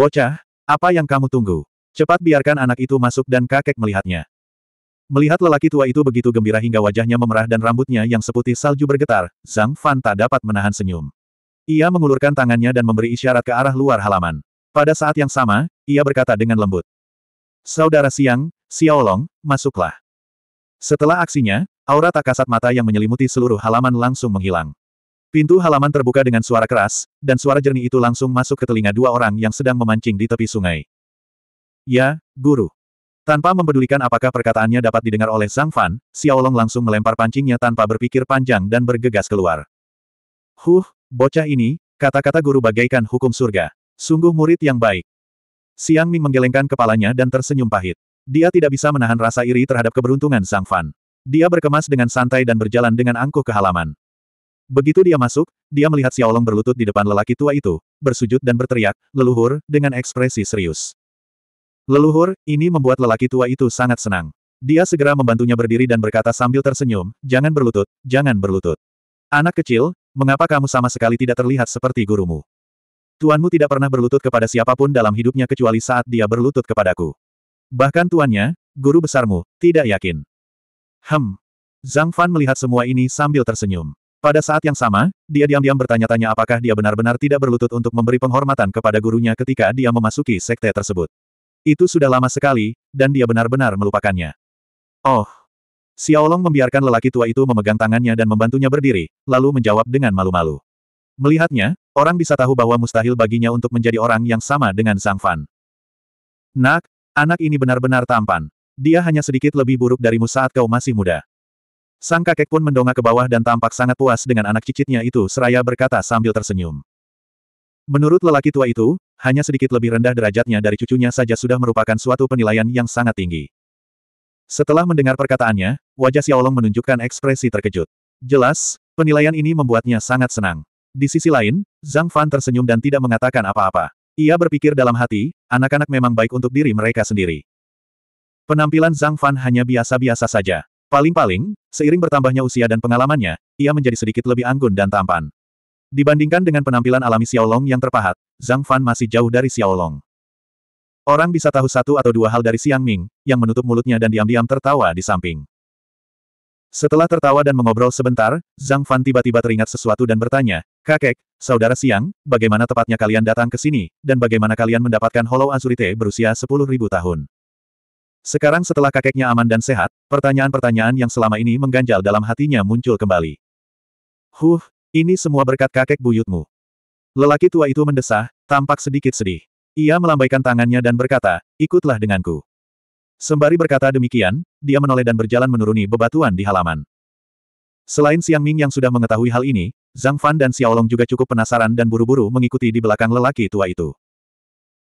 Bocah, apa yang kamu tunggu? Cepat biarkan anak itu masuk dan kakek melihatnya. Melihat lelaki tua itu begitu gembira hingga wajahnya memerah dan rambutnya yang seputih salju bergetar, Zhang Fan tak dapat menahan senyum. Ia mengulurkan tangannya dan memberi isyarat ke arah luar halaman. Pada saat yang sama, ia berkata dengan lembut. Saudara Siang, Xiaolong, masuklah. Setelah aksinya, aura tak kasat mata yang menyelimuti seluruh halaman langsung menghilang. Pintu halaman terbuka dengan suara keras, dan suara jernih itu langsung masuk ke telinga dua orang yang sedang memancing di tepi sungai. Ya, guru. Tanpa mempedulikan apakah perkataannya dapat didengar oleh Zhang Fan, Long langsung melempar pancingnya tanpa berpikir panjang dan bergegas keluar. Huh, bocah ini, kata-kata guru bagaikan hukum surga. Sungguh murid yang baik. Siang Ming menggelengkan kepalanya dan tersenyum pahit. Dia tidak bisa menahan rasa iri terhadap keberuntungan Sang Fan. Dia berkemas dengan santai dan berjalan dengan angkuh ke halaman. Begitu dia masuk, dia melihat Xiaolong berlutut di depan lelaki tua itu, bersujud dan berteriak, leluhur, dengan ekspresi serius. Leluhur, ini membuat lelaki tua itu sangat senang. Dia segera membantunya berdiri dan berkata sambil tersenyum, jangan berlutut, jangan berlutut. Anak kecil, mengapa kamu sama sekali tidak terlihat seperti gurumu? Tuanmu tidak pernah berlutut kepada siapapun dalam hidupnya kecuali saat dia berlutut kepadaku. Bahkan tuannya, guru besarmu, tidak yakin. Hem. Zhang Fan melihat semua ini sambil tersenyum. Pada saat yang sama, dia diam-diam bertanya-tanya apakah dia benar-benar tidak berlutut untuk memberi penghormatan kepada gurunya ketika dia memasuki sekte tersebut. Itu sudah lama sekali, dan dia benar-benar melupakannya. Oh! Xiaolong membiarkan lelaki tua itu memegang tangannya dan membantunya berdiri, lalu menjawab dengan malu-malu. Melihatnya, orang bisa tahu bahwa mustahil baginya untuk menjadi orang yang sama dengan Sang Fan. Nak, anak ini benar-benar tampan. Dia hanya sedikit lebih buruk darimu saat kau masih muda. Sang kakek pun mendongak ke bawah dan tampak sangat puas dengan anak cicitnya itu seraya berkata sambil tersenyum. Menurut lelaki tua itu, hanya sedikit lebih rendah derajatnya dari cucunya saja sudah merupakan suatu penilaian yang sangat tinggi. Setelah mendengar perkataannya, wajah Xiaolong menunjukkan ekspresi terkejut. Jelas, penilaian ini membuatnya sangat senang. Di sisi lain, Zhang Fan tersenyum dan tidak mengatakan apa-apa. Ia berpikir dalam hati, anak-anak memang baik untuk diri mereka sendiri. Penampilan Zhang Fan hanya biasa-biasa saja. Paling-paling, seiring bertambahnya usia dan pengalamannya, ia menjadi sedikit lebih anggun dan tampan. Dibandingkan dengan penampilan alami Xiao Long yang terpahat, Zhang Fan masih jauh dari Xiao Long. Orang bisa tahu satu atau dua hal dari Xiang Ming, yang menutup mulutnya dan diam-diam tertawa di samping. Setelah tertawa dan mengobrol sebentar, Zhang Fan tiba-tiba teringat sesuatu dan bertanya, Kakek, Saudara Siang, bagaimana tepatnya kalian datang ke sini, dan bagaimana kalian mendapatkan Hollow Azurite berusia 10.000 tahun? Sekarang setelah kakeknya aman dan sehat, pertanyaan-pertanyaan yang selama ini mengganjal dalam hatinya muncul kembali. Huh, ini semua berkat kakek buyutmu. Lelaki tua itu mendesah, tampak sedikit sedih. Ia melambaikan tangannya dan berkata, ikutlah denganku. Sembari berkata demikian, dia menoleh dan berjalan menuruni bebatuan di halaman. Selain Siang Ming yang sudah mengetahui hal ini, Zhang Fan dan Xiaolong juga cukup penasaran dan buru-buru mengikuti di belakang lelaki tua itu.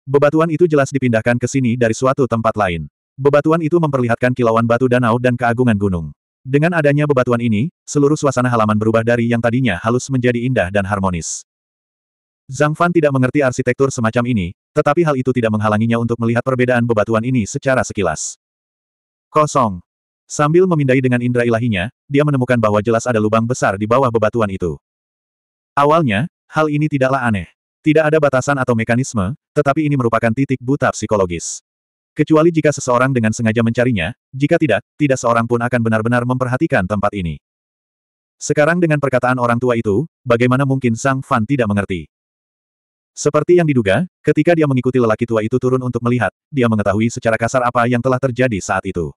Bebatuan itu jelas dipindahkan ke sini dari suatu tempat lain. Bebatuan itu memperlihatkan kilauan batu danau dan keagungan gunung. Dengan adanya bebatuan ini, seluruh suasana halaman berubah dari yang tadinya halus menjadi indah dan harmonis. Zhang Fan tidak mengerti arsitektur semacam ini, tetapi hal itu tidak menghalanginya untuk melihat perbedaan bebatuan ini secara sekilas. Kosong. Sambil memindai dengan indera ilahinya, dia menemukan bahwa jelas ada lubang besar di bawah bebatuan itu. Awalnya, hal ini tidaklah aneh. Tidak ada batasan atau mekanisme, tetapi ini merupakan titik buta psikologis. Kecuali jika seseorang dengan sengaja mencarinya, jika tidak, tidak seorang pun akan benar-benar memperhatikan tempat ini. Sekarang dengan perkataan orang tua itu, bagaimana mungkin Sang Fan tidak mengerti? Seperti yang diduga, ketika dia mengikuti lelaki tua itu turun untuk melihat, dia mengetahui secara kasar apa yang telah terjadi saat itu.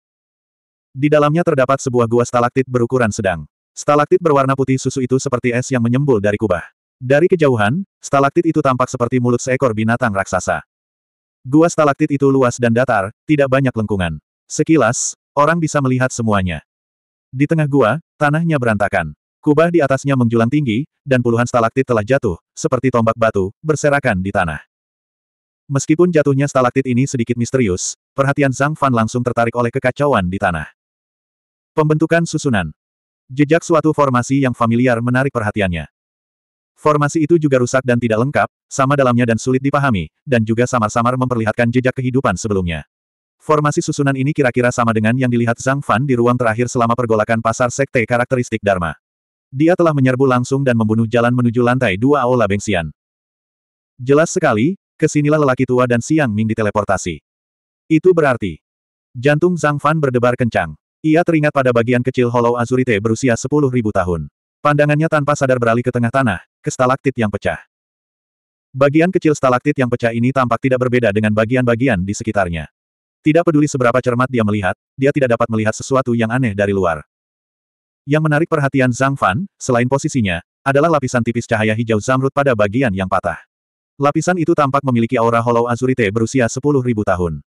Di dalamnya terdapat sebuah gua stalaktit berukuran sedang. Stalaktit berwarna putih susu itu seperti es yang menyembul dari kubah. Dari kejauhan, stalaktit itu tampak seperti mulut seekor binatang raksasa. Gua stalaktit itu luas dan datar, tidak banyak lengkungan. Sekilas, orang bisa melihat semuanya. Di tengah gua, tanahnya berantakan. Kubah di atasnya menjulang tinggi, dan puluhan stalaktit telah jatuh, seperti tombak batu, berserakan di tanah. Meskipun jatuhnya stalaktit ini sedikit misterius, perhatian Zhang Fan langsung tertarik oleh kekacauan di tanah. Pembentukan susunan. Jejak suatu formasi yang familiar menarik perhatiannya. Formasi itu juga rusak dan tidak lengkap, sama dalamnya dan sulit dipahami, dan juga samar-samar memperlihatkan jejak kehidupan sebelumnya. Formasi susunan ini kira-kira sama dengan yang dilihat Zhang Fan di ruang terakhir selama pergolakan pasar sekte karakteristik Dharma. Dia telah menyerbu langsung dan membunuh jalan menuju lantai dua Aula Bengsian. Jelas sekali, kesinilah lelaki tua dan Siang Ming diteleportasi. Itu berarti. Jantung Zhang Fan berdebar kencang. Ia teringat pada bagian kecil Hollow Azurite berusia 10.000 tahun. Pandangannya tanpa sadar beralih ke tengah tanah, ke stalaktit yang pecah. Bagian kecil stalaktit yang pecah ini tampak tidak berbeda dengan bagian-bagian di sekitarnya. Tidak peduli seberapa cermat dia melihat, dia tidak dapat melihat sesuatu yang aneh dari luar. Yang menarik perhatian Zhang Fan, selain posisinya, adalah lapisan tipis cahaya hijau zamrud pada bagian yang patah. Lapisan itu tampak memiliki aura hollow azurite berusia 10.000 tahun.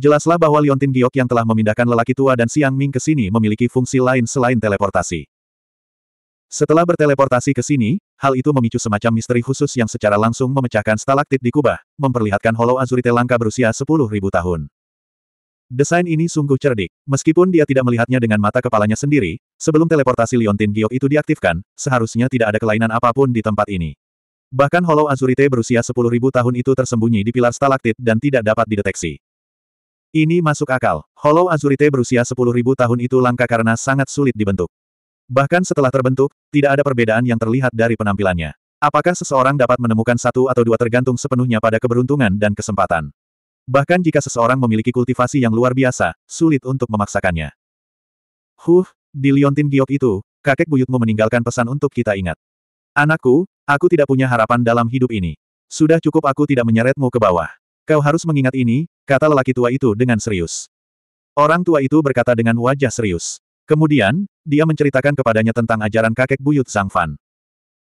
Jelaslah bahwa Liontin Giok yang telah memindahkan lelaki tua dan Siang Ming ke sini memiliki fungsi lain selain teleportasi. Setelah berteleportasi ke sini, hal itu memicu semacam misteri khusus yang secara langsung memecahkan stalaktit di kubah, memperlihatkan hollow azurite langka berusia 10.000 tahun. Desain ini sungguh cerdik. Meskipun dia tidak melihatnya dengan mata kepalanya sendiri, sebelum teleportasi Liontin Giok itu diaktifkan, seharusnya tidak ada kelainan apapun di tempat ini. Bahkan hollow azurite berusia 10.000 tahun itu tersembunyi di pilar stalaktit dan tidak dapat dideteksi. Ini masuk akal. Hollow azurite berusia 10.000 tahun itu langka karena sangat sulit dibentuk. Bahkan setelah terbentuk, tidak ada perbedaan yang terlihat dari penampilannya. Apakah seseorang dapat menemukan satu atau dua tergantung sepenuhnya pada keberuntungan dan kesempatan. Bahkan jika seseorang memiliki kultivasi yang luar biasa, sulit untuk memaksakannya. Huh, di Liontin Giok itu, kakek buyutmu meninggalkan pesan untuk kita ingat. Anakku, aku tidak punya harapan dalam hidup ini. Sudah cukup aku tidak menyeretmu ke bawah. Kau harus mengingat ini, kata lelaki tua itu dengan serius. Orang tua itu berkata dengan wajah serius. Kemudian, dia menceritakan kepadanya tentang ajaran kakek buyut Zhang Fan.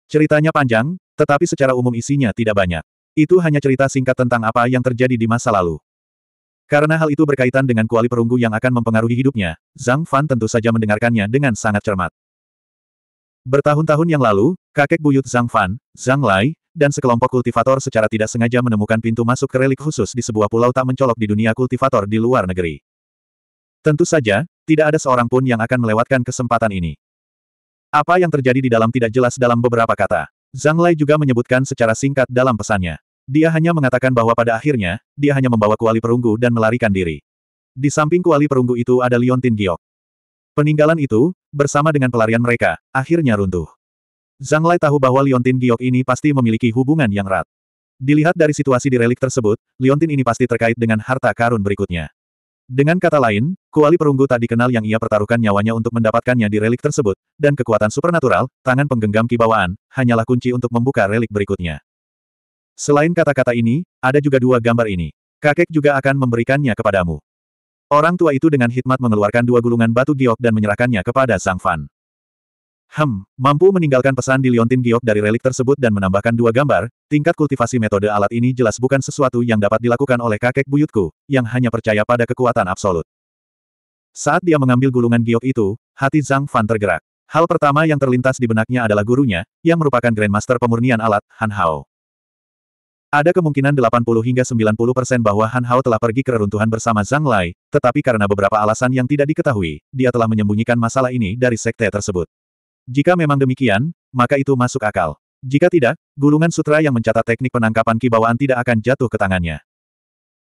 Ceritanya panjang, tetapi secara umum isinya tidak banyak. Itu hanya cerita singkat tentang apa yang terjadi di masa lalu. Karena hal itu berkaitan dengan kuali perunggu yang akan mempengaruhi hidupnya, Zhang Fan tentu saja mendengarkannya dengan sangat cermat. Bertahun-tahun yang lalu, kakek buyut Zhang Fan, Zhang Lai, dan sekelompok kultivator secara tidak sengaja menemukan pintu masuk ke relik khusus di sebuah pulau tak mencolok di dunia kultivator di luar negeri. Tentu saja, tidak ada seorang pun yang akan melewatkan kesempatan ini. Apa yang terjadi di dalam tidak jelas dalam beberapa kata. Zhang Lai juga menyebutkan secara singkat dalam pesannya. Dia hanya mengatakan bahwa pada akhirnya, dia hanya membawa kuali perunggu dan melarikan diri. Di samping kuali perunggu itu ada Liontin Giok. Peninggalan itu, bersama dengan pelarian mereka, akhirnya runtuh. Zhang Lai tahu bahwa Liontin Giok ini pasti memiliki hubungan yang erat. Dilihat dari situasi di relik tersebut, Liontin ini pasti terkait dengan harta karun berikutnya. Dengan kata lain, kuali perunggu tak dikenal yang ia pertaruhkan nyawanya untuk mendapatkannya di relik tersebut, dan kekuatan supernatural, tangan penggenggam kibawaan, hanyalah kunci untuk membuka relik berikutnya. Selain kata-kata ini, ada juga dua gambar ini. Kakek juga akan memberikannya kepadamu. Orang tua itu dengan hikmat mengeluarkan dua gulungan batu giok dan menyerahkannya kepada Sang Fan. Hem, mampu meninggalkan pesan di liontin giok dari relik tersebut dan menambahkan dua gambar, tingkat kultivasi metode alat ini jelas bukan sesuatu yang dapat dilakukan oleh kakek buyutku, yang hanya percaya pada kekuatan absolut. Saat dia mengambil gulungan giok itu, hati Zhang Fan tergerak. Hal pertama yang terlintas di benaknya adalah gurunya, yang merupakan Grandmaster pemurnian alat, Han Hao. Ada kemungkinan 80 hingga 90 persen bahwa Han Hao telah pergi ke reruntuhan bersama Zhang Lai, tetapi karena beberapa alasan yang tidak diketahui, dia telah menyembunyikan masalah ini dari sekte tersebut. Jika memang demikian, maka itu masuk akal. Jika tidak, gulungan sutra yang mencatat teknik penangkapan kibawaan tidak akan jatuh ke tangannya.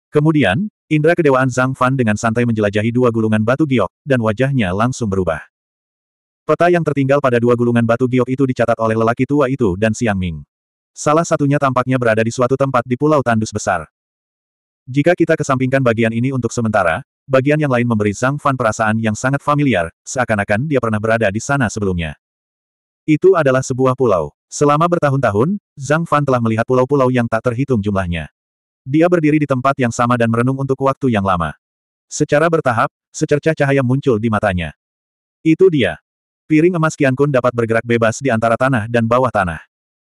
Kemudian, indera kedewaan Zhang Fan dengan santai menjelajahi dua gulungan batu giok, dan wajahnya langsung berubah. Peta yang tertinggal pada dua gulungan batu giok itu dicatat oleh lelaki tua itu dan Siang Ming. Salah satunya tampaknya berada di suatu tempat di Pulau Tandus Besar. Jika kita kesampingkan bagian ini untuk sementara, Bagian yang lain memberi Zhang Fan perasaan yang sangat familiar, seakan-akan dia pernah berada di sana sebelumnya. Itu adalah sebuah pulau. Selama bertahun-tahun, Zhang Fan telah melihat pulau-pulau yang tak terhitung jumlahnya. Dia berdiri di tempat yang sama dan merenung untuk waktu yang lama. Secara bertahap, secercah cahaya muncul di matanya. Itu dia. Piring emas Kun dapat bergerak bebas di antara tanah dan bawah tanah.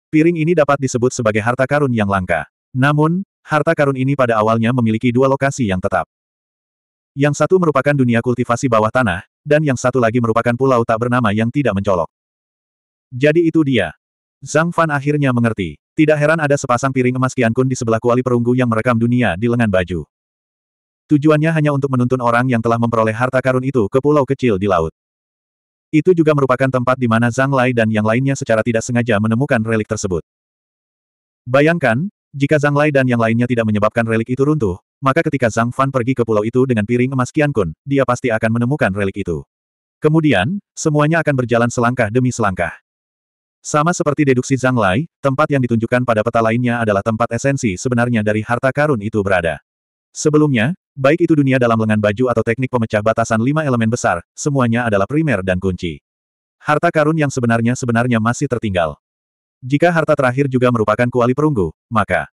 Piring ini dapat disebut sebagai harta karun yang langka. Namun, harta karun ini pada awalnya memiliki dua lokasi yang tetap. Yang satu merupakan dunia kultivasi bawah tanah, dan yang satu lagi merupakan pulau tak bernama yang tidak mencolok. Jadi itu dia. Zhang Fan akhirnya mengerti. Tidak heran ada sepasang piring emas kiankun di sebelah kuali perunggu yang merekam dunia di lengan baju. Tujuannya hanya untuk menuntun orang yang telah memperoleh harta karun itu ke pulau kecil di laut. Itu juga merupakan tempat di mana Zhang Lai dan yang lainnya secara tidak sengaja menemukan relik tersebut. Bayangkan, jika Zhang Lai dan yang lainnya tidak menyebabkan relik itu runtuh, maka ketika Zhang Fan pergi ke pulau itu dengan piring emas Kian Kun, dia pasti akan menemukan relik itu. Kemudian, semuanya akan berjalan selangkah demi selangkah. Sama seperti deduksi Zhang Lai, tempat yang ditunjukkan pada peta lainnya adalah tempat esensi sebenarnya dari harta karun itu berada. Sebelumnya, baik itu dunia dalam lengan baju atau teknik pemecah batasan lima elemen besar, semuanya adalah primer dan kunci. Harta karun yang sebenarnya sebenarnya masih tertinggal. Jika harta terakhir juga merupakan kuali perunggu, maka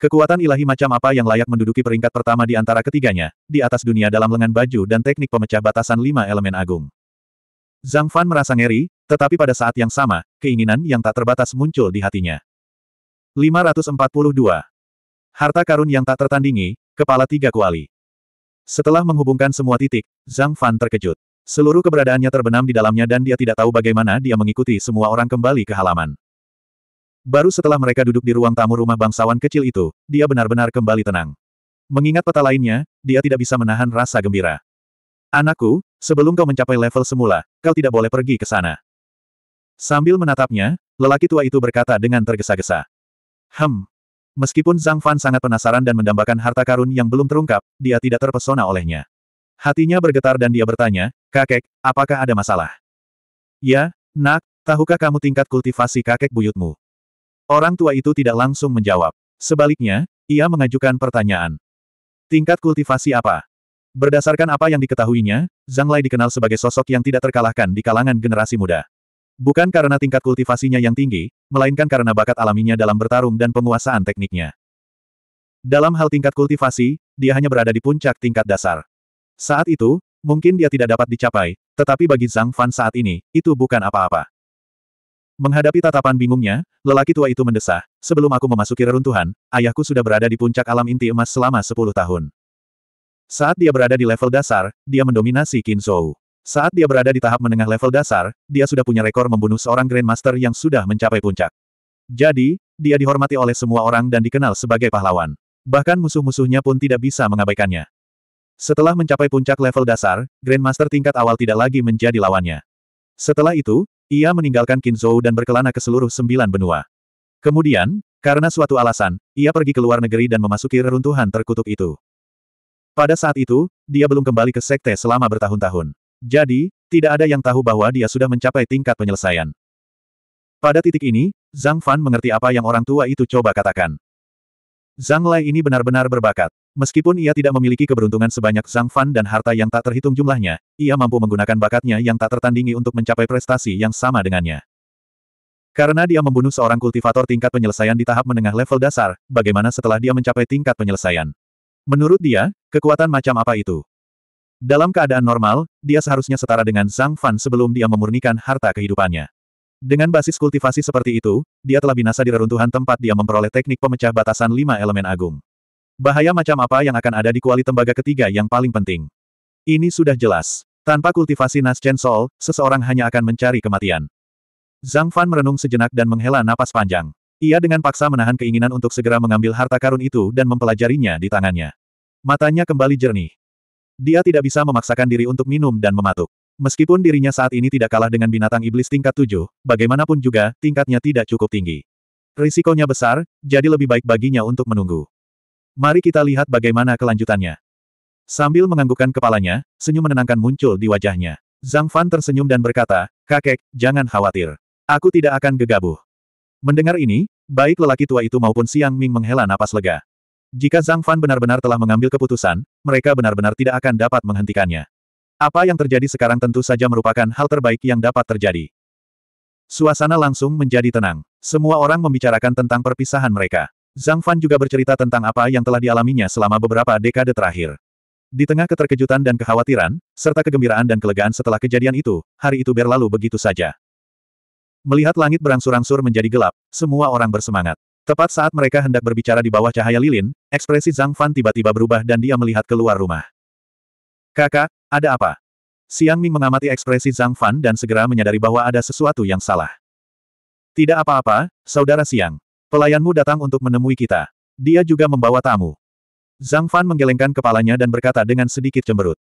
Kekuatan ilahi macam apa yang layak menduduki peringkat pertama di antara ketiganya, di atas dunia dalam lengan baju dan teknik pemecah batasan lima elemen agung. Zhang Fan merasa ngeri, tetapi pada saat yang sama, keinginan yang tak terbatas muncul di hatinya. 542. Harta karun yang tak tertandingi, kepala tiga kuali. Setelah menghubungkan semua titik, Zhang Fan terkejut. Seluruh keberadaannya terbenam di dalamnya dan dia tidak tahu bagaimana dia mengikuti semua orang kembali ke halaman. Baru setelah mereka duduk di ruang tamu rumah bangsawan kecil itu, dia benar-benar kembali tenang. Mengingat peta lainnya, dia tidak bisa menahan rasa gembira. Anakku, sebelum kau mencapai level semula, kau tidak boleh pergi ke sana. Sambil menatapnya, lelaki tua itu berkata dengan tergesa-gesa. Hem. Meskipun Zhang Fan sangat penasaran dan mendambakan harta karun yang belum terungkap, dia tidak terpesona olehnya. Hatinya bergetar dan dia bertanya, kakek, apakah ada masalah? Ya, nak, tahukah kamu tingkat kultivasi kakek buyutmu? Orang tua itu tidak langsung menjawab. Sebaliknya, ia mengajukan pertanyaan. Tingkat kultivasi apa? Berdasarkan apa yang diketahuinya, Zhang Lai dikenal sebagai sosok yang tidak terkalahkan di kalangan generasi muda. Bukan karena tingkat kultivasinya yang tinggi, melainkan karena bakat alaminya dalam bertarung dan penguasaan tekniknya. Dalam hal tingkat kultivasi, dia hanya berada di puncak tingkat dasar. Saat itu, mungkin dia tidak dapat dicapai, tetapi bagi Zhang Fan saat ini, itu bukan apa-apa. Menghadapi tatapan bingungnya, lelaki tua itu mendesah, sebelum aku memasuki reruntuhan, ayahku sudah berada di puncak alam inti emas selama 10 tahun. Saat dia berada di level dasar, dia mendominasi Qin Saat dia berada di tahap menengah level dasar, dia sudah punya rekor membunuh seorang Grandmaster yang sudah mencapai puncak. Jadi, dia dihormati oleh semua orang dan dikenal sebagai pahlawan. Bahkan musuh-musuhnya pun tidak bisa mengabaikannya. Setelah mencapai puncak level dasar, Grandmaster tingkat awal tidak lagi menjadi lawannya. Setelah itu, ia meninggalkan Kinzo dan berkelana ke seluruh sembilan benua. Kemudian, karena suatu alasan, ia pergi ke luar negeri dan memasuki reruntuhan terkutuk itu. Pada saat itu, dia belum kembali ke sekte selama bertahun-tahun. Jadi, tidak ada yang tahu bahwa dia sudah mencapai tingkat penyelesaian. Pada titik ini, Zhang Fan mengerti apa yang orang tua itu coba katakan. Zhang Lai ini benar-benar berbakat. Meskipun ia tidak memiliki keberuntungan sebanyak Zhang Fan dan harta yang tak terhitung jumlahnya, ia mampu menggunakan bakatnya yang tak tertandingi untuk mencapai prestasi yang sama dengannya. Karena dia membunuh seorang kultivator tingkat penyelesaian di tahap menengah level dasar, bagaimana setelah dia mencapai tingkat penyelesaian? Menurut dia, kekuatan macam apa itu? Dalam keadaan normal, dia seharusnya setara dengan Zhang Fan sebelum dia memurnikan harta kehidupannya. Dengan basis kultivasi seperti itu, dia telah binasa di reruntuhan tempat dia memperoleh teknik pemecah batasan lima elemen agung. Bahaya macam apa yang akan ada di kuali tembaga ketiga yang paling penting. Ini sudah jelas. Tanpa kultivasi Chen Sol, seseorang hanya akan mencari kematian. Zhang Fan merenung sejenak dan menghela napas panjang. Ia dengan paksa menahan keinginan untuk segera mengambil harta karun itu dan mempelajarinya di tangannya. Matanya kembali jernih. Dia tidak bisa memaksakan diri untuk minum dan mematuk. Meskipun dirinya saat ini tidak kalah dengan binatang iblis tingkat tujuh, bagaimanapun juga, tingkatnya tidak cukup tinggi. Risikonya besar, jadi lebih baik baginya untuk menunggu. Mari kita lihat bagaimana kelanjutannya. Sambil menganggukkan kepalanya, senyum menenangkan muncul di wajahnya. Zhang Fan tersenyum dan berkata, Kakek, jangan khawatir. Aku tidak akan gegabah. Mendengar ini, baik lelaki tua itu maupun Siang Ming menghela napas lega. Jika Zhang Fan benar-benar telah mengambil keputusan, mereka benar-benar tidak akan dapat menghentikannya. Apa yang terjadi sekarang tentu saja merupakan hal terbaik yang dapat terjadi. Suasana langsung menjadi tenang. Semua orang membicarakan tentang perpisahan mereka. Zhang Fan juga bercerita tentang apa yang telah dialaminya selama beberapa dekade terakhir. Di tengah keterkejutan dan kekhawatiran, serta kegembiraan dan kelegaan setelah kejadian itu, hari itu berlalu begitu saja. Melihat langit berangsur-angsur menjadi gelap, semua orang bersemangat. Tepat saat mereka hendak berbicara di bawah cahaya lilin, ekspresi Zhang Fan tiba-tiba berubah dan dia melihat keluar rumah. Kakak, ada apa? Siang Ming mengamati ekspresi Zhang Fan dan segera menyadari bahwa ada sesuatu yang salah. Tidak apa-apa, Saudara Siang. Pelayanmu datang untuk menemui kita. Dia juga membawa tamu. Zhang Fan menggelengkan kepalanya dan berkata dengan sedikit cemberut.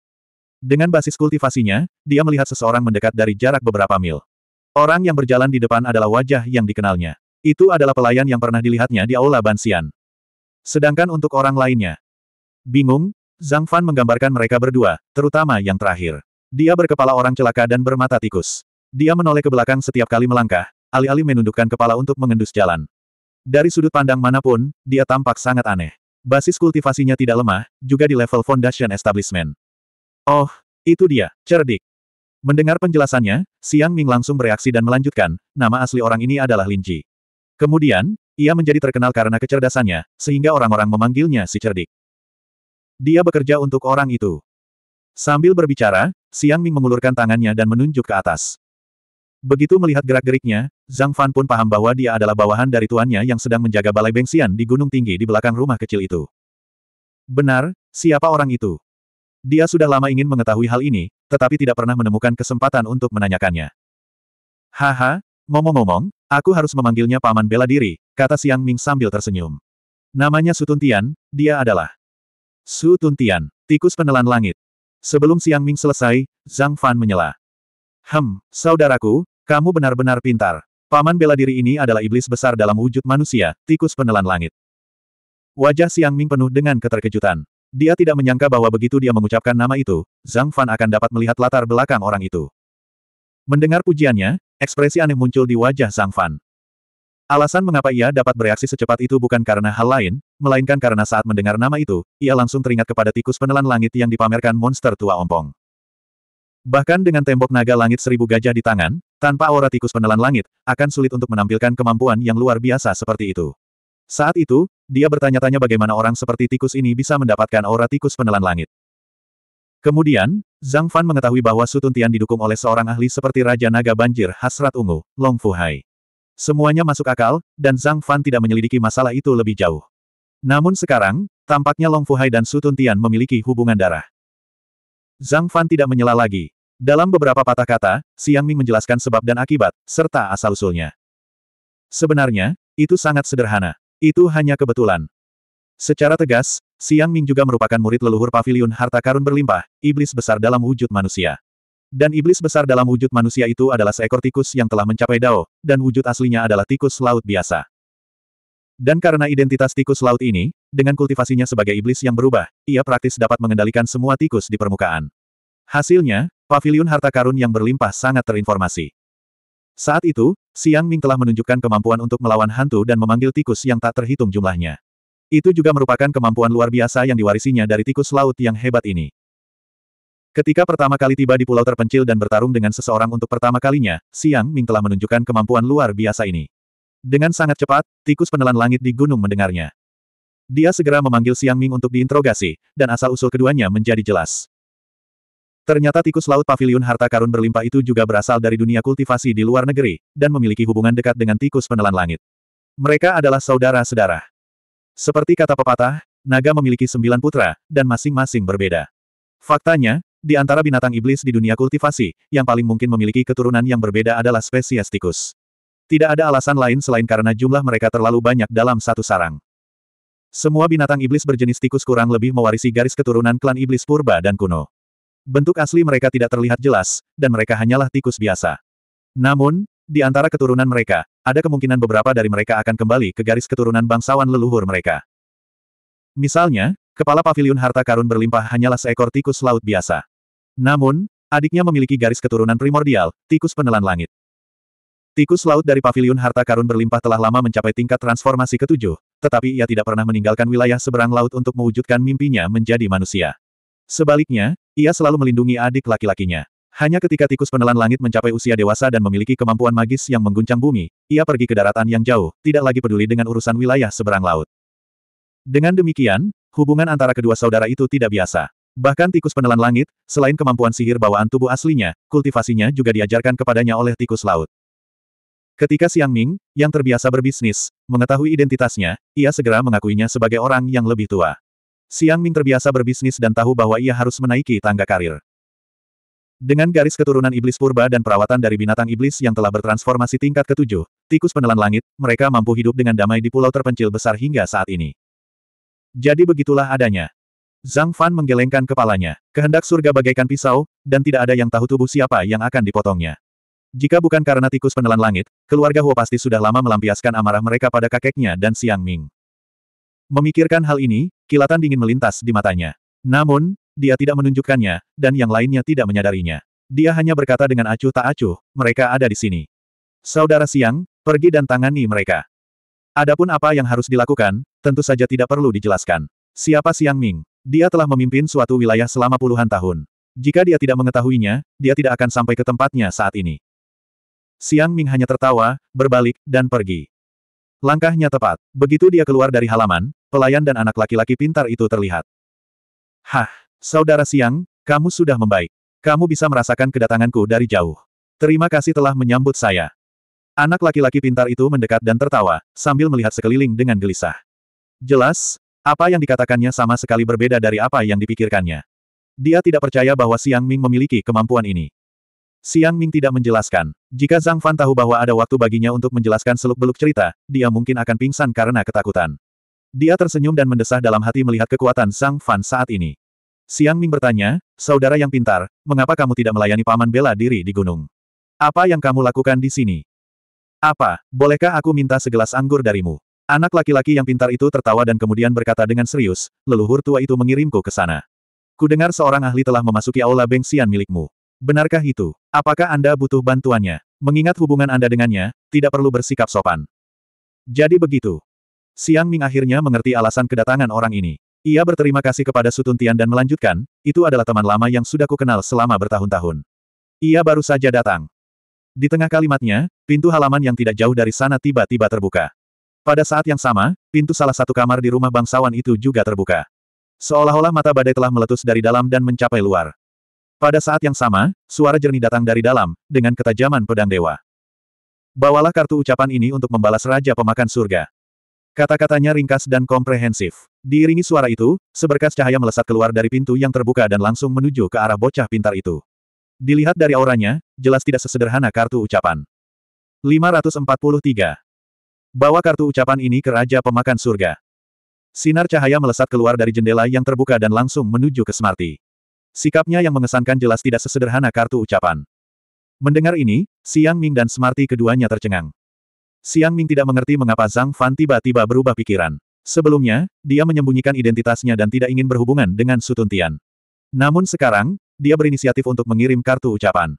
Dengan basis kultivasinya, dia melihat seseorang mendekat dari jarak beberapa mil. Orang yang berjalan di depan adalah wajah yang dikenalnya. Itu adalah pelayan yang pernah dilihatnya di Aula Bansian. Sedangkan untuk orang lainnya. Bingung, Zhang Fan menggambarkan mereka berdua, terutama yang terakhir. Dia berkepala orang celaka dan bermata tikus. Dia menoleh ke belakang setiap kali melangkah, alih-alih menundukkan kepala untuk mengendus jalan. Dari sudut pandang manapun, dia tampak sangat aneh. Basis kultivasinya tidak lemah, juga di level foundation establishment. Oh, itu dia, cerdik. Mendengar penjelasannya, Siang Ming langsung bereaksi dan melanjutkan, nama asli orang ini adalah Lin Ji. Kemudian, ia menjadi terkenal karena kecerdasannya, sehingga orang-orang memanggilnya si cerdik. Dia bekerja untuk orang itu. Sambil berbicara, Siang Ming mengulurkan tangannya dan menunjuk ke atas. Begitu melihat gerak-geriknya, Zhang Fan pun paham bahwa dia adalah bawahan dari tuannya yang sedang menjaga balai bengsian di gunung tinggi di belakang rumah kecil itu. Benar, siapa orang itu? Dia sudah lama ingin mengetahui hal ini, tetapi tidak pernah menemukan kesempatan untuk menanyakannya. Haha, ngomong-ngomong, aku harus memanggilnya paman bela diri, kata Siang Ming sambil tersenyum. Namanya Su Tuntian, dia adalah Su Tuntian, tikus penelan langit. Sebelum Siang Ming selesai, Zhang Fan menyela. Hem, saudaraku, kamu benar-benar pintar. Paman bela diri ini adalah iblis besar dalam wujud manusia, tikus penelan langit. Wajah Siang Ming penuh dengan keterkejutan. Dia tidak menyangka bahwa begitu dia mengucapkan nama itu, Zhang Fan akan dapat melihat latar belakang orang itu. Mendengar pujiannya, ekspresi aneh muncul di wajah Zhang Fan. Alasan mengapa ia dapat bereaksi secepat itu bukan karena hal lain, melainkan karena saat mendengar nama itu, ia langsung teringat kepada tikus penelan langit yang dipamerkan monster tua ompong. Bahkan dengan tembok naga langit seribu gajah di tangan, tanpa aura tikus penelan langit, akan sulit untuk menampilkan kemampuan yang luar biasa seperti itu. Saat itu, dia bertanya-tanya bagaimana orang seperti tikus ini bisa mendapatkan aura tikus penelan langit. Kemudian, Zhang Fan mengetahui bahwa Sutun Tian didukung oleh seorang ahli seperti Raja Naga Banjir Hasrat Ungu, Long Fu Hai. Semuanya masuk akal, dan Zhang Fan tidak menyelidiki masalah itu lebih jauh. Namun sekarang, tampaknya Long Fu Hai dan Sutun Tian memiliki hubungan darah. Zhang Fan tidak menyela lagi, dalam beberapa patah kata, Siang Ming menjelaskan sebab dan akibat, serta asal-usulnya. Sebenarnya, itu sangat sederhana. Itu hanya kebetulan. Secara tegas, Siang Ming juga merupakan murid leluhur pavilion harta karun berlimpah, iblis besar dalam wujud manusia. Dan iblis besar dalam wujud manusia itu adalah seekor tikus yang telah mencapai dao, dan wujud aslinya adalah tikus laut biasa. Dan karena identitas tikus laut ini, dengan kultivasinya sebagai iblis yang berubah, ia praktis dapat mengendalikan semua tikus di permukaan. Hasilnya, Pavilion harta karun yang berlimpah sangat terinformasi. Saat itu, Siang Ming telah menunjukkan kemampuan untuk melawan hantu dan memanggil tikus yang tak terhitung jumlahnya. Itu juga merupakan kemampuan luar biasa yang diwarisinya dari tikus laut yang hebat ini. Ketika pertama kali tiba di pulau terpencil dan bertarung dengan seseorang untuk pertama kalinya, Siang Ming telah menunjukkan kemampuan luar biasa ini. Dengan sangat cepat, tikus penelan langit di gunung mendengarnya. Dia segera memanggil Siang Ming untuk diinterogasi, dan asal-usul keduanya menjadi jelas. Ternyata tikus laut pavilion harta karun berlimpah itu juga berasal dari dunia kultivasi di luar negeri, dan memiliki hubungan dekat dengan tikus penelan langit. Mereka adalah saudara-sedara. Seperti kata pepatah, naga memiliki sembilan putra, dan masing-masing berbeda. Faktanya, di antara binatang iblis di dunia kultivasi, yang paling mungkin memiliki keturunan yang berbeda adalah spesies tikus. Tidak ada alasan lain selain karena jumlah mereka terlalu banyak dalam satu sarang. Semua binatang iblis berjenis tikus kurang lebih mewarisi garis keturunan klan iblis purba dan kuno. Bentuk asli mereka tidak terlihat jelas, dan mereka hanyalah tikus biasa. Namun, di antara keturunan mereka, ada kemungkinan beberapa dari mereka akan kembali ke garis keturunan bangsawan leluhur mereka. Misalnya, kepala pavilion harta karun berlimpah hanyalah seekor tikus laut biasa. Namun, adiknya memiliki garis keturunan primordial, tikus penelan langit. Tikus laut dari pavilion harta karun berlimpah telah lama mencapai tingkat transformasi ketujuh, tetapi ia tidak pernah meninggalkan wilayah seberang laut untuk mewujudkan mimpinya menjadi manusia. Sebaliknya, ia selalu melindungi adik laki-lakinya. Hanya ketika tikus penelan langit mencapai usia dewasa dan memiliki kemampuan magis yang mengguncang bumi, ia pergi ke daratan yang jauh, tidak lagi peduli dengan urusan wilayah seberang laut. Dengan demikian, hubungan antara kedua saudara itu tidak biasa. Bahkan tikus penelan langit, selain kemampuan sihir bawaan tubuh aslinya, kultivasinya juga diajarkan kepadanya oleh tikus laut. Ketika Siang Ming, yang terbiasa berbisnis, mengetahui identitasnya, ia segera mengakuinya sebagai orang yang lebih tua. Siang Ming terbiasa berbisnis dan tahu bahwa ia harus menaiki tangga karir. Dengan garis keturunan iblis purba dan perawatan dari binatang iblis yang telah bertransformasi tingkat ketujuh, tikus penelan langit, mereka mampu hidup dengan damai di pulau terpencil besar hingga saat ini. Jadi begitulah adanya. Zhang Fan menggelengkan kepalanya. Kehendak surga bagaikan pisau, dan tidak ada yang tahu tubuh siapa yang akan dipotongnya. Jika bukan karena tikus penelan langit, keluarga Huo pasti sudah lama melampiaskan amarah mereka pada kakeknya dan Siang Ming. Memikirkan hal ini, Kilatan dingin melintas di matanya. Namun, dia tidak menunjukkannya, dan yang lainnya tidak menyadarinya. Dia hanya berkata dengan acuh tak acuh, mereka ada di sini. Saudara siang, pergi dan tangani mereka. Adapun apa yang harus dilakukan, tentu saja tidak perlu dijelaskan. Siapa Siang Ming? Dia telah memimpin suatu wilayah selama puluhan tahun. Jika dia tidak mengetahuinya, dia tidak akan sampai ke tempatnya saat ini. Siang Ming hanya tertawa, berbalik, dan pergi. Langkahnya tepat. Begitu dia keluar dari halaman, pelayan dan anak laki-laki pintar itu terlihat. Hah, saudara siang, kamu sudah membaik. Kamu bisa merasakan kedatanganku dari jauh. Terima kasih telah menyambut saya. Anak laki-laki pintar itu mendekat dan tertawa, sambil melihat sekeliling dengan gelisah. Jelas, apa yang dikatakannya sama sekali berbeda dari apa yang dipikirkannya. Dia tidak percaya bahwa Siang Ming memiliki kemampuan ini. Siang Ming tidak menjelaskan. Jika Zhang Fan tahu bahwa ada waktu baginya untuk menjelaskan seluk-beluk cerita, dia mungkin akan pingsan karena ketakutan. Dia tersenyum dan mendesah dalam hati melihat kekuatan Zhang Fan saat ini. Siang Ming bertanya, saudara yang pintar, mengapa kamu tidak melayani paman bela diri di gunung? Apa yang kamu lakukan di sini? Apa, bolehkah aku minta segelas anggur darimu? Anak laki-laki yang pintar itu tertawa dan kemudian berkata dengan serius, leluhur tua itu mengirimku ke sana. Kudengar seorang ahli telah memasuki aula Bengsian milikmu. Benarkah itu? Apakah Anda butuh bantuannya? Mengingat hubungan Anda dengannya, tidak perlu bersikap sopan. Jadi begitu. Siang Ming akhirnya mengerti alasan kedatangan orang ini. Ia berterima kasih kepada Sutun Tian dan melanjutkan, itu adalah teman lama yang sudah kukenal selama bertahun-tahun. Ia baru saja datang. Di tengah kalimatnya, pintu halaman yang tidak jauh dari sana tiba-tiba terbuka. Pada saat yang sama, pintu salah satu kamar di rumah bangsawan itu juga terbuka. Seolah-olah mata badai telah meletus dari dalam dan mencapai luar. Pada saat yang sama, suara jernih datang dari dalam, dengan ketajaman pedang dewa. Bawalah kartu ucapan ini untuk membalas Raja Pemakan Surga. Kata-katanya ringkas dan komprehensif. Diiringi suara itu, seberkas cahaya melesat keluar dari pintu yang terbuka dan langsung menuju ke arah bocah pintar itu. Dilihat dari auranya, jelas tidak sesederhana kartu ucapan. 543. Bawa kartu ucapan ini ke Raja Pemakan Surga. Sinar cahaya melesat keluar dari jendela yang terbuka dan langsung menuju ke Smarty. Sikapnya yang mengesankan jelas tidak sesederhana kartu ucapan. Mendengar ini, Siang Ming dan Smarty keduanya tercengang. Siang Ming tidak mengerti mengapa Zhang Fan tiba-tiba berubah pikiran. Sebelumnya, dia menyembunyikan identitasnya dan tidak ingin berhubungan dengan Sutuntian. Namun sekarang, dia berinisiatif untuk mengirim kartu ucapan.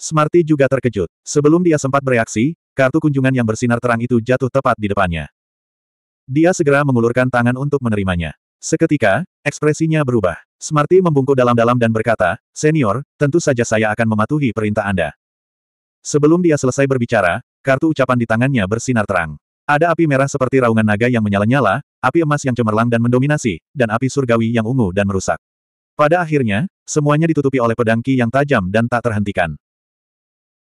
Smarty juga terkejut. Sebelum dia sempat bereaksi, kartu kunjungan yang bersinar terang itu jatuh tepat di depannya. Dia segera mengulurkan tangan untuk menerimanya. Seketika, ekspresinya berubah. Smarty membungkuk dalam-dalam dan berkata, Senior, tentu saja saya akan mematuhi perintah Anda. Sebelum dia selesai berbicara, kartu ucapan di tangannya bersinar terang. Ada api merah seperti raungan naga yang menyala-nyala, api emas yang cemerlang dan mendominasi, dan api surgawi yang ungu dan merusak. Pada akhirnya, semuanya ditutupi oleh pedang ki yang tajam dan tak terhentikan.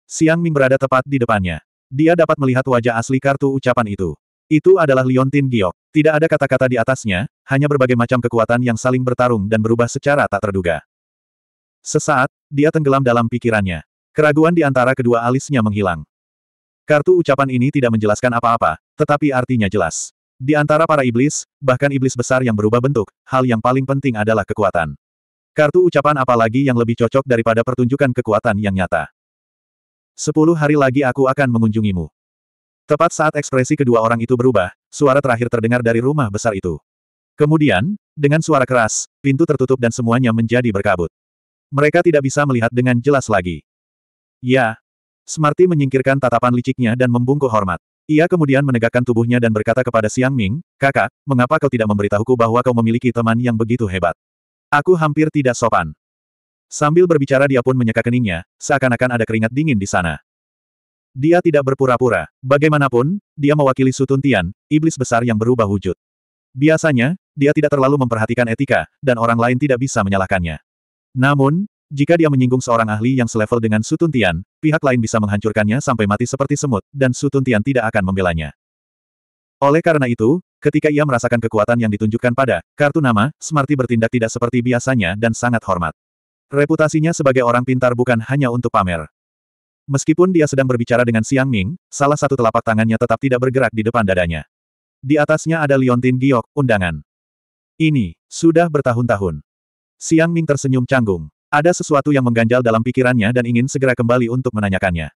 Siang Ming berada tepat di depannya. Dia dapat melihat wajah asli kartu ucapan itu. Itu adalah Liontin Giok. Tidak ada kata-kata di atasnya, hanya berbagai macam kekuatan yang saling bertarung dan berubah secara tak terduga. Sesaat, dia tenggelam dalam pikirannya. Keraguan di antara kedua alisnya menghilang. Kartu ucapan ini tidak menjelaskan apa-apa, tetapi artinya jelas. Di antara para iblis, bahkan iblis besar yang berubah bentuk, hal yang paling penting adalah kekuatan. Kartu ucapan apalagi yang lebih cocok daripada pertunjukan kekuatan yang nyata. Sepuluh hari lagi aku akan mengunjungimu. Tepat saat ekspresi kedua orang itu berubah, suara terakhir terdengar dari rumah besar itu. Kemudian, dengan suara keras, pintu tertutup dan semuanya menjadi berkabut. Mereka tidak bisa melihat dengan jelas lagi. Ya. Smarty menyingkirkan tatapan liciknya dan membungkuk hormat. Ia kemudian menegakkan tubuhnya dan berkata kepada Siang Ming, kakak, mengapa kau tidak memberitahuku bahwa kau memiliki teman yang begitu hebat? Aku hampir tidak sopan. Sambil berbicara dia pun menyeka keningnya, seakan-akan ada keringat dingin di sana. Dia tidak berpura-pura. Bagaimanapun, dia mewakili Sutun Tian, iblis besar yang berubah wujud. Biasanya, dia tidak terlalu memperhatikan etika, dan orang lain tidak bisa menyalahkannya. Namun, jika dia menyinggung seorang ahli yang selevel dengan Sutun Tian, pihak lain bisa menghancurkannya sampai mati seperti semut, dan Sutun Tian tidak akan membelanya. Oleh karena itu, ketika ia merasakan kekuatan yang ditunjukkan pada kartu nama, Smarty bertindak tidak seperti biasanya dan sangat hormat. Reputasinya sebagai orang pintar bukan hanya untuk pamer. Meskipun dia sedang berbicara dengan Siang Ming, salah satu telapak tangannya tetap tidak bergerak di depan dadanya. Di atasnya ada liontin giok, undangan. Ini, sudah bertahun-tahun. Siang Ming tersenyum canggung. Ada sesuatu yang mengganjal dalam pikirannya dan ingin segera kembali untuk menanyakannya.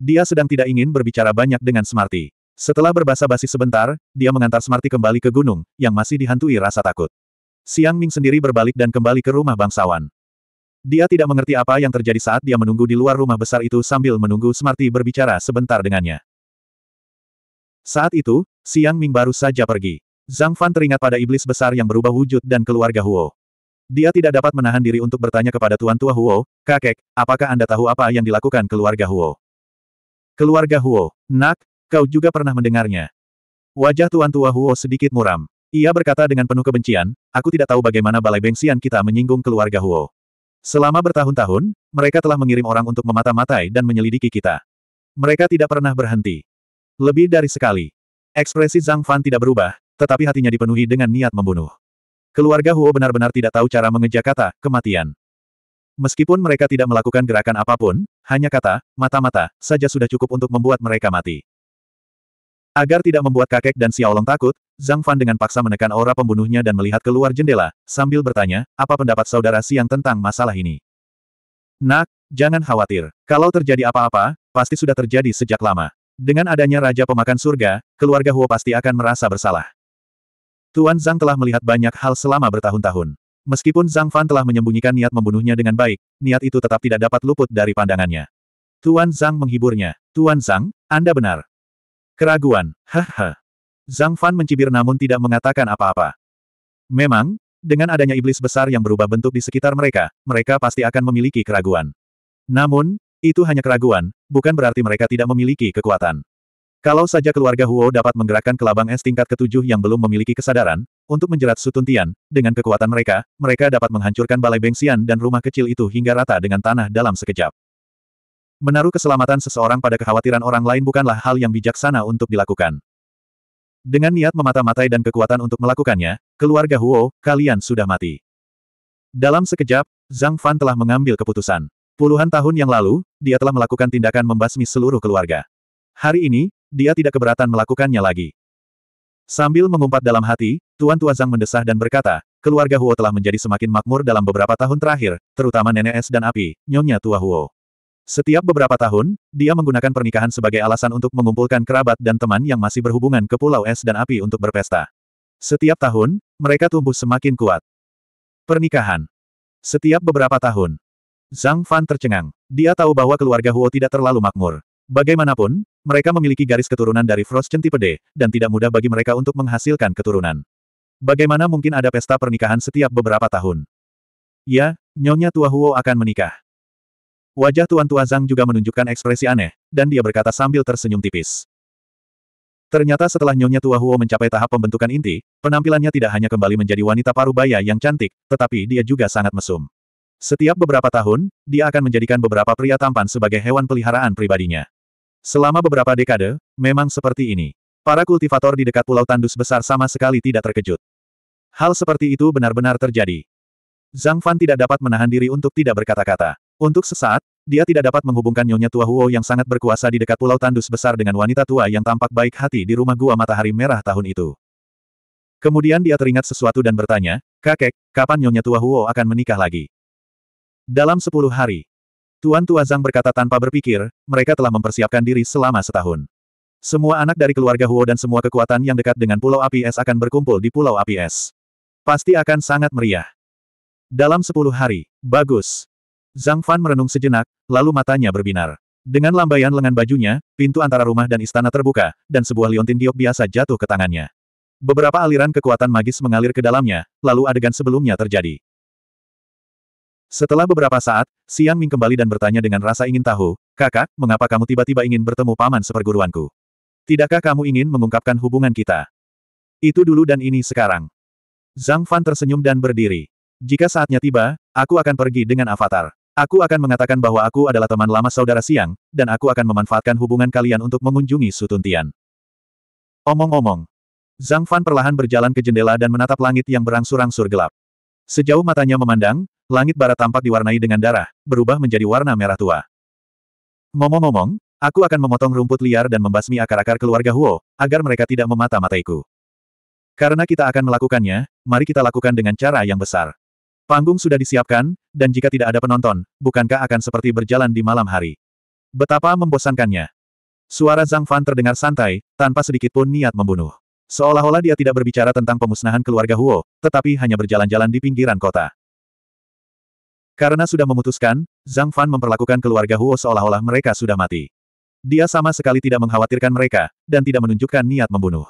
Dia sedang tidak ingin berbicara banyak dengan Smarty. Setelah berbasa-basi sebentar, dia mengantar Smarty kembali ke gunung, yang masih dihantui rasa takut. Siang Ming sendiri berbalik dan kembali ke rumah bangsawan. Dia tidak mengerti apa yang terjadi saat dia menunggu di luar rumah besar itu sambil menunggu Smarty berbicara sebentar dengannya. Saat itu, Siang Ming baru saja pergi. Zhang Fan teringat pada iblis besar yang berubah wujud dan keluarga Huo. Dia tidak dapat menahan diri untuk bertanya kepada Tuan Tua Huo, kakek, apakah Anda tahu apa yang dilakukan keluarga Huo? Keluarga Huo, nak, kau juga pernah mendengarnya. Wajah Tuan Tua Huo sedikit muram. Ia berkata dengan penuh kebencian, aku tidak tahu bagaimana balai bengsian kita menyinggung keluarga Huo. Selama bertahun-tahun, mereka telah mengirim orang untuk memata-matai dan menyelidiki kita. Mereka tidak pernah berhenti. Lebih dari sekali, Ekspresi Zhang Fan tidak berubah, tetapi hatinya dipenuhi dengan niat membunuh. Keluarga Huo benar-benar tidak tahu cara mengeja kata, kematian. Meskipun mereka tidak melakukan gerakan apapun, hanya kata, mata-mata, saja sudah cukup untuk membuat mereka mati. Agar tidak membuat kakek dan Xiaolong takut, Zhang Fan dengan paksa menekan aura pembunuhnya dan melihat keluar jendela, sambil bertanya, apa pendapat saudara Siang tentang masalah ini? Nak, jangan khawatir. Kalau terjadi apa-apa, pasti sudah terjadi sejak lama. Dengan adanya Raja Pemakan Surga, keluarga Huo pasti akan merasa bersalah. Tuan Zhang telah melihat banyak hal selama bertahun-tahun. Meskipun Zhang Fan telah menyembunyikan niat membunuhnya dengan baik, niat itu tetap tidak dapat luput dari pandangannya. Tuan Zhang menghiburnya. Tuan Zhang, Anda benar. Keraguan, haha. Zhang Fan mencibir namun tidak mengatakan apa-apa. Memang, dengan adanya iblis besar yang berubah bentuk di sekitar mereka, mereka pasti akan memiliki keraguan. Namun, itu hanya keraguan, bukan berarti mereka tidak memiliki kekuatan. Kalau saja keluarga Huo dapat menggerakkan kelabang es tingkat ketujuh yang belum memiliki kesadaran, untuk menjerat Sutuntian, dengan kekuatan mereka, mereka dapat menghancurkan balai Bengsian dan rumah kecil itu hingga rata dengan tanah dalam sekejap. Menaruh keselamatan seseorang pada kekhawatiran orang lain bukanlah hal yang bijaksana untuk dilakukan. Dengan niat memata-matai dan kekuatan untuk melakukannya, keluarga Huo, kalian sudah mati. Dalam sekejap, Zhang Fan telah mengambil keputusan. Puluhan tahun yang lalu, dia telah melakukan tindakan membasmi seluruh keluarga. Hari ini, dia tidak keberatan melakukannya lagi. Sambil mengumpat dalam hati, Tuan Tua Zhang mendesah dan berkata, keluarga Huo telah menjadi semakin makmur dalam beberapa tahun terakhir, terutama Nenek Es dan Api, Nyonya Tua Huo. Setiap beberapa tahun, dia menggunakan pernikahan sebagai alasan untuk mengumpulkan kerabat dan teman yang masih berhubungan ke Pulau Es dan Api untuk berpesta. Setiap tahun, mereka tumbuh semakin kuat. Pernikahan. Setiap beberapa tahun, Zhang Fan tercengang. Dia tahu bahwa keluarga Huo tidak terlalu makmur. Bagaimanapun, mereka memiliki garis keturunan dari Frost Centi Pede, dan tidak mudah bagi mereka untuk menghasilkan keturunan. Bagaimana mungkin ada pesta pernikahan setiap beberapa tahun? Ya, Nyonya Tua Huo akan menikah. Wajah Tuan Tua Zhang juga menunjukkan ekspresi aneh, dan dia berkata sambil tersenyum tipis. Ternyata setelah Nyonya Tua Huo mencapai tahap pembentukan inti, penampilannya tidak hanya kembali menjadi wanita parubaya yang cantik, tetapi dia juga sangat mesum. Setiap beberapa tahun, dia akan menjadikan beberapa pria tampan sebagai hewan peliharaan pribadinya. Selama beberapa dekade, memang seperti ini. Para kultivator di dekat Pulau Tandus besar sama sekali tidak terkejut. Hal seperti itu benar-benar terjadi. Zhang Fan tidak dapat menahan diri untuk tidak berkata-kata. Untuk sesaat, dia tidak dapat menghubungkan Nyonya Tua Huo yang sangat berkuasa di dekat Pulau Tandus besar dengan wanita tua yang tampak baik hati di rumah gua matahari merah tahun itu. Kemudian dia teringat sesuatu dan bertanya, Kakek, kapan Nyonya Tua Huo akan menikah lagi? Dalam sepuluh hari, Tuan Tua Zhang berkata tanpa berpikir, mereka telah mempersiapkan diri selama setahun. Semua anak dari keluarga Huo dan semua kekuatan yang dekat dengan Pulau Api Es akan berkumpul di Pulau Api Es. Pasti akan sangat meriah. Dalam sepuluh hari, bagus. Zhang Fan merenung sejenak, lalu matanya berbinar. Dengan lambaian lengan bajunya, pintu antara rumah dan istana terbuka, dan sebuah liontin giok biasa jatuh ke tangannya. Beberapa aliran kekuatan magis mengalir ke dalamnya, lalu adegan sebelumnya terjadi. Setelah beberapa saat, Siang Ming kembali dan bertanya dengan rasa ingin tahu, kakak, mengapa kamu tiba-tiba ingin bertemu paman seperguruanku? Tidakkah kamu ingin mengungkapkan hubungan kita? Itu dulu dan ini sekarang. Zhang Fan tersenyum dan berdiri. Jika saatnya tiba, aku akan pergi dengan avatar. Aku akan mengatakan bahwa aku adalah teman lama saudara siang, dan aku akan memanfaatkan hubungan kalian untuk mengunjungi Sutuntian. Omong-omong. Zhang Fan perlahan berjalan ke jendela dan menatap langit yang berangsur-angsur gelap. Sejauh matanya memandang, langit barat tampak diwarnai dengan darah, berubah menjadi warna merah tua. Ngomong-ngomong, aku akan memotong rumput liar dan membasmi akar-akar keluarga Huo, agar mereka tidak memata-mataiku. Karena kita akan melakukannya, mari kita lakukan dengan cara yang besar. Panggung sudah disiapkan, dan jika tidak ada penonton, bukankah akan seperti berjalan di malam hari? Betapa membosankannya. Suara Zhang Fan terdengar santai, tanpa sedikit pun niat membunuh. Seolah-olah dia tidak berbicara tentang pemusnahan keluarga Huo, tetapi hanya berjalan-jalan di pinggiran kota. Karena sudah memutuskan, Zhang Fan memperlakukan keluarga Huo seolah-olah mereka sudah mati. Dia sama sekali tidak mengkhawatirkan mereka, dan tidak menunjukkan niat membunuh.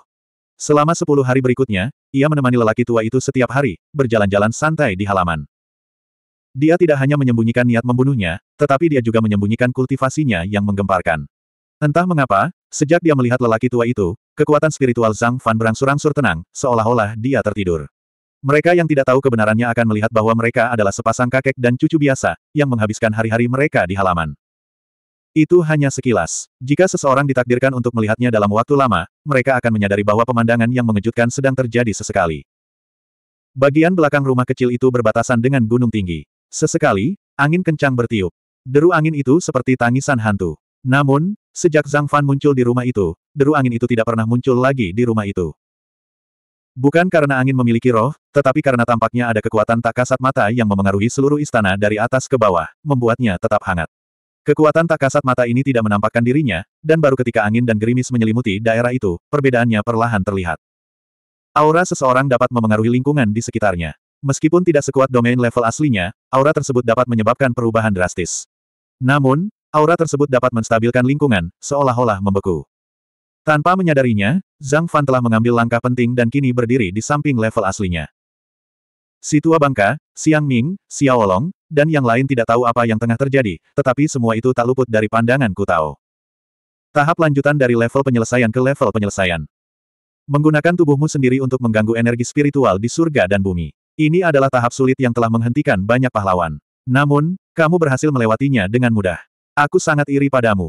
Selama sepuluh hari berikutnya, ia menemani lelaki tua itu setiap hari, berjalan-jalan santai di halaman. Dia tidak hanya menyembunyikan niat membunuhnya, tetapi dia juga menyembunyikan kultivasinya yang menggemparkan. Entah mengapa, sejak dia melihat lelaki tua itu, Kekuatan spiritual Zhang Fan berangsur-angsur tenang, seolah-olah dia tertidur. Mereka yang tidak tahu kebenarannya akan melihat bahwa mereka adalah sepasang kakek dan cucu biasa, yang menghabiskan hari-hari mereka di halaman. Itu hanya sekilas. Jika seseorang ditakdirkan untuk melihatnya dalam waktu lama, mereka akan menyadari bahwa pemandangan yang mengejutkan sedang terjadi sesekali. Bagian belakang rumah kecil itu berbatasan dengan gunung tinggi. Sesekali, angin kencang bertiup. Deru angin itu seperti tangisan hantu. Namun, sejak Zhang Fan muncul di rumah itu, deru angin itu tidak pernah muncul lagi di rumah itu. Bukan karena angin memiliki roh, tetapi karena tampaknya ada kekuatan tak kasat mata yang memengaruhi seluruh istana dari atas ke bawah, membuatnya tetap hangat. Kekuatan tak kasat mata ini tidak menampakkan dirinya, dan baru ketika angin dan gerimis menyelimuti daerah itu, perbedaannya perlahan terlihat. Aura seseorang dapat memengaruhi lingkungan di sekitarnya. Meskipun tidak sekuat domain level aslinya, aura tersebut dapat menyebabkan perubahan drastis. Namun, Aura tersebut dapat menstabilkan lingkungan, seolah-olah membeku. Tanpa menyadarinya, Zhang Fan telah mengambil langkah penting dan kini berdiri di samping level aslinya. Si tua bangka, Siang Ming, Xiao Xiaolong, dan yang lain tidak tahu apa yang tengah terjadi, tetapi semua itu tak luput dari pandangan Kutao. Tahap lanjutan dari level penyelesaian ke level penyelesaian. Menggunakan tubuhmu sendiri untuk mengganggu energi spiritual di surga dan bumi. Ini adalah tahap sulit yang telah menghentikan banyak pahlawan. Namun, kamu berhasil melewatinya dengan mudah. Aku sangat iri padamu.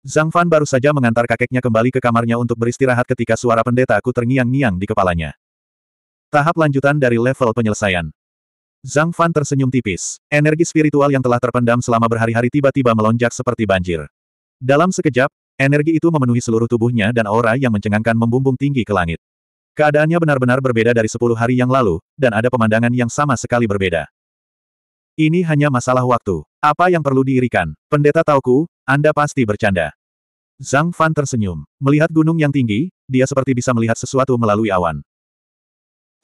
Zhang Fan baru saja mengantar kakeknya kembali ke kamarnya untuk beristirahat ketika suara pendeta aku terngiang-ngiang di kepalanya. Tahap lanjutan dari level penyelesaian. Zhang Fan tersenyum tipis. Energi spiritual yang telah terpendam selama berhari-hari tiba-tiba melonjak seperti banjir. Dalam sekejap, energi itu memenuhi seluruh tubuhnya dan aura yang mencengangkan membumbung tinggi ke langit. Keadaannya benar-benar berbeda dari sepuluh hari yang lalu, dan ada pemandangan yang sama sekali berbeda. Ini hanya masalah waktu. Apa yang perlu diirikan? Pendeta Tauku, Anda pasti bercanda. Zhang Fan tersenyum. Melihat gunung yang tinggi, dia seperti bisa melihat sesuatu melalui awan.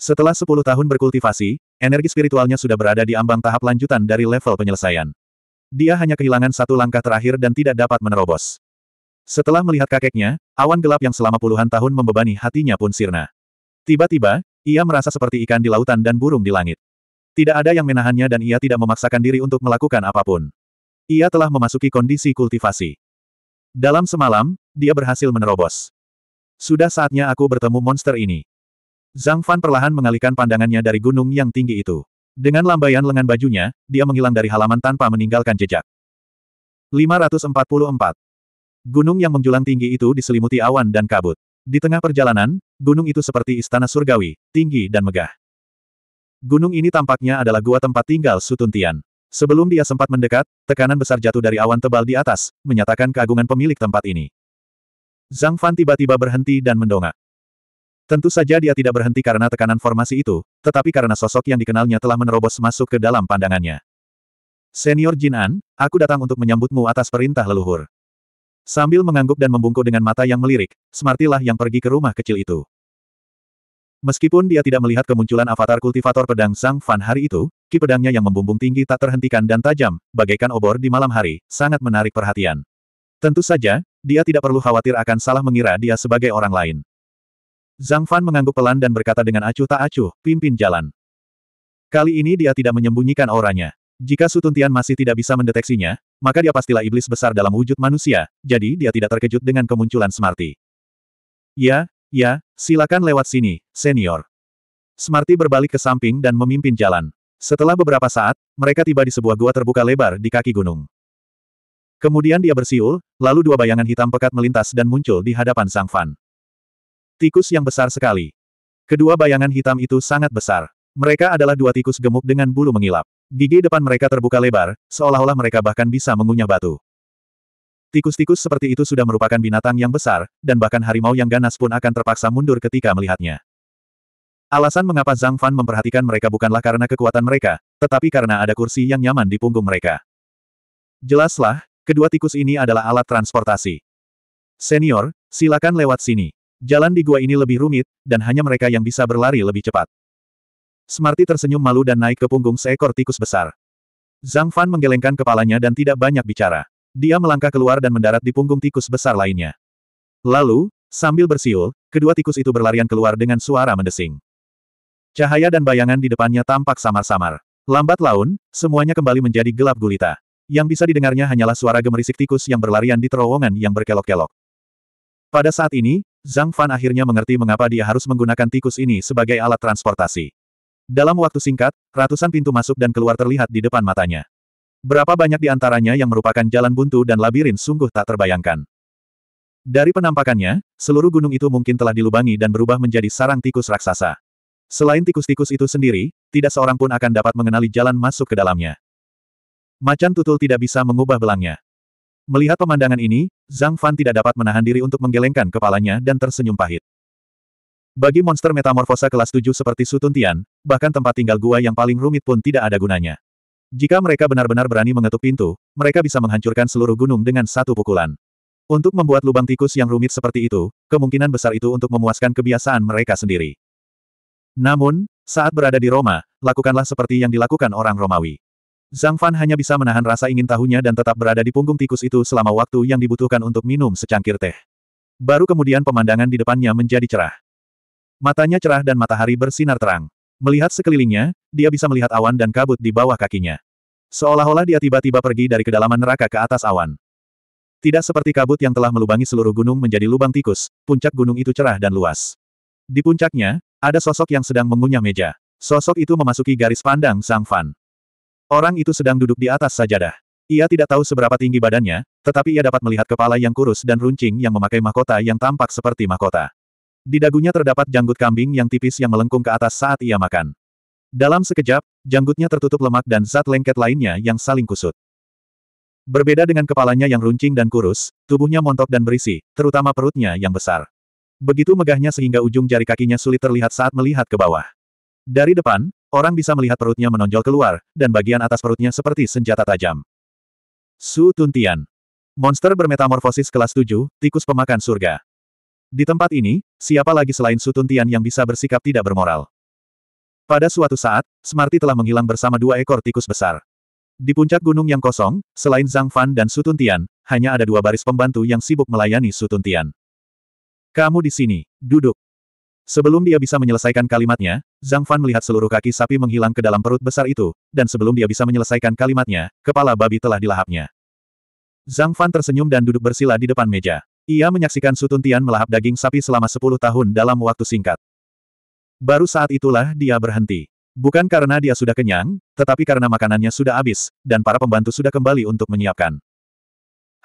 Setelah 10 tahun berkultivasi, energi spiritualnya sudah berada di ambang tahap lanjutan dari level penyelesaian. Dia hanya kehilangan satu langkah terakhir dan tidak dapat menerobos. Setelah melihat kakeknya, awan gelap yang selama puluhan tahun membebani hatinya pun sirna. Tiba-tiba, ia merasa seperti ikan di lautan dan burung di langit. Tidak ada yang menahannya dan ia tidak memaksakan diri untuk melakukan apapun. Ia telah memasuki kondisi kultivasi. Dalam semalam, dia berhasil menerobos. Sudah saatnya aku bertemu monster ini. Zhang Fan perlahan mengalihkan pandangannya dari gunung yang tinggi itu. Dengan lambaian lengan bajunya, dia menghilang dari halaman tanpa meninggalkan jejak. 544. Gunung yang menjulang tinggi itu diselimuti awan dan kabut. Di tengah perjalanan, gunung itu seperti istana surgawi, tinggi dan megah. Gunung ini tampaknya adalah gua tempat tinggal sutuntian. Sebelum dia sempat mendekat, tekanan besar jatuh dari awan tebal di atas, menyatakan keagungan pemilik tempat ini. Zhang Fan tiba-tiba berhenti dan mendongak. Tentu saja dia tidak berhenti karena tekanan formasi itu, tetapi karena sosok yang dikenalnya telah menerobos masuk ke dalam pandangannya. Senior Jin An, aku datang untuk menyambutmu atas perintah leluhur. Sambil mengangguk dan membungkuk dengan mata yang melirik, Smartilah yang pergi ke rumah kecil itu. Meskipun dia tidak melihat kemunculan avatar kultivator pedang Sang Fan hari itu, ki pedangnya yang membumbung tinggi tak terhentikan dan tajam, bagaikan obor di malam hari, sangat menarik perhatian. Tentu saja, dia tidak perlu khawatir akan salah mengira dia sebagai orang lain. Zhang Fan mengangguk pelan dan berkata dengan acuh tak acuh, pimpin jalan. Kali ini dia tidak menyembunyikan auranya. Jika Sutuntian masih tidak bisa mendeteksinya, maka dia pastilah iblis besar dalam wujud manusia, jadi dia tidak terkejut dengan kemunculan Smarty. Ya, Ya, silakan lewat sini, senior. Smarty berbalik ke samping dan memimpin jalan. Setelah beberapa saat, mereka tiba di sebuah gua terbuka lebar di kaki gunung. Kemudian dia bersiul, lalu dua bayangan hitam pekat melintas dan muncul di hadapan Sang Fan. Tikus yang besar sekali. Kedua bayangan hitam itu sangat besar. Mereka adalah dua tikus gemuk dengan bulu mengilap. Gigi depan mereka terbuka lebar, seolah-olah mereka bahkan bisa mengunyah batu. Tikus-tikus seperti itu sudah merupakan binatang yang besar, dan bahkan harimau yang ganas pun akan terpaksa mundur ketika melihatnya. Alasan mengapa Zhang Fan memperhatikan mereka bukanlah karena kekuatan mereka, tetapi karena ada kursi yang nyaman di punggung mereka. Jelaslah, kedua tikus ini adalah alat transportasi. Senior, silakan lewat sini. Jalan di gua ini lebih rumit, dan hanya mereka yang bisa berlari lebih cepat. Smarty tersenyum malu dan naik ke punggung seekor tikus besar. Zhang Fan menggelengkan kepalanya dan tidak banyak bicara. Dia melangkah keluar dan mendarat di punggung tikus besar lainnya. Lalu, sambil bersiul, kedua tikus itu berlarian keluar dengan suara mendesing. Cahaya dan bayangan di depannya tampak samar-samar. Lambat laun, semuanya kembali menjadi gelap gulita. Yang bisa didengarnya hanyalah suara gemerisik tikus yang berlarian di terowongan yang berkelok-kelok. Pada saat ini, Zhang Fan akhirnya mengerti mengapa dia harus menggunakan tikus ini sebagai alat transportasi. Dalam waktu singkat, ratusan pintu masuk dan keluar terlihat di depan matanya. Berapa banyak di antaranya yang merupakan jalan buntu dan labirin sungguh tak terbayangkan. Dari penampakannya, seluruh gunung itu mungkin telah dilubangi dan berubah menjadi sarang tikus raksasa. Selain tikus-tikus itu sendiri, tidak seorang pun akan dapat mengenali jalan masuk ke dalamnya. Macan tutul tidak bisa mengubah belangnya. Melihat pemandangan ini, Zhang Fan tidak dapat menahan diri untuk menggelengkan kepalanya dan tersenyum pahit. Bagi monster metamorfosa kelas 7 seperti Sutuntian, bahkan tempat tinggal gua yang paling rumit pun tidak ada gunanya. Jika mereka benar-benar berani mengetuk pintu, mereka bisa menghancurkan seluruh gunung dengan satu pukulan. Untuk membuat lubang tikus yang rumit seperti itu, kemungkinan besar itu untuk memuaskan kebiasaan mereka sendiri. Namun, saat berada di Roma, lakukanlah seperti yang dilakukan orang Romawi. Zhang Fan hanya bisa menahan rasa ingin tahunya dan tetap berada di punggung tikus itu selama waktu yang dibutuhkan untuk minum secangkir teh. Baru kemudian pemandangan di depannya menjadi cerah. Matanya cerah dan matahari bersinar terang. Melihat sekelilingnya, dia bisa melihat awan dan kabut di bawah kakinya. Seolah-olah dia tiba-tiba pergi dari kedalaman neraka ke atas awan. Tidak seperti kabut yang telah melubangi seluruh gunung menjadi lubang tikus, puncak gunung itu cerah dan luas. Di puncaknya, ada sosok yang sedang mengunyah meja. Sosok itu memasuki garis pandang Sang Fan. Orang itu sedang duduk di atas sajadah. Ia tidak tahu seberapa tinggi badannya, tetapi ia dapat melihat kepala yang kurus dan runcing yang memakai mahkota yang tampak seperti mahkota. Di dagunya terdapat janggut kambing yang tipis yang melengkung ke atas saat ia makan. Dalam sekejap, janggutnya tertutup lemak dan zat lengket lainnya yang saling kusut. Berbeda dengan kepalanya yang runcing dan kurus, tubuhnya montok dan berisi, terutama perutnya yang besar. Begitu megahnya sehingga ujung jari kakinya sulit terlihat saat melihat ke bawah. Dari depan, orang bisa melihat perutnya menonjol keluar, dan bagian atas perutnya seperti senjata tajam. Su Tuntian. Monster bermetamorfosis kelas 7, tikus pemakan surga. Di tempat ini, siapa lagi selain Su Tuntian yang bisa bersikap tidak bermoral? Pada suatu saat, Smarty telah menghilang bersama dua ekor tikus besar. Di puncak gunung yang kosong, selain Zhang Fan dan Sutun Tian, hanya ada dua baris pembantu yang sibuk melayani Sutun Tian. Kamu di sini, duduk. Sebelum dia bisa menyelesaikan kalimatnya, Zhang Fan melihat seluruh kaki sapi menghilang ke dalam perut besar itu, dan sebelum dia bisa menyelesaikan kalimatnya, kepala babi telah dilahapnya. Zhang Fan tersenyum dan duduk bersila di depan meja. Ia menyaksikan Sutun Tian melahap daging sapi selama 10 tahun dalam waktu singkat. Baru saat itulah dia berhenti. Bukan karena dia sudah kenyang, tetapi karena makanannya sudah habis, dan para pembantu sudah kembali untuk menyiapkan.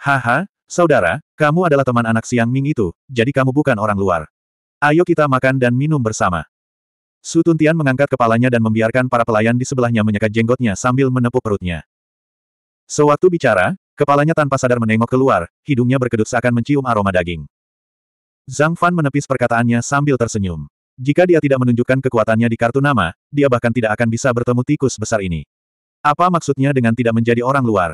Haha, saudara, kamu adalah teman anak siang Ming itu, jadi kamu bukan orang luar. Ayo kita makan dan minum bersama. Su Tuntian mengangkat kepalanya dan membiarkan para pelayan di sebelahnya menyekat jenggotnya sambil menepuk perutnya. Sewaktu bicara, kepalanya tanpa sadar menengok keluar, hidungnya berkedut seakan mencium aroma daging. Zhang Fan menepis perkataannya sambil tersenyum. Jika dia tidak menunjukkan kekuatannya di kartu nama, dia bahkan tidak akan bisa bertemu tikus besar ini. Apa maksudnya dengan tidak menjadi orang luar?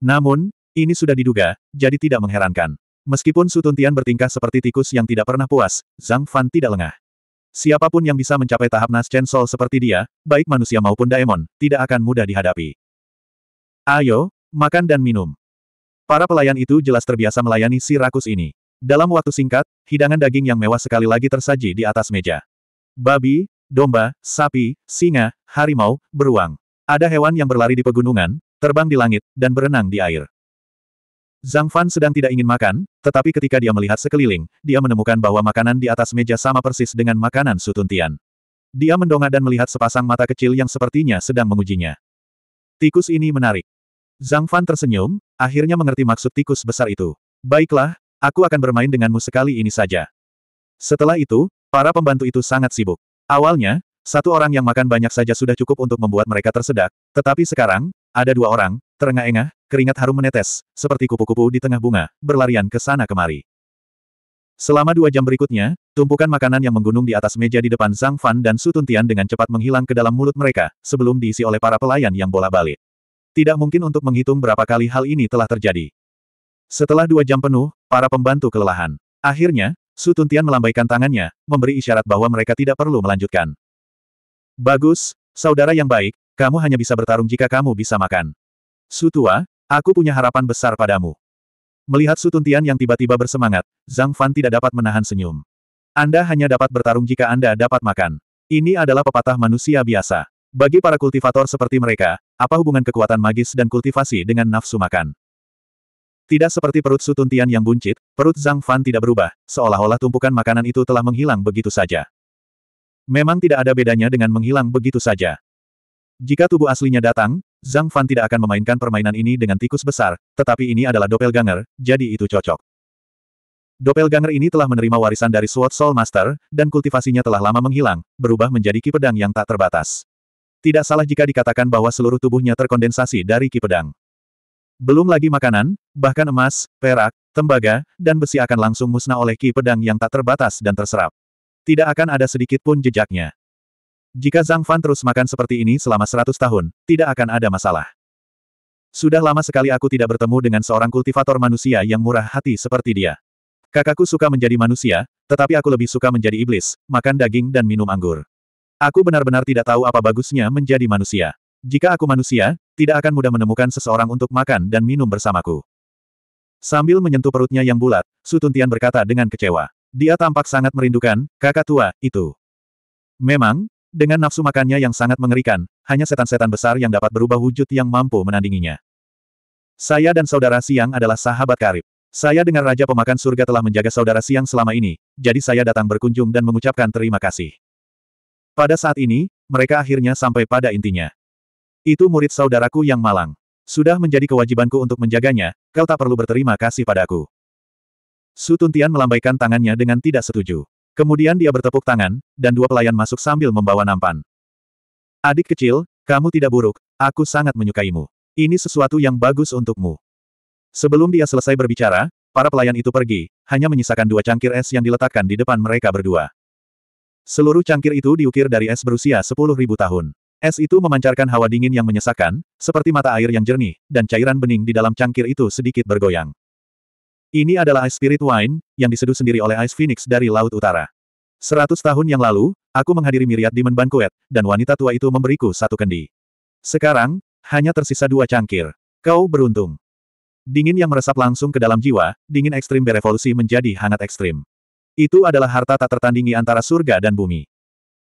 Namun, ini sudah diduga, jadi tidak mengherankan. Meskipun Sutuntian bertingkah seperti tikus yang tidak pernah puas, Zhang Fan tidak lengah. Siapapun yang bisa mencapai tahap Naschen Soul seperti dia, baik manusia maupun daemon, tidak akan mudah dihadapi. Ayo, makan dan minum. Para pelayan itu jelas terbiasa melayani si rakus ini. Dalam waktu singkat, hidangan daging yang mewah sekali lagi tersaji di atas meja. Babi, domba, sapi, singa, harimau, beruang. Ada hewan yang berlari di pegunungan, terbang di langit, dan berenang di air. Zhang Fan sedang tidak ingin makan, tetapi ketika dia melihat sekeliling, dia menemukan bahwa makanan di atas meja sama persis dengan makanan sutuntian. Dia mendongak dan melihat sepasang mata kecil yang sepertinya sedang mengujinya. Tikus ini menarik. Zhang Fan tersenyum, akhirnya mengerti maksud tikus besar itu. Baiklah, Aku akan bermain denganmu sekali ini saja. Setelah itu, para pembantu itu sangat sibuk. Awalnya, satu orang yang makan banyak saja sudah cukup untuk membuat mereka tersedak, tetapi sekarang, ada dua orang, terengah-engah, keringat harum menetes, seperti kupu-kupu di tengah bunga, berlarian ke sana kemari. Selama dua jam berikutnya, tumpukan makanan yang menggunung di atas meja di depan Zhang Fan dan Su Tuntian dengan cepat menghilang ke dalam mulut mereka, sebelum diisi oleh para pelayan yang bola balik. Tidak mungkin untuk menghitung berapa kali hal ini telah terjadi. Setelah dua jam penuh, para pembantu kelelahan. Akhirnya, Su Tuntian melambaikan tangannya, memberi isyarat bahwa mereka tidak perlu melanjutkan. Bagus, saudara yang baik, kamu hanya bisa bertarung jika kamu bisa makan. Su Tua, aku punya harapan besar padamu. Melihat Su Tuntian yang tiba-tiba bersemangat, Zhang Fan tidak dapat menahan senyum. Anda hanya dapat bertarung jika Anda dapat makan. Ini adalah pepatah manusia biasa. Bagi para kultivator seperti mereka, apa hubungan kekuatan magis dan kultivasi dengan nafsu makan? Tidak seperti perut Sutuntian yang buncit, perut Zhang Fan tidak berubah, seolah-olah tumpukan makanan itu telah menghilang begitu saja. Memang tidak ada bedanya dengan menghilang begitu saja. Jika tubuh aslinya datang, Zhang Fan tidak akan memainkan permainan ini dengan tikus besar, tetapi ini adalah doppelganger, jadi itu cocok. Doppelganger ini telah menerima warisan dari Sword Soul Master, dan kultivasinya telah lama menghilang, berubah menjadi ki pedang yang tak terbatas. Tidak salah jika dikatakan bahwa seluruh tubuhnya terkondensasi dari ki pedang. Belum lagi makanan, bahkan emas, perak, tembaga, dan besi akan langsung musnah oleh ki pedang yang tak terbatas dan terserap. Tidak akan ada sedikit pun jejaknya. Jika Zhang Fan terus makan seperti ini selama seratus tahun, tidak akan ada masalah. Sudah lama sekali aku tidak bertemu dengan seorang kultivator manusia yang murah hati seperti dia. Kakakku suka menjadi manusia, tetapi aku lebih suka menjadi iblis, makan daging dan minum anggur. Aku benar-benar tidak tahu apa bagusnya menjadi manusia. Jika aku manusia, tidak akan mudah menemukan seseorang untuk makan dan minum bersamaku. Sambil menyentuh perutnya yang bulat, Sutuntian berkata dengan kecewa. Dia tampak sangat merindukan, kakak tua, itu. Memang, dengan nafsu makannya yang sangat mengerikan, hanya setan-setan besar yang dapat berubah wujud yang mampu menandinginya. Saya dan saudara Siang adalah sahabat karib. Saya dengar Raja Pemakan Surga telah menjaga saudara Siang selama ini, jadi saya datang berkunjung dan mengucapkan terima kasih. Pada saat ini, mereka akhirnya sampai pada intinya. Itu murid saudaraku yang malang. Sudah menjadi kewajibanku untuk menjaganya, kau tak perlu berterima kasih padaku. Su Tuntian melambaikan tangannya dengan tidak setuju. Kemudian dia bertepuk tangan, dan dua pelayan masuk sambil membawa nampan. Adik kecil, kamu tidak buruk, aku sangat menyukaimu. Ini sesuatu yang bagus untukmu. Sebelum dia selesai berbicara, para pelayan itu pergi, hanya menyisakan dua cangkir es yang diletakkan di depan mereka berdua. Seluruh cangkir itu diukir dari es berusia 10.000 tahun. Es itu memancarkan hawa dingin yang menyesakkan, seperti mata air yang jernih, dan cairan bening di dalam cangkir itu sedikit bergoyang. Ini adalah Ice Spirit Wine, yang diseduh sendiri oleh Ice Phoenix dari Laut Utara. Seratus tahun yang lalu, aku menghadiri miriat Demon Banquet, dan wanita tua itu memberiku satu kendi. Sekarang, hanya tersisa dua cangkir. Kau beruntung. Dingin yang meresap langsung ke dalam jiwa, dingin ekstrim berevolusi menjadi hangat ekstrim. Itu adalah harta tak tertandingi antara surga dan bumi.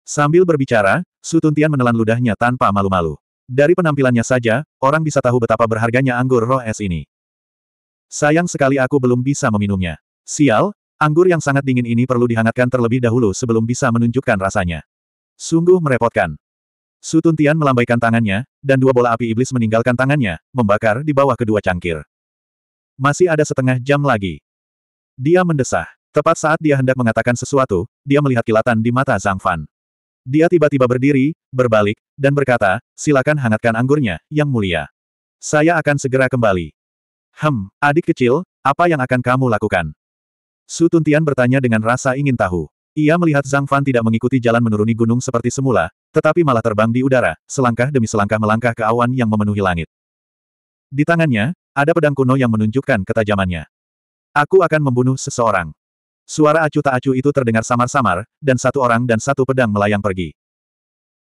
Sambil berbicara, Sutuntian menelan ludahnya tanpa malu-malu. Dari penampilannya saja, orang bisa tahu betapa berharganya anggur roh es ini. Sayang sekali aku belum bisa meminumnya. Sial, anggur yang sangat dingin ini perlu dihangatkan terlebih dahulu sebelum bisa menunjukkan rasanya. Sungguh merepotkan. Sutuntian melambaikan tangannya, dan dua bola api iblis meninggalkan tangannya, membakar di bawah kedua cangkir. Masih ada setengah jam lagi. Dia mendesah. Tepat saat dia hendak mengatakan sesuatu, dia melihat kilatan di mata Zhang Fan. Dia tiba-tiba berdiri, berbalik, dan berkata, silakan hangatkan anggurnya, yang mulia. Saya akan segera kembali. Hem, adik kecil, apa yang akan kamu lakukan? Su Tuntian bertanya dengan rasa ingin tahu. Ia melihat Zhang Fan tidak mengikuti jalan menuruni gunung seperti semula, tetapi malah terbang di udara, selangkah demi selangkah melangkah ke awan yang memenuhi langit. Di tangannya, ada pedang kuno yang menunjukkan ketajamannya. Aku akan membunuh seseorang. Suara acu tak acu itu terdengar samar-samar, dan satu orang dan satu pedang melayang pergi.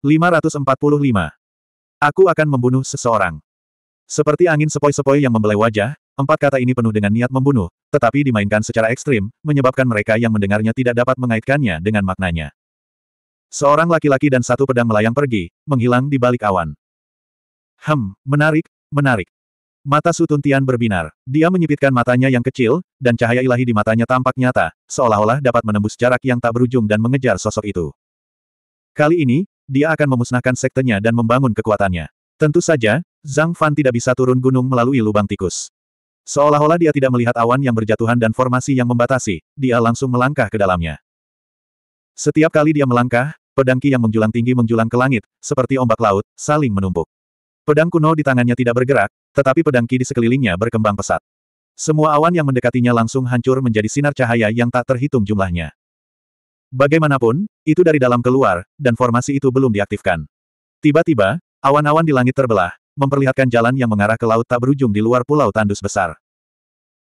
545. Aku akan membunuh seseorang. Seperti angin sepoi-sepoi yang membelai wajah, empat kata ini penuh dengan niat membunuh, tetapi dimainkan secara ekstrim, menyebabkan mereka yang mendengarnya tidak dapat mengaitkannya dengan maknanya. Seorang laki-laki dan satu pedang melayang pergi, menghilang di balik awan. Hem, menarik, menarik. Mata Sutun Tian berbinar. Dia menyipitkan matanya yang kecil, dan cahaya ilahi di matanya tampak nyata, seolah-olah dapat menembus jarak yang tak berujung dan mengejar sosok itu. Kali ini, dia akan memusnahkan sektenya dan membangun kekuatannya. Tentu saja, Zhang Fan tidak bisa turun gunung melalui lubang tikus. Seolah-olah dia tidak melihat awan yang berjatuhan dan formasi yang membatasi, dia langsung melangkah ke dalamnya. Setiap kali dia melangkah, pedangki yang menjulang tinggi menjulang ke langit, seperti ombak laut, saling menumpuk. Pedang kuno di tangannya tidak bergerak, tetapi pedang ki di sekelilingnya berkembang pesat. Semua awan yang mendekatinya langsung hancur menjadi sinar cahaya yang tak terhitung jumlahnya. Bagaimanapun, itu dari dalam keluar, dan formasi itu belum diaktifkan. Tiba-tiba, awan-awan di langit terbelah, memperlihatkan jalan yang mengarah ke laut tak berujung di luar pulau tandus besar.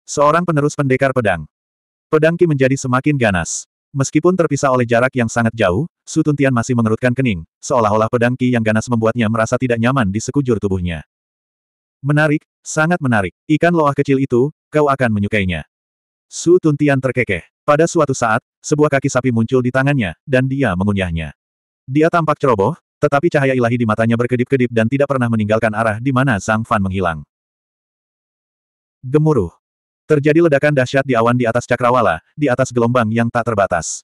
Seorang penerus pendekar pedang. Pedang Ki menjadi semakin ganas. Meskipun terpisah oleh jarak yang sangat jauh, Sutuntian masih mengerutkan kening, seolah-olah pedang Ki yang ganas membuatnya merasa tidak nyaman di sekujur tubuhnya. Menarik, sangat menarik. Ikan loa kecil itu, kau akan menyukainya. Su Tuntian terkekeh. Pada suatu saat, sebuah kaki sapi muncul di tangannya, dan dia mengunyahnya. Dia tampak ceroboh, tetapi cahaya ilahi di matanya berkedip-kedip dan tidak pernah meninggalkan arah di mana Sang Fan menghilang. Gemuruh. Terjadi ledakan dahsyat di awan di atas cakrawala, di atas gelombang yang tak terbatas.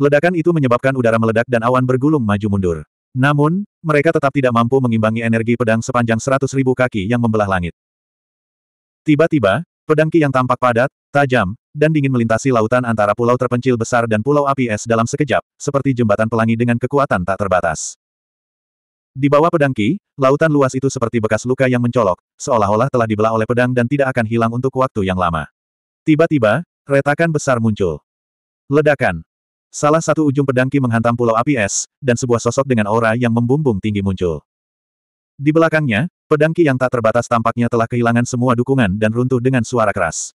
Ledakan itu menyebabkan udara meledak dan awan bergulung maju mundur. Namun, mereka tetap tidak mampu mengimbangi energi pedang sepanjang seratus ribu kaki yang membelah langit. Tiba-tiba, pedang Ki yang tampak padat, tajam, dan dingin melintasi lautan antara pulau terpencil besar dan pulau api es dalam sekejap, seperti jembatan pelangi dengan kekuatan tak terbatas. Di bawah pedang Ki, lautan luas itu seperti bekas luka yang mencolok, seolah-olah telah dibelah oleh pedang dan tidak akan hilang untuk waktu yang lama. Tiba-tiba, retakan besar muncul. Ledakan. Salah satu ujung pedangki menghantam pulau api es, dan sebuah sosok dengan aura yang membumbung tinggi muncul. Di belakangnya, pedangki yang tak terbatas tampaknya telah kehilangan semua dukungan dan runtuh dengan suara keras.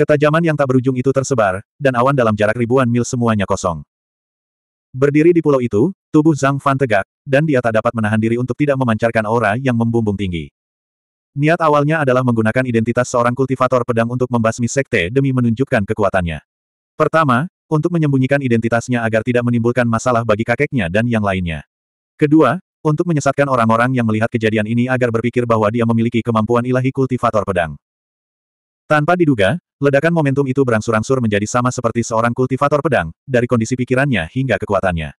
Ketajaman yang tak berujung itu tersebar, dan awan dalam jarak ribuan mil semuanya kosong. Berdiri di pulau itu, tubuh Zhang Fan tegak, dan dia tak dapat menahan diri untuk tidak memancarkan aura yang membumbung tinggi. Niat awalnya adalah menggunakan identitas seorang kultivator pedang untuk membasmi sekte demi menunjukkan kekuatannya. Pertama, untuk menyembunyikan identitasnya agar tidak menimbulkan masalah bagi kakeknya dan yang lainnya. Kedua, untuk menyesatkan orang-orang yang melihat kejadian ini agar berpikir bahwa dia memiliki kemampuan ilahi kultivator pedang. Tanpa diduga, ledakan momentum itu berangsur-angsur menjadi sama seperti seorang kultivator pedang, dari kondisi pikirannya hingga kekuatannya.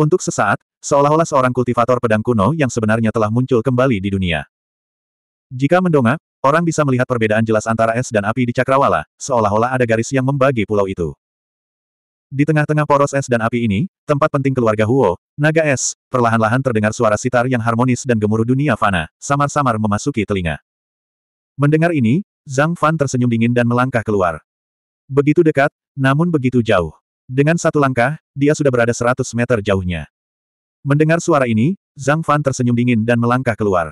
Untuk sesaat, seolah-olah seorang kultivator pedang kuno yang sebenarnya telah muncul kembali di dunia. Jika mendongak, orang bisa melihat perbedaan jelas antara es dan api di cakrawala, seolah-olah ada garis yang membagi pulau itu. Di tengah-tengah poros es dan api ini, tempat penting keluarga Huo, naga es, perlahan-lahan terdengar suara sitar yang harmonis dan gemuruh dunia fana, samar-samar memasuki telinga. Mendengar ini, Zhang Fan tersenyum dingin dan melangkah keluar. Begitu dekat, namun begitu jauh. Dengan satu langkah, dia sudah berada 100 meter jauhnya. Mendengar suara ini, Zhang Fan tersenyum dingin dan melangkah keluar.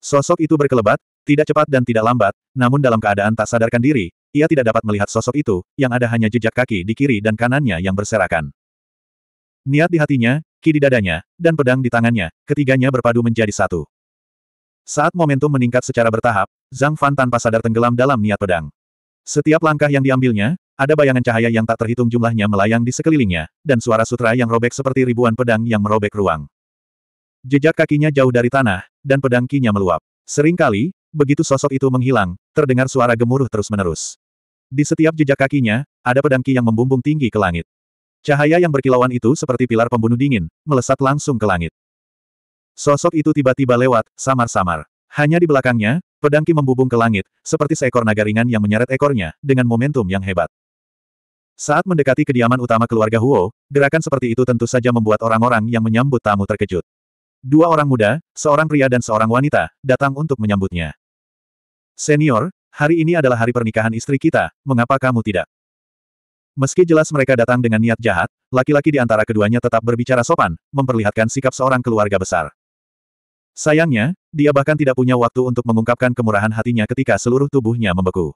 Sosok itu berkelebat, tidak cepat dan tidak lambat, namun dalam keadaan tak sadarkan diri, ia tidak dapat melihat sosok itu, yang ada hanya jejak kaki di kiri dan kanannya yang berserakan. Niat di hatinya, ki di dadanya, dan pedang di tangannya, ketiganya berpadu menjadi satu. Saat momentum meningkat secara bertahap, Zhang Fan tanpa sadar tenggelam dalam niat pedang. Setiap langkah yang diambilnya, ada bayangan cahaya yang tak terhitung jumlahnya melayang di sekelilingnya, dan suara sutra yang robek seperti ribuan pedang yang merobek ruang. Jejak kakinya jauh dari tanah, dan pedang kinya meluap. Seringkali, begitu sosok itu menghilang, terdengar suara gemuruh terus-menerus. Di setiap jejak kakinya, ada pedang ki yang membumbung tinggi ke langit. Cahaya yang berkilauan itu seperti pilar pembunuh dingin, melesat langsung ke langit. Sosok itu tiba-tiba lewat, samar-samar. Hanya di belakangnya, pedang Ki membubung ke langit, seperti seekor naga ringan yang menyeret ekornya, dengan momentum yang hebat. Saat mendekati kediaman utama keluarga Huo, gerakan seperti itu tentu saja membuat orang-orang yang menyambut tamu terkejut. Dua orang muda, seorang pria dan seorang wanita, datang untuk menyambutnya. Senior, hari ini adalah hari pernikahan istri kita, mengapa kamu tidak? Meski jelas mereka datang dengan niat jahat, laki-laki di antara keduanya tetap berbicara sopan, memperlihatkan sikap seorang keluarga besar. Sayangnya, dia bahkan tidak punya waktu untuk mengungkapkan kemurahan hatinya ketika seluruh tubuhnya membeku.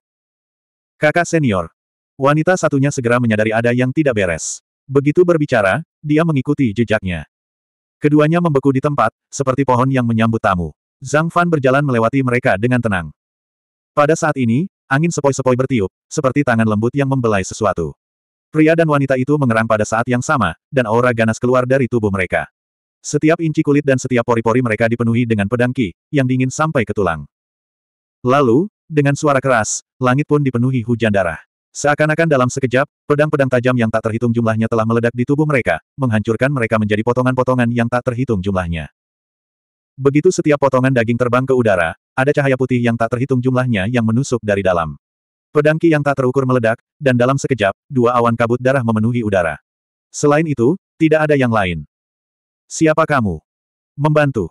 Kakak senior. Wanita satunya segera menyadari ada yang tidak beres. Begitu berbicara, dia mengikuti jejaknya. Keduanya membeku di tempat, seperti pohon yang menyambut tamu. Zhang Fan berjalan melewati mereka dengan tenang. Pada saat ini, angin sepoi-sepoi bertiup, seperti tangan lembut yang membelai sesuatu. Pria dan wanita itu mengerang pada saat yang sama, dan aura ganas keluar dari tubuh mereka. Setiap inci kulit dan setiap pori-pori mereka dipenuhi dengan pedang ki, yang dingin sampai ke tulang. Lalu, dengan suara keras, langit pun dipenuhi hujan darah. Seakan-akan dalam sekejap, pedang-pedang tajam yang tak terhitung jumlahnya telah meledak di tubuh mereka, menghancurkan mereka menjadi potongan-potongan yang tak terhitung jumlahnya. Begitu setiap potongan daging terbang ke udara, ada cahaya putih yang tak terhitung jumlahnya yang menusuk dari dalam. Pedangki yang tak terukur meledak, dan dalam sekejap, dua awan kabut darah memenuhi udara. Selain itu, tidak ada yang lain. Siapa kamu? Membantu.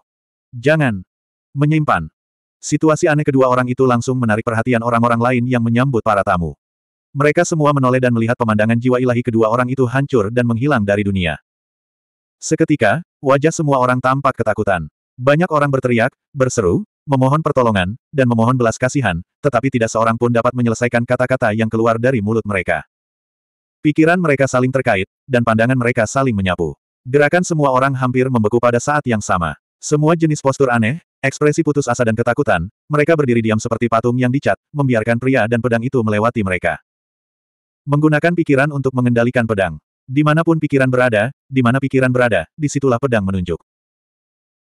Jangan. Menyimpan. Situasi aneh kedua orang itu langsung menarik perhatian orang-orang lain yang menyambut para tamu. Mereka semua menoleh dan melihat pemandangan jiwa ilahi kedua orang itu hancur dan menghilang dari dunia. Seketika, wajah semua orang tampak ketakutan. Banyak orang berteriak, berseru, memohon pertolongan, dan memohon belas kasihan, tetapi tidak seorang pun dapat menyelesaikan kata-kata yang keluar dari mulut mereka. Pikiran mereka saling terkait, dan pandangan mereka saling menyapu. Gerakan semua orang hampir membeku pada saat yang sama. Semua jenis postur aneh, ekspresi putus asa dan ketakutan, mereka berdiri diam seperti patung yang dicat, membiarkan pria dan pedang itu melewati mereka. Menggunakan pikiran untuk mengendalikan pedang. Dimanapun pikiran berada, di mana pikiran berada, disitulah pedang menunjuk.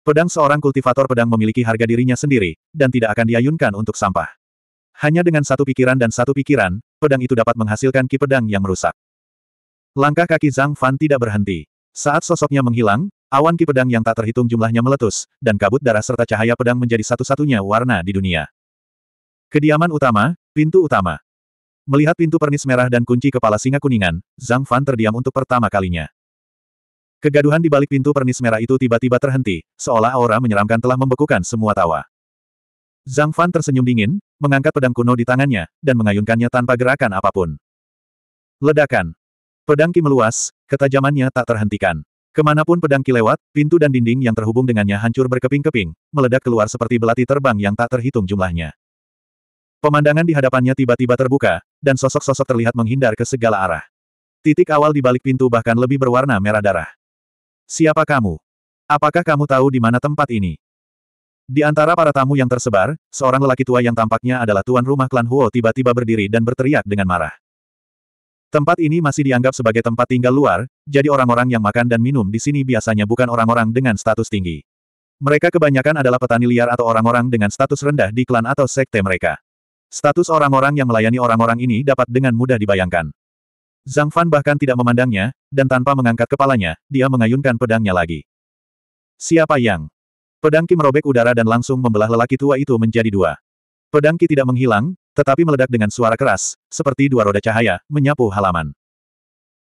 Pedang seorang kultivator pedang memiliki harga dirinya sendiri, dan tidak akan diayunkan untuk sampah. Hanya dengan satu pikiran dan satu pikiran, pedang itu dapat menghasilkan ki pedang yang merusak. Langkah kaki Zhang Fan tidak berhenti. Saat sosoknya menghilang, awan ki pedang yang tak terhitung jumlahnya meletus, dan kabut darah serta cahaya pedang menjadi satu-satunya warna di dunia. Kediaman utama, pintu utama. Melihat pintu pernis merah dan kunci kepala singa kuningan, Zhang Fan terdiam untuk pertama kalinya. Kegaduhan di balik pintu pernis merah itu tiba-tiba terhenti, seolah aura menyeramkan telah membekukan semua tawa. Zhang Fan tersenyum dingin, mengangkat pedang kuno di tangannya, dan mengayunkannya tanpa gerakan apapun. Ledakan. Pedang Ki meluas, ketajamannya tak terhentikan. Kemanapun pedang Ki lewat, pintu dan dinding yang terhubung dengannya hancur berkeping-keping, meledak keluar seperti belati terbang yang tak terhitung jumlahnya. Pemandangan di hadapannya tiba-tiba terbuka, dan sosok-sosok terlihat menghindar ke segala arah. Titik awal di balik pintu bahkan lebih berwarna merah darah. Siapa kamu? Apakah kamu tahu di mana tempat ini? Di antara para tamu yang tersebar, seorang lelaki tua yang tampaknya adalah tuan rumah klan Huo tiba-tiba berdiri dan berteriak dengan marah. Tempat ini masih dianggap sebagai tempat tinggal luar, jadi orang-orang yang makan dan minum di sini biasanya bukan orang-orang dengan status tinggi. Mereka kebanyakan adalah petani liar atau orang-orang dengan status rendah di klan atau sekte mereka. Status orang-orang yang melayani orang-orang ini dapat dengan mudah dibayangkan. Zhang Fan bahkan tidak memandangnya, dan tanpa mengangkat kepalanya, dia mengayunkan pedangnya lagi. Siapa yang? Pedang Ki merobek udara dan langsung membelah lelaki tua itu menjadi dua. Pedang Ki tidak menghilang, tetapi meledak dengan suara keras, seperti dua roda cahaya, menyapu halaman.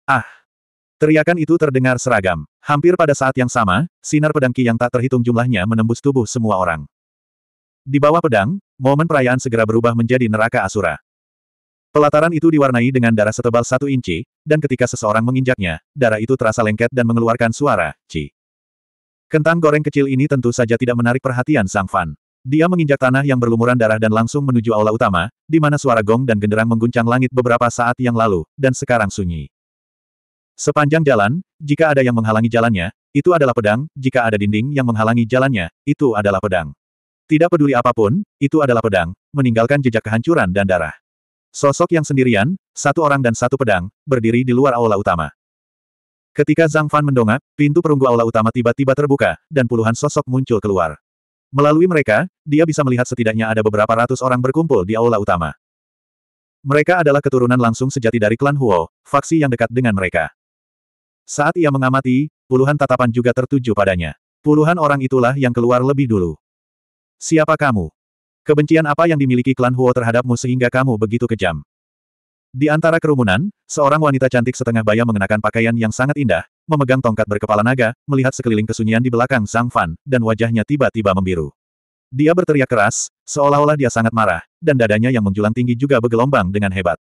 Ah! Teriakan itu terdengar seragam. Hampir pada saat yang sama, sinar pedang Ki yang tak terhitung jumlahnya menembus tubuh semua orang. Di bawah pedang, momen perayaan segera berubah menjadi neraka asura. Pelataran itu diwarnai dengan darah setebal satu inci, dan ketika seseorang menginjaknya, darah itu terasa lengket dan mengeluarkan suara, ci. Kentang goreng kecil ini tentu saja tidak menarik perhatian Sang Fan. Dia menginjak tanah yang berlumuran darah dan langsung menuju aula utama, di mana suara gong dan genderang mengguncang langit beberapa saat yang lalu, dan sekarang sunyi. Sepanjang jalan, jika ada yang menghalangi jalannya, itu adalah pedang, jika ada dinding yang menghalangi jalannya, itu adalah pedang. Tidak peduli apapun, itu adalah pedang, meninggalkan jejak kehancuran dan darah. Sosok yang sendirian, satu orang dan satu pedang, berdiri di luar aula utama. Ketika Zhang Fan mendongak, pintu perunggu aula utama tiba-tiba terbuka, dan puluhan sosok muncul keluar. Melalui mereka, dia bisa melihat setidaknya ada beberapa ratus orang berkumpul di aula utama. Mereka adalah keturunan langsung sejati dari klan Huo, faksi yang dekat dengan mereka. Saat ia mengamati, puluhan tatapan juga tertuju padanya. Puluhan orang itulah yang keluar lebih dulu. Siapa kamu? Kebencian apa yang dimiliki klan Huo terhadapmu sehingga kamu begitu kejam? Di antara kerumunan, seorang wanita cantik setengah baya mengenakan pakaian yang sangat indah, memegang tongkat berkepala naga, melihat sekeliling kesunyian di belakang Zhang Fan, dan wajahnya tiba-tiba membiru. Dia berteriak keras, seolah-olah dia sangat marah, dan dadanya yang menjulang tinggi juga bergelombang dengan hebat.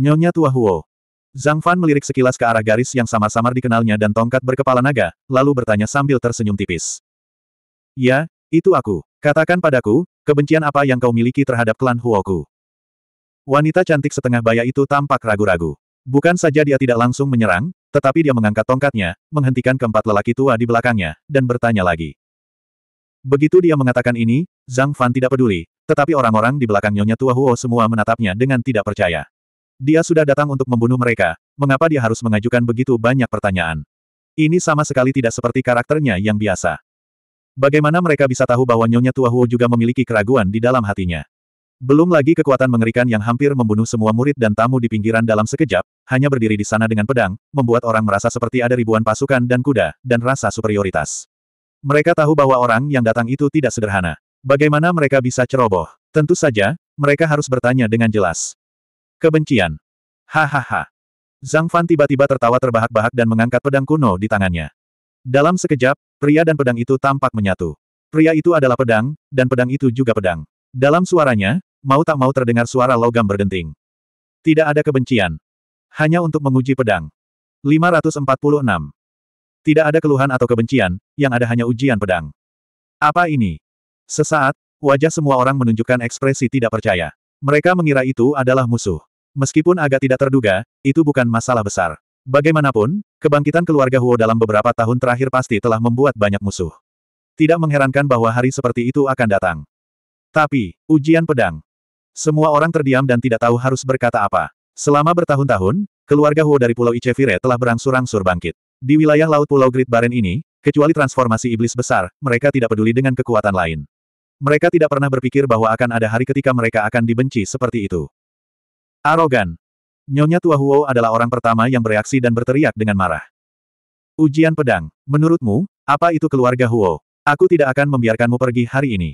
Nyonya tua Huo, Zhang Fan melirik sekilas ke arah garis yang samar-samar dikenalnya dan tongkat berkepala naga, lalu bertanya sambil tersenyum tipis. Ya, itu aku. Katakan padaku, kebencian apa yang kau miliki terhadap klan Huoku? Wanita cantik setengah baya itu tampak ragu-ragu. Bukan saja dia tidak langsung menyerang, tetapi dia mengangkat tongkatnya, menghentikan keempat lelaki tua di belakangnya, dan bertanya lagi. Begitu dia mengatakan ini, Zhang Fan tidak peduli, tetapi orang-orang di belakang Nyonya Tua Huo semua menatapnya dengan tidak percaya. Dia sudah datang untuk membunuh mereka, mengapa dia harus mengajukan begitu banyak pertanyaan? Ini sama sekali tidak seperti karakternya yang biasa. Bagaimana mereka bisa tahu bahwa Nyonya Tua Huo juga memiliki keraguan di dalam hatinya? Belum lagi kekuatan mengerikan yang hampir membunuh semua murid dan tamu di pinggiran dalam sekejap, hanya berdiri di sana dengan pedang, membuat orang merasa seperti ada ribuan pasukan dan kuda, dan rasa superioritas. Mereka tahu bahwa orang yang datang itu tidak sederhana. Bagaimana mereka bisa ceroboh? Tentu saja, mereka harus bertanya dengan jelas. Kebencian. Hahaha. Zhang Fan tiba-tiba tertawa terbahak-bahak dan mengangkat pedang kuno di tangannya. Dalam sekejap, pria dan pedang itu tampak menyatu. Pria itu adalah pedang, dan pedang itu juga pedang. Dalam suaranya, mau tak mau terdengar suara logam berdenting. Tidak ada kebencian. Hanya untuk menguji pedang. 546. Tidak ada keluhan atau kebencian, yang ada hanya ujian pedang. Apa ini? Sesaat, wajah semua orang menunjukkan ekspresi tidak percaya. Mereka mengira itu adalah musuh. Meskipun agak tidak terduga, itu bukan masalah besar. Bagaimanapun, kebangkitan keluarga Huo dalam beberapa tahun terakhir pasti telah membuat banyak musuh. Tidak mengherankan bahwa hari seperti itu akan datang. Tapi, ujian pedang. Semua orang terdiam dan tidak tahu harus berkata apa. Selama bertahun-tahun, keluarga Huo dari Pulau Ichevire telah berangsur-angsur bangkit. Di wilayah laut Pulau Great Baren ini, kecuali transformasi iblis besar, mereka tidak peduli dengan kekuatan lain. Mereka tidak pernah berpikir bahwa akan ada hari ketika mereka akan dibenci seperti itu. Arogan, Nyonya tua Huo adalah orang pertama yang bereaksi dan berteriak dengan marah. Ujian pedang, menurutmu, apa itu keluarga Huo? Aku tidak akan membiarkanmu pergi hari ini.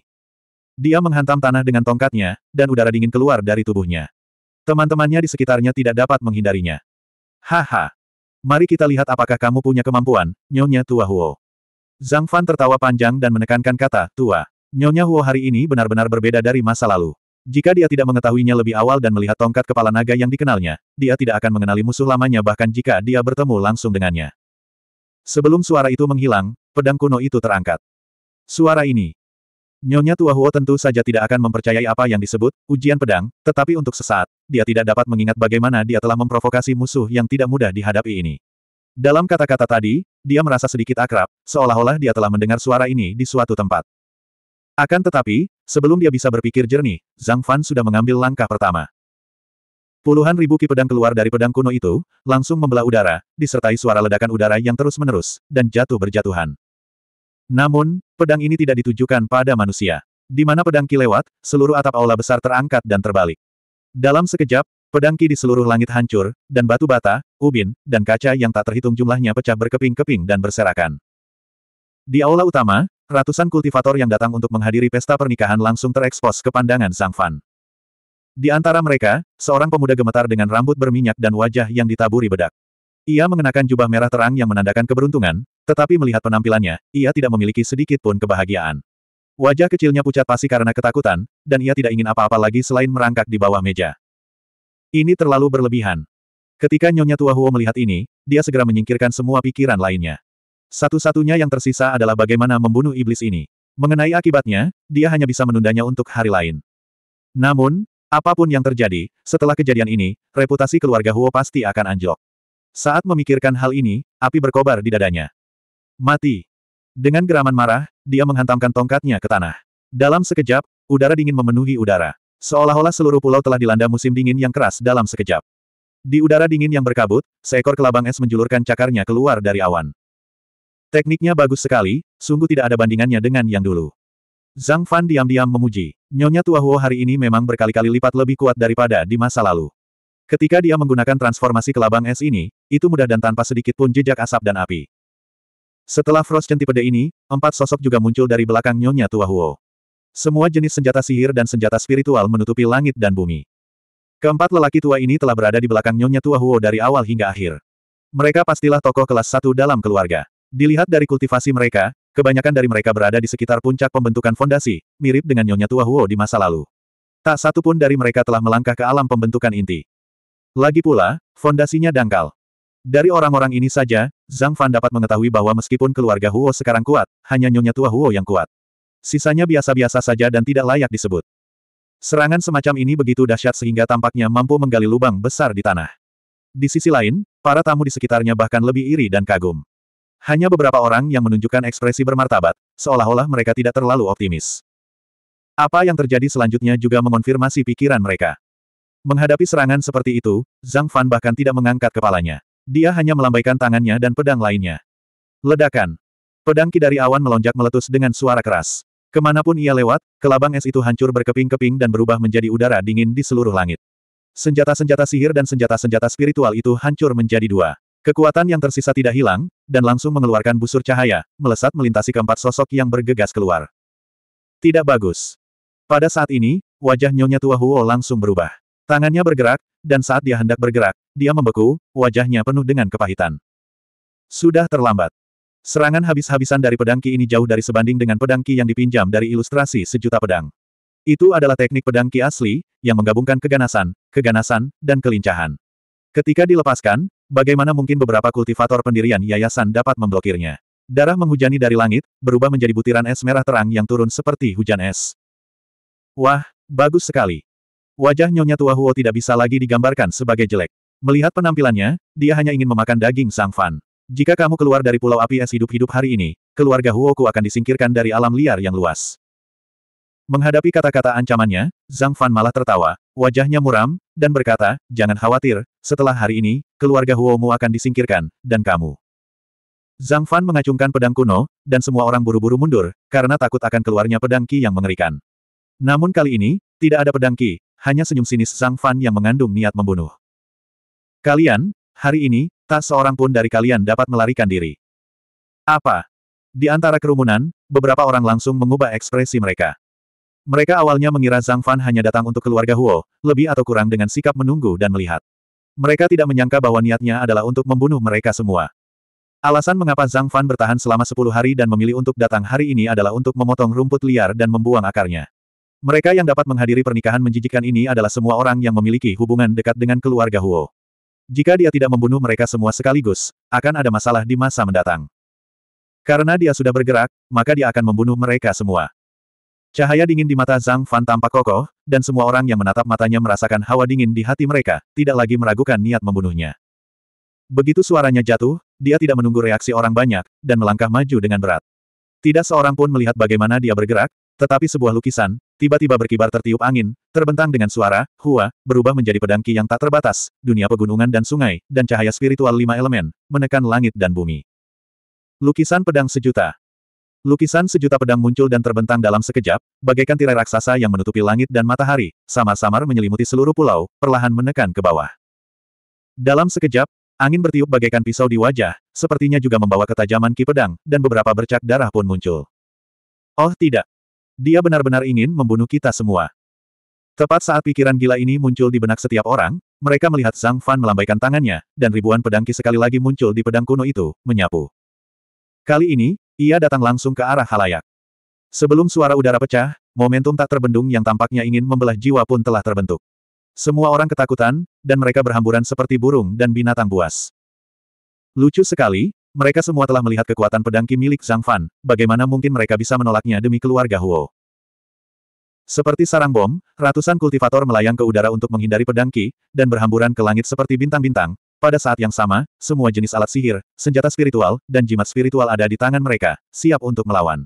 Dia menghantam tanah dengan tongkatnya, dan udara dingin keluar dari tubuhnya. Teman-temannya di sekitarnya tidak dapat menghindarinya. Haha. Mari kita lihat apakah kamu punya kemampuan, Nyonya Tua Huo. Zhang Fan tertawa panjang dan menekankan kata, tua. Nyonya Huo hari ini benar-benar berbeda dari masa lalu. Jika dia tidak mengetahuinya lebih awal dan melihat tongkat kepala naga yang dikenalnya, dia tidak akan mengenali musuh lamanya bahkan jika dia bertemu langsung dengannya. Sebelum suara itu menghilang, pedang kuno itu terangkat. Suara ini. Nyonya Tua Huo tentu saja tidak akan mempercayai apa yang disebut ujian pedang, tetapi untuk sesaat, dia tidak dapat mengingat bagaimana dia telah memprovokasi musuh yang tidak mudah dihadapi ini. Dalam kata-kata tadi, dia merasa sedikit akrab, seolah-olah dia telah mendengar suara ini di suatu tempat. Akan tetapi, Sebelum dia bisa berpikir jernih, Zhang Fan sudah mengambil langkah pertama. Puluhan ribu ki pedang keluar dari pedang kuno itu, langsung membelah udara, disertai suara ledakan udara yang terus-menerus, dan jatuh berjatuhan. Namun, pedang ini tidak ditujukan pada manusia. Di mana pedang ki lewat, seluruh atap aula besar terangkat dan terbalik. Dalam sekejap, pedang ki di seluruh langit hancur, dan batu bata, ubin, dan kaca yang tak terhitung jumlahnya pecah berkeping-keping dan berserakan. Di aula utama, Ratusan kultivator yang datang untuk menghadiri pesta pernikahan langsung terekspos ke pandangan Sang Fan. Di antara mereka, seorang pemuda gemetar dengan rambut berminyak dan wajah yang ditaburi bedak. Ia mengenakan jubah merah terang yang menandakan keberuntungan, tetapi melihat penampilannya, ia tidak memiliki sedikit pun kebahagiaan. Wajah kecilnya pucat pasi karena ketakutan, dan ia tidak ingin apa-apa lagi selain merangkak di bawah meja. Ini terlalu berlebihan. Ketika Nyonya Tua Huo melihat ini, dia segera menyingkirkan semua pikiran lainnya. Satu-satunya yang tersisa adalah bagaimana membunuh iblis ini. Mengenai akibatnya, dia hanya bisa menundanya untuk hari lain. Namun, apapun yang terjadi, setelah kejadian ini, reputasi keluarga Huo pasti akan anjlok. Saat memikirkan hal ini, api berkobar di dadanya. Mati. Dengan geraman marah, dia menghantamkan tongkatnya ke tanah. Dalam sekejap, udara dingin memenuhi udara. Seolah-olah seluruh pulau telah dilanda musim dingin yang keras dalam sekejap. Di udara dingin yang berkabut, seekor kelabang es menjulurkan cakarnya keluar dari awan. Tekniknya bagus sekali, sungguh tidak ada bandingannya dengan yang dulu. Zhang Fan diam-diam memuji. Nyonya Tua Huo hari ini memang berkali-kali lipat lebih kuat daripada di masa lalu. Ketika dia menggunakan transformasi ke labang es ini, itu mudah dan tanpa sedikit pun jejak asap dan api. Setelah Frost Centipede ini, empat sosok juga muncul dari belakang Nyonya Tua Huo. Semua jenis senjata sihir dan senjata spiritual menutupi langit dan bumi. Keempat lelaki tua ini telah berada di belakang Nyonya Tua Huo dari awal hingga akhir. Mereka pastilah tokoh kelas satu dalam keluarga. Dilihat dari kultivasi mereka, kebanyakan dari mereka berada di sekitar puncak pembentukan fondasi, mirip dengan Nyonya Tua Huo di masa lalu. Tak satu pun dari mereka telah melangkah ke alam pembentukan inti. Lagi pula, fondasinya dangkal. Dari orang-orang ini saja, Zhang Fan dapat mengetahui bahwa meskipun keluarga Huo sekarang kuat, hanya Nyonya Tua Huo yang kuat. Sisanya biasa-biasa saja dan tidak layak disebut. Serangan semacam ini begitu dahsyat sehingga tampaknya mampu menggali lubang besar di tanah. Di sisi lain, para tamu di sekitarnya bahkan lebih iri dan kagum. Hanya beberapa orang yang menunjukkan ekspresi bermartabat, seolah-olah mereka tidak terlalu optimis. Apa yang terjadi selanjutnya juga mengonfirmasi pikiran mereka. Menghadapi serangan seperti itu, Zhang Fan bahkan tidak mengangkat kepalanya. Dia hanya melambaikan tangannya dan pedang lainnya. Ledakan. Pedang ki dari awan melonjak meletus dengan suara keras. Kemanapun ia lewat, kelabang es itu hancur berkeping-keping dan berubah menjadi udara dingin di seluruh langit. Senjata-senjata sihir dan senjata-senjata spiritual itu hancur menjadi dua. Kekuatan yang tersisa tidak hilang, dan langsung mengeluarkan busur cahaya, melesat melintasi keempat sosok yang bergegas keluar. Tidak bagus. Pada saat ini, wajah Nyonya Tua Huo langsung berubah. Tangannya bergerak, dan saat dia hendak bergerak, dia membeku, wajahnya penuh dengan kepahitan. Sudah terlambat. Serangan habis-habisan dari pedang Ki ini jauh dari sebanding dengan pedang Ki yang dipinjam dari ilustrasi sejuta pedang. Itu adalah teknik pedang Ki asli, yang menggabungkan keganasan, keganasan, dan kelincahan. Ketika dilepaskan, bagaimana mungkin beberapa kultivator pendirian yayasan dapat memblokirnya? Darah menghujani dari langit, berubah menjadi butiran es merah terang yang turun seperti hujan es. Wah, bagus sekali. Wajah Nyonya Tua Huo tidak bisa lagi digambarkan sebagai jelek. Melihat penampilannya, dia hanya ingin memakan daging sang Fan. Jika kamu keluar dari pulau api es hidup-hidup hari ini, keluarga Huoku akan disingkirkan dari alam liar yang luas. Menghadapi kata-kata ancamannya, Zhang Fan malah tertawa, wajahnya muram, dan berkata, jangan khawatir, setelah hari ini, keluarga Huomu akan disingkirkan, dan kamu. Zhang Fan mengacungkan pedang kuno, dan semua orang buru-buru mundur, karena takut akan keluarnya pedang Qi yang mengerikan. Namun kali ini, tidak ada pedang Qi, hanya senyum sinis Zhang Fan yang mengandung niat membunuh. Kalian, hari ini, tak seorang pun dari kalian dapat melarikan diri. Apa? Di antara kerumunan, beberapa orang langsung mengubah ekspresi mereka. Mereka awalnya mengira Zhang Fan hanya datang untuk keluarga Huo, lebih atau kurang dengan sikap menunggu dan melihat. Mereka tidak menyangka bahwa niatnya adalah untuk membunuh mereka semua. Alasan mengapa Zhang Fan bertahan selama 10 hari dan memilih untuk datang hari ini adalah untuk memotong rumput liar dan membuang akarnya. Mereka yang dapat menghadiri pernikahan menjijikan ini adalah semua orang yang memiliki hubungan dekat dengan keluarga Huo. Jika dia tidak membunuh mereka semua sekaligus, akan ada masalah di masa mendatang. Karena dia sudah bergerak, maka dia akan membunuh mereka semua. Cahaya dingin di mata Zhang Fan tampak kokoh, dan semua orang yang menatap matanya merasakan hawa dingin di hati mereka, tidak lagi meragukan niat membunuhnya. Begitu suaranya jatuh, dia tidak menunggu reaksi orang banyak, dan melangkah maju dengan berat. Tidak seorang pun melihat bagaimana dia bergerak, tetapi sebuah lukisan, tiba-tiba berkibar tertiup angin, terbentang dengan suara, hua, berubah menjadi pedang ki yang tak terbatas, dunia pegunungan dan sungai, dan cahaya spiritual lima elemen, menekan langit dan bumi. Lukisan pedang sejuta. Lukisan sejuta pedang muncul dan terbentang dalam sekejap, bagaikan tirai raksasa yang menutupi langit dan matahari, samar-samar menyelimuti seluruh pulau, perlahan menekan ke bawah. Dalam sekejap, angin bertiup bagaikan pisau di wajah, sepertinya juga membawa ketajaman ki pedang, dan beberapa bercak darah pun muncul. Oh tidak. Dia benar-benar ingin membunuh kita semua. Tepat saat pikiran gila ini muncul di benak setiap orang, mereka melihat Zhang Fan melambaikan tangannya, dan ribuan pedang ki sekali lagi muncul di pedang kuno itu, menyapu. Kali ini, ia datang langsung ke arah halayak. Sebelum suara udara pecah, momentum tak terbendung yang tampaknya ingin membelah jiwa pun telah terbentuk. Semua orang ketakutan, dan mereka berhamburan seperti burung dan binatang buas. Lucu sekali, mereka semua telah melihat kekuatan pedangki milik Zhang Fan, bagaimana mungkin mereka bisa menolaknya demi keluarga Huo. Seperti sarang bom, ratusan kultivator melayang ke udara untuk menghindari pedangki dan berhamburan ke langit seperti bintang-bintang, pada saat yang sama, semua jenis alat sihir, senjata spiritual, dan jimat spiritual ada di tangan mereka, siap untuk melawan.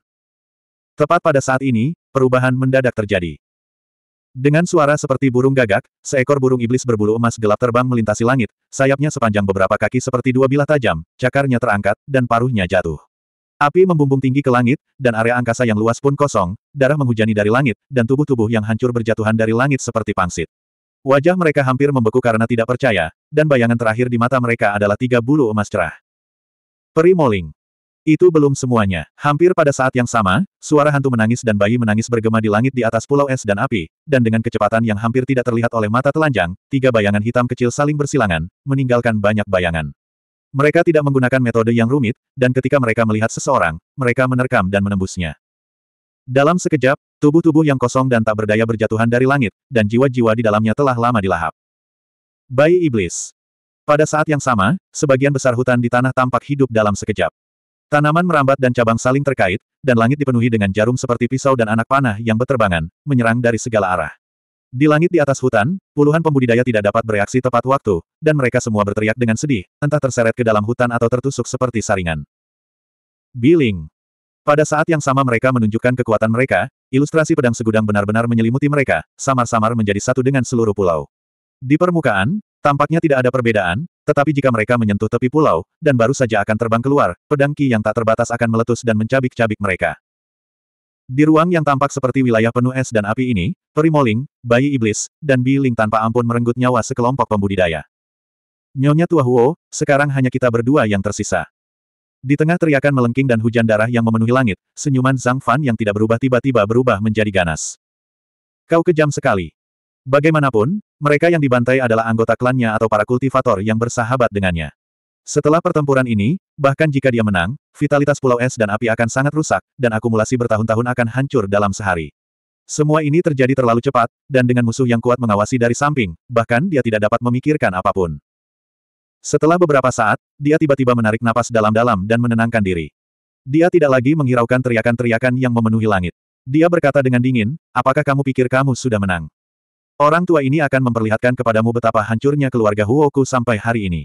Tepat pada saat ini, perubahan mendadak terjadi. Dengan suara seperti burung gagak, seekor burung iblis berbulu emas gelap terbang melintasi langit, sayapnya sepanjang beberapa kaki seperti dua bilah tajam, cakarnya terangkat, dan paruhnya jatuh. Api membumbung tinggi ke langit, dan area angkasa yang luas pun kosong, darah menghujani dari langit, dan tubuh-tubuh yang hancur berjatuhan dari langit seperti pangsit. Wajah mereka hampir membeku karena tidak percaya, dan bayangan terakhir di mata mereka adalah tiga bulu emas cerah. Peri Moling. Itu belum semuanya. Hampir pada saat yang sama, suara hantu menangis dan bayi menangis bergema di langit di atas pulau es dan api, dan dengan kecepatan yang hampir tidak terlihat oleh mata telanjang, tiga bayangan hitam kecil saling bersilangan, meninggalkan banyak bayangan. Mereka tidak menggunakan metode yang rumit, dan ketika mereka melihat seseorang, mereka menerkam dan menembusnya. Dalam sekejap, tubuh-tubuh yang kosong dan tak berdaya berjatuhan dari langit, dan jiwa-jiwa di dalamnya telah lama dilahap. Bayi Iblis. Pada saat yang sama, sebagian besar hutan di tanah tampak hidup dalam sekejap. Tanaman merambat dan cabang saling terkait, dan langit dipenuhi dengan jarum seperti pisau dan anak panah yang berterbangan, menyerang dari segala arah. Di langit di atas hutan, puluhan pembudidaya tidak dapat bereaksi tepat waktu, dan mereka semua berteriak dengan sedih, entah terseret ke dalam hutan atau tertusuk seperti saringan. Biling. Pada saat yang sama mereka menunjukkan kekuatan mereka, ilustrasi pedang segudang benar-benar menyelimuti mereka, samar-samar menjadi satu dengan seluruh pulau. Di permukaan, tampaknya tidak ada perbedaan, tetapi jika mereka menyentuh tepi pulau, dan baru saja akan terbang keluar, pedang Ki yang tak terbatas akan meletus dan mencabik-cabik mereka. Di ruang yang tampak seperti wilayah penuh es dan api ini, Perimoling, bayi iblis, dan Biling tanpa ampun merenggut nyawa sekelompok pembudidaya. Nyonya Tua Huo, sekarang hanya kita berdua yang tersisa. Di tengah teriakan melengking dan hujan darah yang memenuhi langit, senyuman Zhang Fan yang tidak berubah tiba-tiba berubah menjadi ganas. Kau kejam sekali. Bagaimanapun, mereka yang dibantai adalah anggota klannya atau para kultivator yang bersahabat dengannya. Setelah pertempuran ini, bahkan jika dia menang, vitalitas pulau es dan api akan sangat rusak, dan akumulasi bertahun-tahun akan hancur dalam sehari. Semua ini terjadi terlalu cepat, dan dengan musuh yang kuat mengawasi dari samping, bahkan dia tidak dapat memikirkan apapun. Setelah beberapa saat, dia tiba-tiba menarik napas dalam-dalam dan menenangkan diri. Dia tidak lagi menghiraukan teriakan-teriakan yang memenuhi langit. Dia berkata dengan dingin, apakah kamu pikir kamu sudah menang? Orang tua ini akan memperlihatkan kepadamu betapa hancurnya keluarga Huoku sampai hari ini.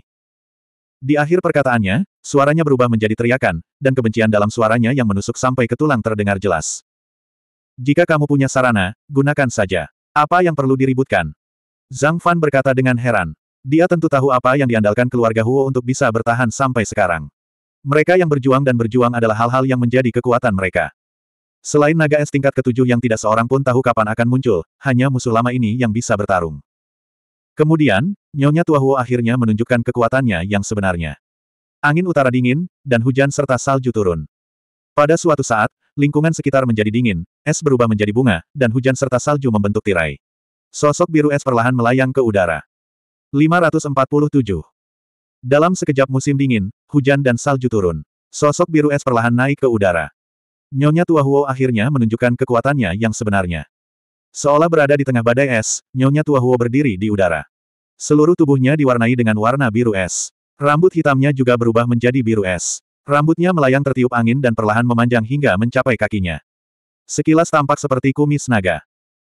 Di akhir perkataannya, suaranya berubah menjadi teriakan, dan kebencian dalam suaranya yang menusuk sampai ke tulang terdengar jelas. Jika kamu punya sarana, gunakan saja. Apa yang perlu diributkan? Zhang Fan berkata dengan heran. Dia tentu tahu apa yang diandalkan keluarga Huo untuk bisa bertahan sampai sekarang. Mereka yang berjuang dan berjuang adalah hal-hal yang menjadi kekuatan mereka. Selain naga es tingkat ketujuh yang tidak seorang pun tahu kapan akan muncul, hanya musuh lama ini yang bisa bertarung. Kemudian, Nyonya Tua Huo akhirnya menunjukkan kekuatannya yang sebenarnya. Angin utara dingin, dan hujan serta salju turun. Pada suatu saat, lingkungan sekitar menjadi dingin, es berubah menjadi bunga, dan hujan serta salju membentuk tirai. Sosok biru es perlahan melayang ke udara. 547. Dalam sekejap musim dingin, hujan dan salju turun. Sosok biru es perlahan naik ke udara. Nyonya tua Huo akhirnya menunjukkan kekuatannya yang sebenarnya. Seolah berada di tengah badai es, Nyonya tua Huo berdiri di udara. Seluruh tubuhnya diwarnai dengan warna biru es. Rambut hitamnya juga berubah menjadi biru es. Rambutnya melayang tertiup angin dan perlahan memanjang hingga mencapai kakinya. Sekilas tampak seperti kumis naga.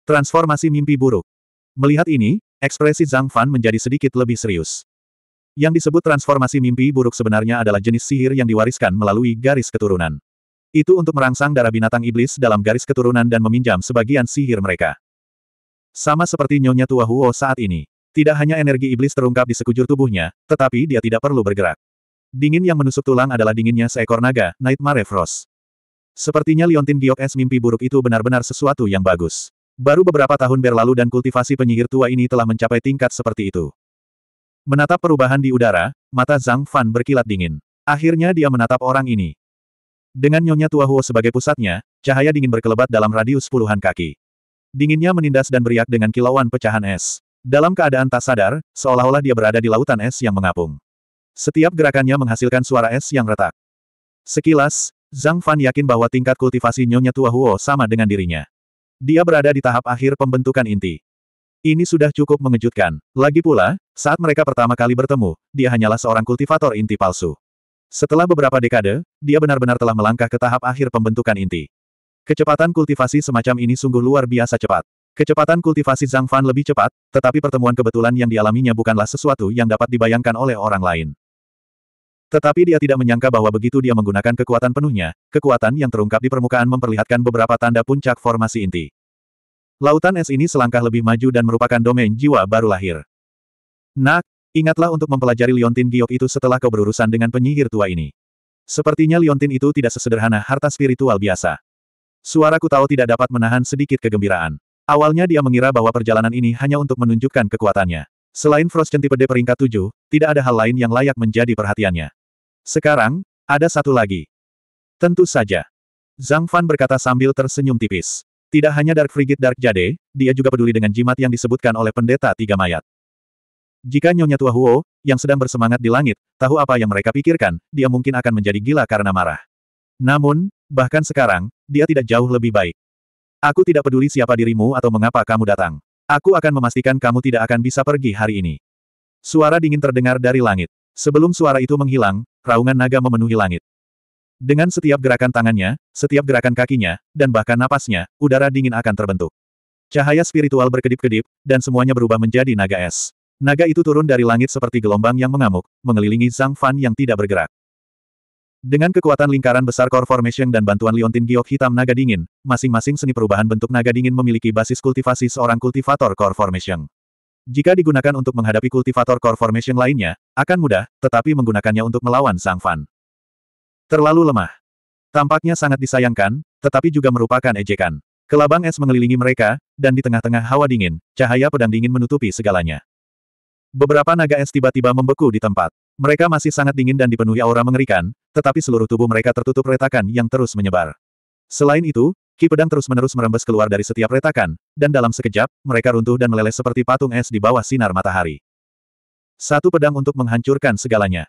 Transformasi mimpi buruk. Melihat ini, Ekspresi Zhang Fan menjadi sedikit lebih serius. Yang disebut transformasi mimpi buruk sebenarnya adalah jenis sihir yang diwariskan melalui garis keturunan. Itu untuk merangsang darah binatang iblis dalam garis keturunan dan meminjam sebagian sihir mereka. Sama seperti nyonya tua Huo saat ini. Tidak hanya energi iblis terungkap di sekujur tubuhnya, tetapi dia tidak perlu bergerak. Dingin yang menusuk tulang adalah dinginnya seekor naga, Nightmare Frost. Sepertinya Liontin Giok Es mimpi buruk itu benar-benar sesuatu yang bagus. Baru beberapa tahun berlalu dan kultivasi penyihir tua ini telah mencapai tingkat seperti itu. Menatap perubahan di udara, mata Zhang Fan berkilat dingin. Akhirnya dia menatap orang ini. Dengan Nyonya Tua Huo sebagai pusatnya, cahaya dingin berkelebat dalam radius puluhan kaki. Dinginnya menindas dan beriak dengan kilauan pecahan es. Dalam keadaan tak sadar, seolah-olah dia berada di lautan es yang mengapung. Setiap gerakannya menghasilkan suara es yang retak. Sekilas, Zhang Fan yakin bahwa tingkat kultivasi Nyonya Tua Huo sama dengan dirinya. Dia berada di tahap akhir pembentukan inti. Ini sudah cukup mengejutkan. Lagi pula, saat mereka pertama kali bertemu, dia hanyalah seorang kultivator inti palsu. Setelah beberapa dekade, dia benar-benar telah melangkah ke tahap akhir pembentukan inti. Kecepatan kultivasi semacam ini sungguh luar biasa cepat. Kecepatan kultivasi Zhang Fan lebih cepat, tetapi pertemuan kebetulan yang dialaminya bukanlah sesuatu yang dapat dibayangkan oleh orang lain. Tetapi dia tidak menyangka bahwa begitu dia menggunakan kekuatan penuhnya, kekuatan yang terungkap di permukaan memperlihatkan beberapa tanda puncak formasi inti. Lautan es ini selangkah lebih maju dan merupakan domain jiwa baru lahir. Nak, ingatlah untuk mempelajari liontin giok itu setelah kau berurusan dengan penyihir tua ini. Sepertinya liontin itu tidak sesederhana harta spiritual biasa. Suara tahu tidak dapat menahan sedikit kegembiraan. Awalnya dia mengira bahwa perjalanan ini hanya untuk menunjukkan kekuatannya. Selain Frost Centipede peringkat 7, tidak ada hal lain yang layak menjadi perhatiannya. Sekarang, ada satu lagi. Tentu saja. Zhang Fan berkata sambil tersenyum tipis. Tidak hanya Dark Frigate Dark Jade, dia juga peduli dengan jimat yang disebutkan oleh pendeta tiga mayat. Jika Nyonya Tua Huo, yang sedang bersemangat di langit, tahu apa yang mereka pikirkan, dia mungkin akan menjadi gila karena marah. Namun, bahkan sekarang, dia tidak jauh lebih baik. Aku tidak peduli siapa dirimu atau mengapa kamu datang. Aku akan memastikan kamu tidak akan bisa pergi hari ini. Suara dingin terdengar dari langit. Sebelum suara itu menghilang, raungan naga memenuhi langit. Dengan setiap gerakan tangannya, setiap gerakan kakinya, dan bahkan napasnya, udara dingin akan terbentuk. Cahaya spiritual berkedip-kedip, dan semuanya berubah menjadi naga es. Naga itu turun dari langit seperti gelombang yang mengamuk, mengelilingi Zhang Fan yang tidak bergerak. Dengan kekuatan lingkaran besar Core Formation dan bantuan Liontin Giok Hitam Naga Dingin, masing-masing seni perubahan bentuk naga dingin memiliki basis kultivasi seorang kultivator Core Formation. Jika digunakan untuk menghadapi kultivator core formation lainnya, akan mudah, tetapi menggunakannya untuk melawan Sang Fan. Terlalu lemah. Tampaknya sangat disayangkan, tetapi juga merupakan ejekan. Kelabang es mengelilingi mereka, dan di tengah-tengah hawa dingin, cahaya pedang dingin menutupi segalanya. Beberapa naga es tiba-tiba membeku di tempat. Mereka masih sangat dingin dan dipenuhi aura mengerikan, tetapi seluruh tubuh mereka tertutup retakan yang terus menyebar. Selain itu, Ki pedang terus-menerus merembes keluar dari setiap retakan, dan dalam sekejap, mereka runtuh dan meleleh seperti patung es di bawah sinar matahari. Satu pedang untuk menghancurkan segalanya.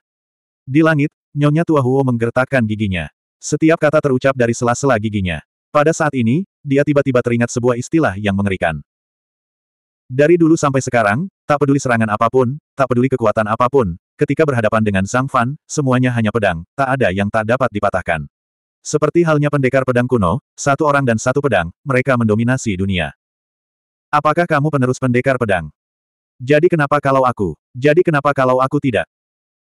Di langit, Nyonya Tua Huo menggertakkan giginya. Setiap kata terucap dari sela-sela giginya. Pada saat ini, dia tiba-tiba teringat sebuah istilah yang mengerikan. Dari dulu sampai sekarang, tak peduli serangan apapun, tak peduli kekuatan apapun, ketika berhadapan dengan Zhang Fan, semuanya hanya pedang, tak ada yang tak dapat dipatahkan. Seperti halnya pendekar pedang kuno, satu orang dan satu pedang, mereka mendominasi dunia. Apakah kamu penerus pendekar pedang? Jadi kenapa kalau aku? Jadi kenapa kalau aku tidak?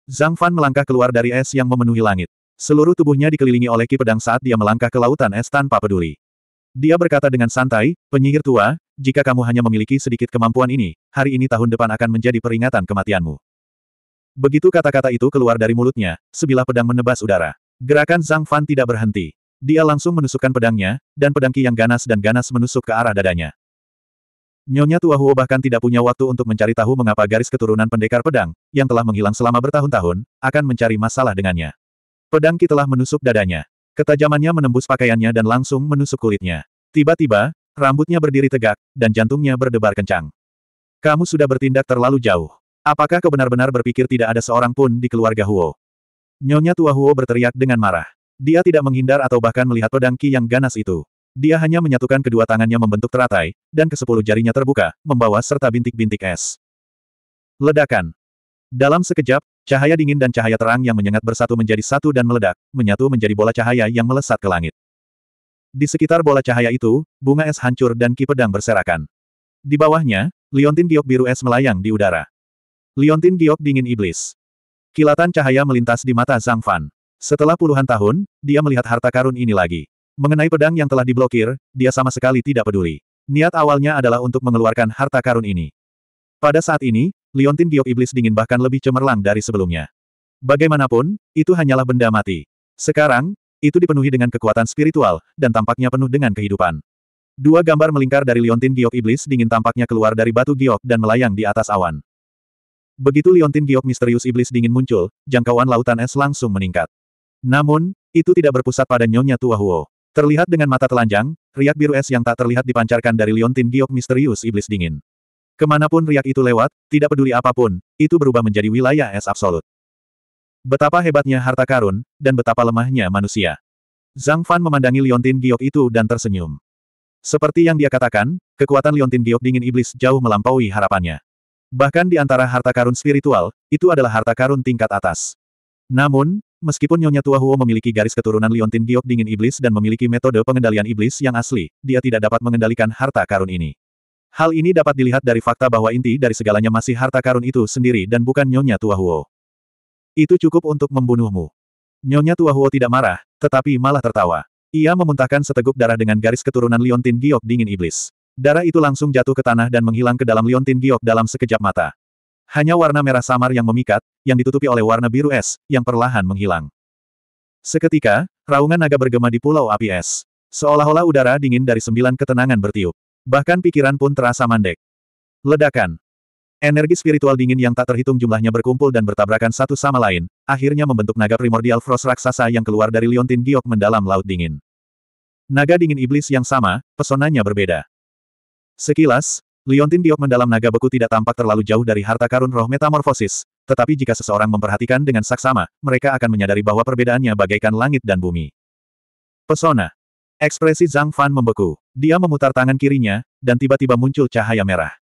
Zhang Fan melangkah keluar dari es yang memenuhi langit. Seluruh tubuhnya dikelilingi oleh ki pedang saat dia melangkah ke lautan es tanpa peduli. Dia berkata dengan santai, penyihir tua, jika kamu hanya memiliki sedikit kemampuan ini, hari ini tahun depan akan menjadi peringatan kematianmu. Begitu kata-kata itu keluar dari mulutnya, sebilah pedang menebas udara. Gerakan Zhang Fan tidak berhenti. Dia langsung menusukkan pedangnya, dan pedang Ki yang ganas dan ganas menusuk ke arah dadanya. Nyonya Tua Huo bahkan tidak punya waktu untuk mencari tahu mengapa garis keturunan pendekar pedang, yang telah menghilang selama bertahun-tahun, akan mencari masalah dengannya. Pedang Ki telah menusuk dadanya. Ketajamannya menembus pakaiannya dan langsung menusuk kulitnya. Tiba-tiba, rambutnya berdiri tegak, dan jantungnya berdebar kencang. Kamu sudah bertindak terlalu jauh. Apakah kau benar-benar berpikir tidak ada seorang pun di keluarga Huo? Nyonya tua Huo berteriak dengan marah. Dia tidak menghindar atau bahkan melihat pedang Qi yang ganas itu. Dia hanya menyatukan kedua tangannya membentuk teratai, dan kesepuluh jarinya terbuka, membawa serta bintik-bintik es. Ledakan. Dalam sekejap, cahaya dingin dan cahaya terang yang menyengat bersatu menjadi satu dan meledak, menyatu menjadi bola cahaya yang melesat ke langit. Di sekitar bola cahaya itu, bunga es hancur dan ki pedang berserakan. Di bawahnya, liontin giok biru es melayang di udara. Liontin giok dingin iblis. Kilatan cahaya melintas di mata Zhang Fan. Setelah puluhan tahun, dia melihat harta karun ini lagi. Mengenai pedang yang telah diblokir, dia sama sekali tidak peduli. Niat awalnya adalah untuk mengeluarkan harta karun ini. Pada saat ini, liontin giok iblis dingin bahkan lebih cemerlang dari sebelumnya. Bagaimanapun, itu hanyalah benda mati. Sekarang, itu dipenuhi dengan kekuatan spiritual, dan tampaknya penuh dengan kehidupan. Dua gambar melingkar dari liontin giok iblis dingin tampaknya keluar dari batu giok dan melayang di atas awan. Begitu liontin giok misterius iblis dingin muncul, jangkauan lautan es langsung meningkat. Namun, itu tidak berpusat pada nyonya tua Huo. Terlihat dengan mata telanjang, riak biru es yang tak terlihat dipancarkan dari liontin giok misterius iblis dingin. Kemanapun riak itu lewat, tidak peduli apapun, itu berubah menjadi wilayah es absolut. Betapa hebatnya harta karun, dan betapa lemahnya manusia. Zhang Fan memandangi liontin giok itu dan tersenyum. Seperti yang dia katakan, kekuatan liontin giok dingin iblis jauh melampaui harapannya. Bahkan di antara harta karun spiritual, itu adalah harta karun tingkat atas. Namun, meskipun Nyonya Tua Huo memiliki garis keturunan Liontin Giok Dingin Iblis dan memiliki metode pengendalian iblis yang asli, dia tidak dapat mengendalikan harta karun ini. Hal ini dapat dilihat dari fakta bahwa inti dari segalanya masih harta karun itu sendiri dan bukan Nyonya Tua Huo. Itu cukup untuk membunuhmu. Nyonya Tua Huo tidak marah, tetapi malah tertawa. Ia memuntahkan seteguk darah dengan garis keturunan liontin giok dingin iblis. Darah itu langsung jatuh ke tanah dan menghilang ke dalam liontin giok dalam sekejap mata. Hanya warna merah samar yang memikat, yang ditutupi oleh warna biru es, yang perlahan menghilang. Seketika, raungan naga bergema di pulau api es. Seolah-olah udara dingin dari sembilan ketenangan bertiup. Bahkan pikiran pun terasa mandek. Ledakan. Energi spiritual dingin yang tak terhitung jumlahnya berkumpul dan bertabrakan satu sama lain, akhirnya membentuk naga primordial frost raksasa yang keluar dari liontin giok mendalam laut dingin. Naga dingin iblis yang sama, pesonanya berbeda. Sekilas, Liontin Diok mendalam naga beku tidak tampak terlalu jauh dari harta karun roh metamorfosis, tetapi jika seseorang memperhatikan dengan saksama, mereka akan menyadari bahwa perbedaannya bagaikan langit dan bumi. Pesona. Ekspresi Zhang Fan membeku. Dia memutar tangan kirinya, dan tiba-tiba muncul cahaya merah.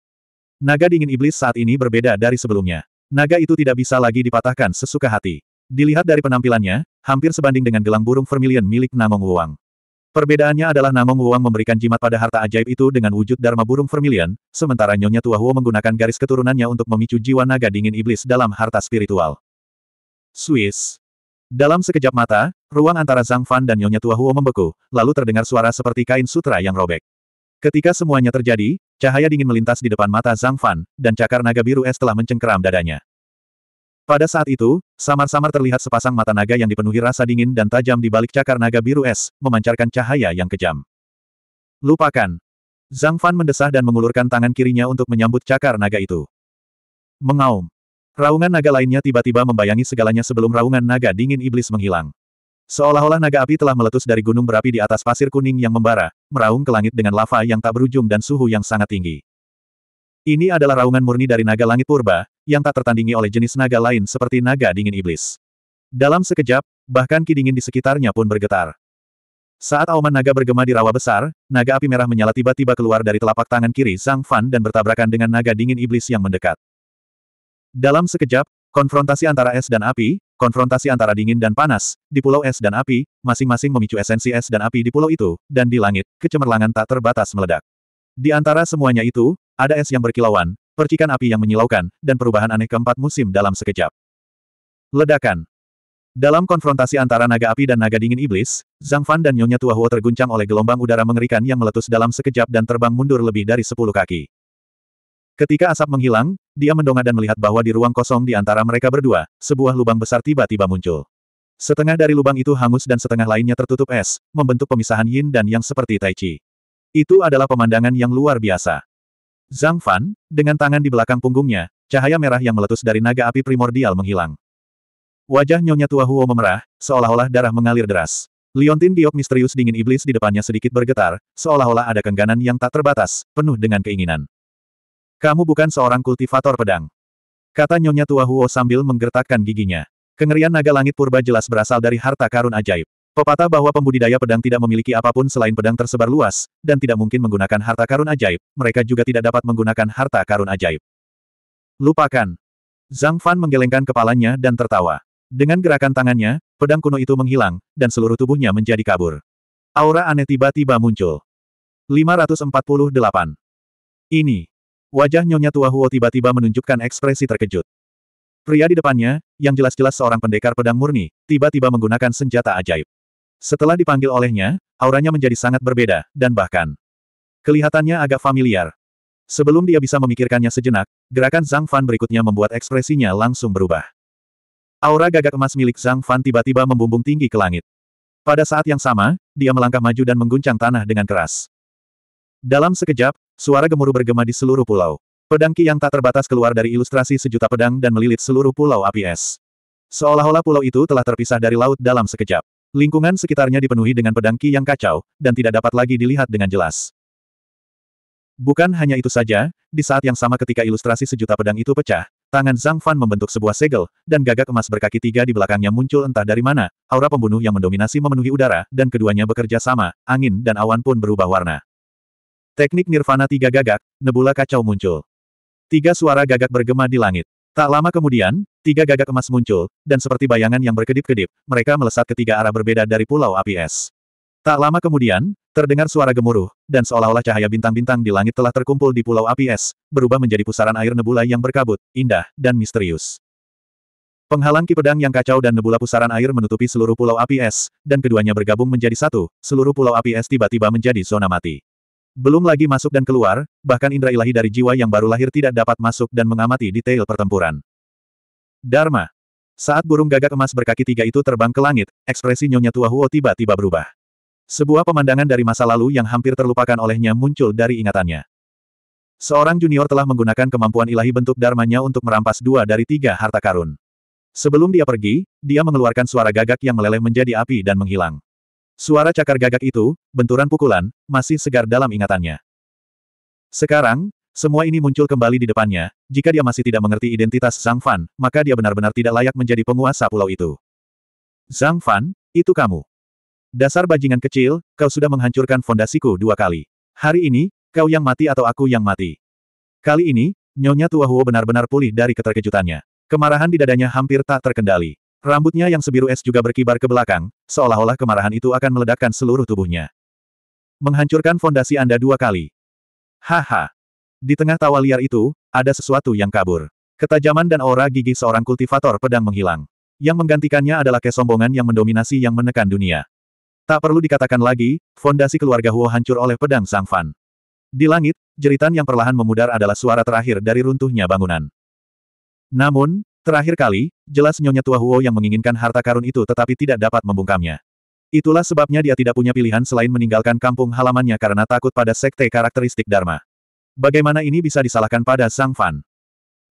Naga dingin iblis saat ini berbeda dari sebelumnya. Naga itu tidak bisa lagi dipatahkan sesuka hati. Dilihat dari penampilannya, hampir sebanding dengan gelang burung vermilion milik Namong Wuang. Perbedaannya adalah Namong Wang memberikan jimat pada harta ajaib itu dengan wujud Dharma burung vermilion, sementara Nyonya Tua Huo menggunakan garis keturunannya untuk memicu jiwa naga dingin iblis dalam harta spiritual. Swiss. Dalam sekejap mata, ruang antara Zhang Fan dan Nyonya Tua Huo membeku, lalu terdengar suara seperti kain sutra yang robek. Ketika semuanya terjadi, cahaya dingin melintas di depan mata Zhang Fan, dan cakar naga biru es telah mencengkeram dadanya. Pada saat itu, samar-samar terlihat sepasang mata naga yang dipenuhi rasa dingin dan tajam di balik cakar naga biru es, memancarkan cahaya yang kejam. Lupakan. Zhang Fan mendesah dan mengulurkan tangan kirinya untuk menyambut cakar naga itu. Mengaum. Raungan naga lainnya tiba-tiba membayangi segalanya sebelum raungan naga dingin iblis menghilang. Seolah-olah naga api telah meletus dari gunung berapi di atas pasir kuning yang membara, meraung ke langit dengan lava yang tak berujung dan suhu yang sangat tinggi. Ini adalah raungan murni dari naga langit purba, yang tak tertandingi oleh jenis naga lain seperti naga dingin iblis. Dalam sekejap, bahkan ki dingin di sekitarnya pun bergetar. Saat auman naga bergema di rawa besar, naga api merah menyala tiba-tiba keluar dari telapak tangan kiri Zhang Fan dan bertabrakan dengan naga dingin iblis yang mendekat. Dalam sekejap, konfrontasi antara es dan api, konfrontasi antara dingin dan panas, di pulau es dan api, masing-masing memicu esensi es dan api di pulau itu, dan di langit, kecemerlangan tak terbatas meledak. Di antara semuanya itu, ada es yang berkilauan, percikan api yang menyilaukan, dan perubahan aneh keempat musim dalam sekejap. Ledakan. Dalam konfrontasi antara naga api dan naga dingin iblis, Zhang Fan dan Nyonya Tua Huo terguncang oleh gelombang udara mengerikan yang meletus dalam sekejap dan terbang mundur lebih dari sepuluh kaki. Ketika asap menghilang, dia mendongak dan melihat bahwa di ruang kosong di antara mereka berdua, sebuah lubang besar tiba-tiba muncul. Setengah dari lubang itu hangus dan setengah lainnya tertutup es, membentuk pemisahan yin dan yang seperti tai chi. Itu adalah pemandangan yang luar biasa. Zhang Fan, dengan tangan di belakang punggungnya, cahaya merah yang meletus dari naga api primordial menghilang. Wajah Nyonya Tua Huo memerah, seolah-olah darah mengalir deras. Liontin diok misterius dingin iblis di depannya sedikit bergetar, seolah-olah ada kengganan yang tak terbatas, penuh dengan keinginan. Kamu bukan seorang kultivator pedang. Kata Nyonya Tua Huo sambil menggertakkan giginya. Kengerian naga langit purba jelas berasal dari harta karun ajaib. Pepatah bahwa pembudidaya pedang tidak memiliki apapun selain pedang tersebar luas, dan tidak mungkin menggunakan harta karun ajaib, mereka juga tidak dapat menggunakan harta karun ajaib. Lupakan. Zhang Fan menggelengkan kepalanya dan tertawa. Dengan gerakan tangannya, pedang kuno itu menghilang, dan seluruh tubuhnya menjadi kabur. Aura aneh tiba-tiba muncul. 548. Ini. Wajah Nyonya Tua Huo tiba-tiba menunjukkan ekspresi terkejut. Pria di depannya, yang jelas-jelas seorang pendekar pedang murni, tiba-tiba menggunakan senjata ajaib. Setelah dipanggil olehnya, auranya menjadi sangat berbeda, dan bahkan kelihatannya agak familiar. Sebelum dia bisa memikirkannya sejenak, gerakan Zhang Fan berikutnya membuat ekspresinya langsung berubah. Aura gagak emas milik Zhang Fan tiba-tiba membumbung tinggi ke langit. Pada saat yang sama, dia melangkah maju dan mengguncang tanah dengan keras. Dalam sekejap, suara gemuruh bergema di seluruh pulau. Pedang Ki yang tak terbatas keluar dari ilustrasi sejuta pedang dan melilit seluruh pulau api es. Seolah-olah pulau itu telah terpisah dari laut dalam sekejap. Lingkungan sekitarnya dipenuhi dengan pedang ki yang kacau, dan tidak dapat lagi dilihat dengan jelas. Bukan hanya itu saja, di saat yang sama ketika ilustrasi sejuta pedang itu pecah, tangan Zhang Fan membentuk sebuah segel, dan gagak emas berkaki tiga di belakangnya muncul entah dari mana, aura pembunuh yang mendominasi memenuhi udara, dan keduanya bekerja sama, angin dan awan pun berubah warna. Teknik Nirvana tiga gagak, nebula kacau muncul. Tiga suara gagak bergema di langit. Tak lama kemudian, tiga gagak emas muncul, dan seperti bayangan yang berkedip-kedip, mereka melesat ke tiga arah berbeda dari pulau api es. Tak lama kemudian, terdengar suara gemuruh, dan seolah-olah cahaya bintang-bintang di langit telah terkumpul di pulau api es, berubah menjadi pusaran air nebula yang berkabut, indah, dan misterius. Penghalang ki pedang yang kacau dan nebula pusaran air menutupi seluruh pulau api es, dan keduanya bergabung menjadi satu, seluruh pulau api es tiba-tiba menjadi zona mati. Belum lagi masuk dan keluar, bahkan indera ilahi dari jiwa yang baru lahir tidak dapat masuk dan mengamati detail pertempuran. Dharma. Saat burung gagak emas berkaki tiga itu terbang ke langit, ekspresi Nyonya Tua Huo tiba-tiba berubah. Sebuah pemandangan dari masa lalu yang hampir terlupakan olehnya muncul dari ingatannya. Seorang junior telah menggunakan kemampuan ilahi bentuk dharmanya untuk merampas dua dari tiga harta karun. Sebelum dia pergi, dia mengeluarkan suara gagak yang meleleh menjadi api dan menghilang. Suara cakar gagak itu, benturan pukulan, masih segar dalam ingatannya. Sekarang, semua ini muncul kembali di depannya, jika dia masih tidak mengerti identitas Zhang Fan, maka dia benar-benar tidak layak menjadi penguasa pulau itu. Zhang Fan, itu kamu. Dasar bajingan kecil, kau sudah menghancurkan fondasiku dua kali. Hari ini, kau yang mati atau aku yang mati. Kali ini, Nyonya Tua Huo benar-benar pulih dari keterkejutannya. Kemarahan di dadanya hampir tak terkendali. Rambutnya yang sebiru es juga berkibar ke belakang, seolah-olah kemarahan itu akan meledakkan seluruh tubuhnya. Menghancurkan fondasi Anda dua kali. Haha. Di tengah tawa liar itu, ada sesuatu yang kabur. Ketajaman dan aura gigi seorang kultivator pedang menghilang. Yang menggantikannya adalah kesombongan yang mendominasi yang menekan dunia. Tak perlu dikatakan lagi, fondasi keluarga Huo hancur oleh pedang Sang Fan. Di langit, jeritan yang perlahan memudar adalah suara terakhir dari runtuhnya bangunan. Namun, Terakhir kali, jelas Nyonya Tua Huo yang menginginkan harta karun itu tetapi tidak dapat membungkamnya. Itulah sebabnya dia tidak punya pilihan selain meninggalkan kampung halamannya karena takut pada sekte karakteristik Dharma. Bagaimana ini bisa disalahkan pada Zhang Fan?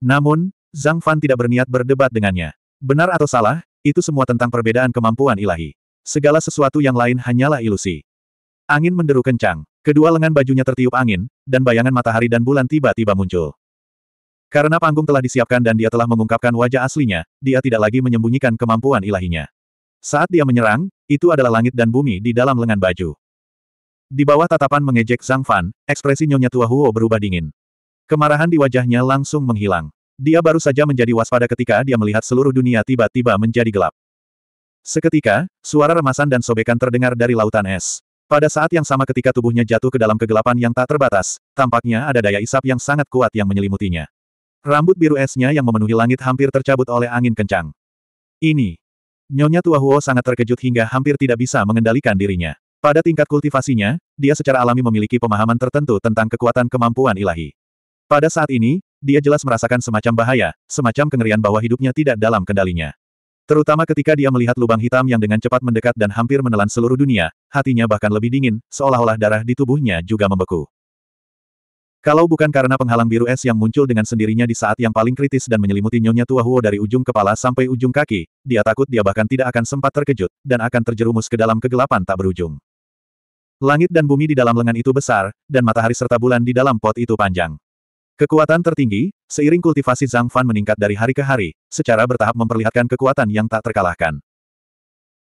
Namun, Zhang Fan tidak berniat berdebat dengannya. Benar atau salah, itu semua tentang perbedaan kemampuan ilahi. Segala sesuatu yang lain hanyalah ilusi. Angin menderu kencang. Kedua lengan bajunya tertiup angin, dan bayangan matahari dan bulan tiba-tiba muncul. Karena panggung telah disiapkan dan dia telah mengungkapkan wajah aslinya, dia tidak lagi menyembunyikan kemampuan ilahinya. Saat dia menyerang, itu adalah langit dan bumi di dalam lengan baju. Di bawah tatapan mengejek Zhang Fan, ekspresi Nyonya Tua Huo berubah dingin. Kemarahan di wajahnya langsung menghilang. Dia baru saja menjadi waspada ketika dia melihat seluruh dunia tiba-tiba menjadi gelap. Seketika, suara remasan dan sobekan terdengar dari lautan es. Pada saat yang sama ketika tubuhnya jatuh ke dalam kegelapan yang tak terbatas, tampaknya ada daya isap yang sangat kuat yang menyelimutinya. Rambut biru esnya yang memenuhi langit hampir tercabut oleh angin kencang. Ini. Nyonya tua Huo sangat terkejut hingga hampir tidak bisa mengendalikan dirinya. Pada tingkat kultivasinya, dia secara alami memiliki pemahaman tertentu tentang kekuatan kemampuan ilahi. Pada saat ini, dia jelas merasakan semacam bahaya, semacam kengerian bahwa hidupnya tidak dalam kendalinya. Terutama ketika dia melihat lubang hitam yang dengan cepat mendekat dan hampir menelan seluruh dunia, hatinya bahkan lebih dingin, seolah-olah darah di tubuhnya juga membeku. Kalau bukan karena penghalang biru es yang muncul dengan sendirinya di saat yang paling kritis dan menyelimuti Nyonya Tua Huo dari ujung kepala sampai ujung kaki, dia takut dia bahkan tidak akan sempat terkejut, dan akan terjerumus ke dalam kegelapan tak berujung. Langit dan bumi di dalam lengan itu besar, dan matahari serta bulan di dalam pot itu panjang. Kekuatan tertinggi, seiring kultivasi Zhang Fan meningkat dari hari ke hari, secara bertahap memperlihatkan kekuatan yang tak terkalahkan.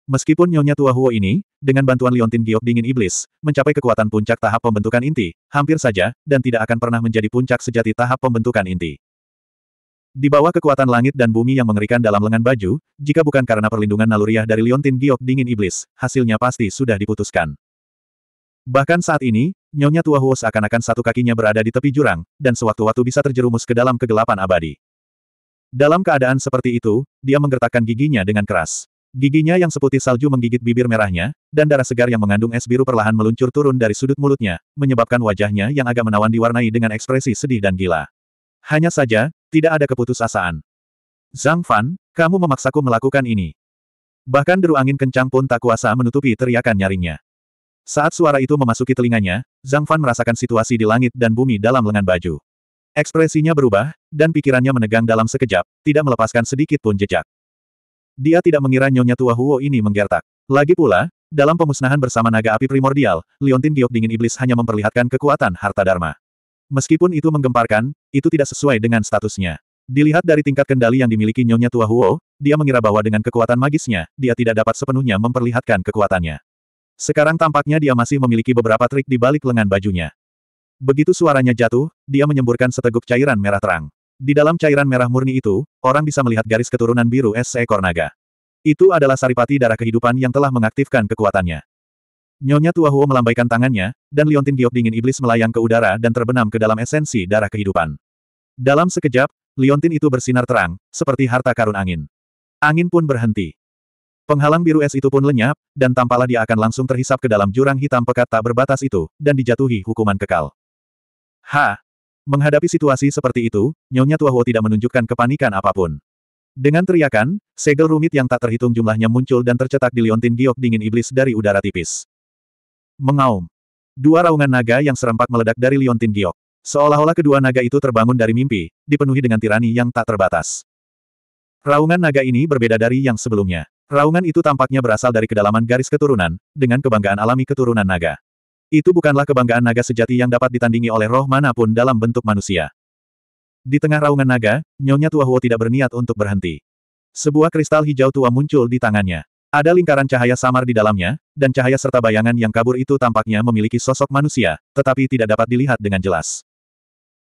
Meskipun Nyonya Tua Huo ini, dengan bantuan liontin giok dingin iblis, mencapai kekuatan puncak tahap pembentukan inti, hampir saja, dan tidak akan pernah menjadi puncak sejati tahap pembentukan inti. Di bawah kekuatan langit dan bumi yang mengerikan dalam lengan baju, jika bukan karena perlindungan naluriah dari liontin giok dingin iblis, hasilnya pasti sudah diputuskan. Bahkan saat ini, Nyonya Tua Huo seakan-akan satu kakinya berada di tepi jurang, dan sewaktu-waktu bisa terjerumus ke dalam kegelapan abadi. Dalam keadaan seperti itu, dia menggertakkan giginya dengan keras. Giginya yang seputih salju menggigit bibir merahnya, dan darah segar yang mengandung es biru perlahan meluncur turun dari sudut mulutnya, menyebabkan wajahnya yang agak menawan diwarnai dengan ekspresi sedih dan gila. Hanya saja, tidak ada keputusasaan. Zhang Fan, kamu memaksaku melakukan ini. Bahkan deru angin kencang pun tak kuasa menutupi teriakan nyaringnya. Saat suara itu memasuki telinganya, Zhang Fan merasakan situasi di langit dan bumi dalam lengan baju. Ekspresinya berubah, dan pikirannya menegang dalam sekejap, tidak melepaskan sedikit pun jejak. Dia tidak mengira Nyonya Tua Huo ini menggertak. Lagi pula, dalam pemusnahan bersama naga api primordial, Liontin Giok Dingin Iblis hanya memperlihatkan kekuatan harta dharma. Meskipun itu menggemparkan, itu tidak sesuai dengan statusnya. Dilihat dari tingkat kendali yang dimiliki Nyonya Tua Huo, dia mengira bahwa dengan kekuatan magisnya, dia tidak dapat sepenuhnya memperlihatkan kekuatannya. Sekarang tampaknya dia masih memiliki beberapa trik di balik lengan bajunya. Begitu suaranya jatuh, dia menyemburkan seteguk cairan merah terang. Di dalam cairan merah murni itu, orang bisa melihat garis keturunan biru es seekor naga. Itu adalah saripati darah kehidupan yang telah mengaktifkan kekuatannya. Nyonya tua Huo melambaikan tangannya, dan liontin giok dingin iblis melayang ke udara dan terbenam ke dalam esensi darah kehidupan. Dalam sekejap, liontin itu bersinar terang, seperti harta karun angin. Angin pun berhenti. Penghalang biru es itu pun lenyap, dan tampalah dia akan langsung terhisap ke dalam jurang hitam pekat tak berbatas itu, dan dijatuhi hukuman kekal. Ha! Menghadapi situasi seperti itu, Nyonya Tuahuo tidak menunjukkan kepanikan apapun. Dengan teriakan, segel rumit yang tak terhitung jumlahnya muncul dan tercetak di liontin giok dingin iblis dari udara tipis. Mengaum. Dua raungan naga yang serempak meledak dari liontin giok. Seolah-olah kedua naga itu terbangun dari mimpi, dipenuhi dengan tirani yang tak terbatas. Raungan naga ini berbeda dari yang sebelumnya. Raungan itu tampaknya berasal dari kedalaman garis keturunan, dengan kebanggaan alami keturunan naga. Itu bukanlah kebanggaan naga sejati yang dapat ditandingi oleh roh manapun dalam bentuk manusia. Di tengah raungan naga, Nyonya Tua Huo tidak berniat untuk berhenti. Sebuah kristal hijau tua muncul di tangannya. Ada lingkaran cahaya samar di dalamnya, dan cahaya serta bayangan yang kabur itu tampaknya memiliki sosok manusia, tetapi tidak dapat dilihat dengan jelas.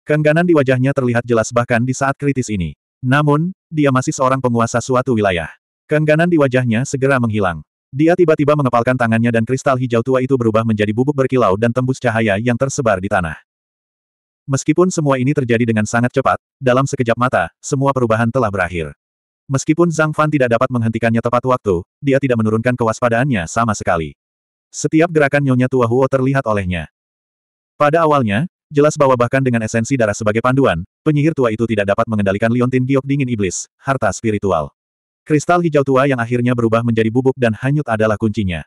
Kengganan di wajahnya terlihat jelas bahkan di saat kritis ini. Namun, dia masih seorang penguasa suatu wilayah. Kengganan di wajahnya segera menghilang. Dia tiba-tiba mengepalkan tangannya dan kristal hijau tua itu berubah menjadi bubuk berkilau dan tembus cahaya yang tersebar di tanah. Meskipun semua ini terjadi dengan sangat cepat, dalam sekejap mata, semua perubahan telah berakhir. Meskipun Zhang Fan tidak dapat menghentikannya tepat waktu, dia tidak menurunkan kewaspadaannya sama sekali. Setiap gerakan Nyonya Tua Huo terlihat olehnya. Pada awalnya, jelas bahwa bahkan dengan esensi darah sebagai panduan, penyihir tua itu tidak dapat mengendalikan liontin giok dingin iblis, harta spiritual. Kristal hijau tua yang akhirnya berubah menjadi bubuk dan hanyut adalah kuncinya.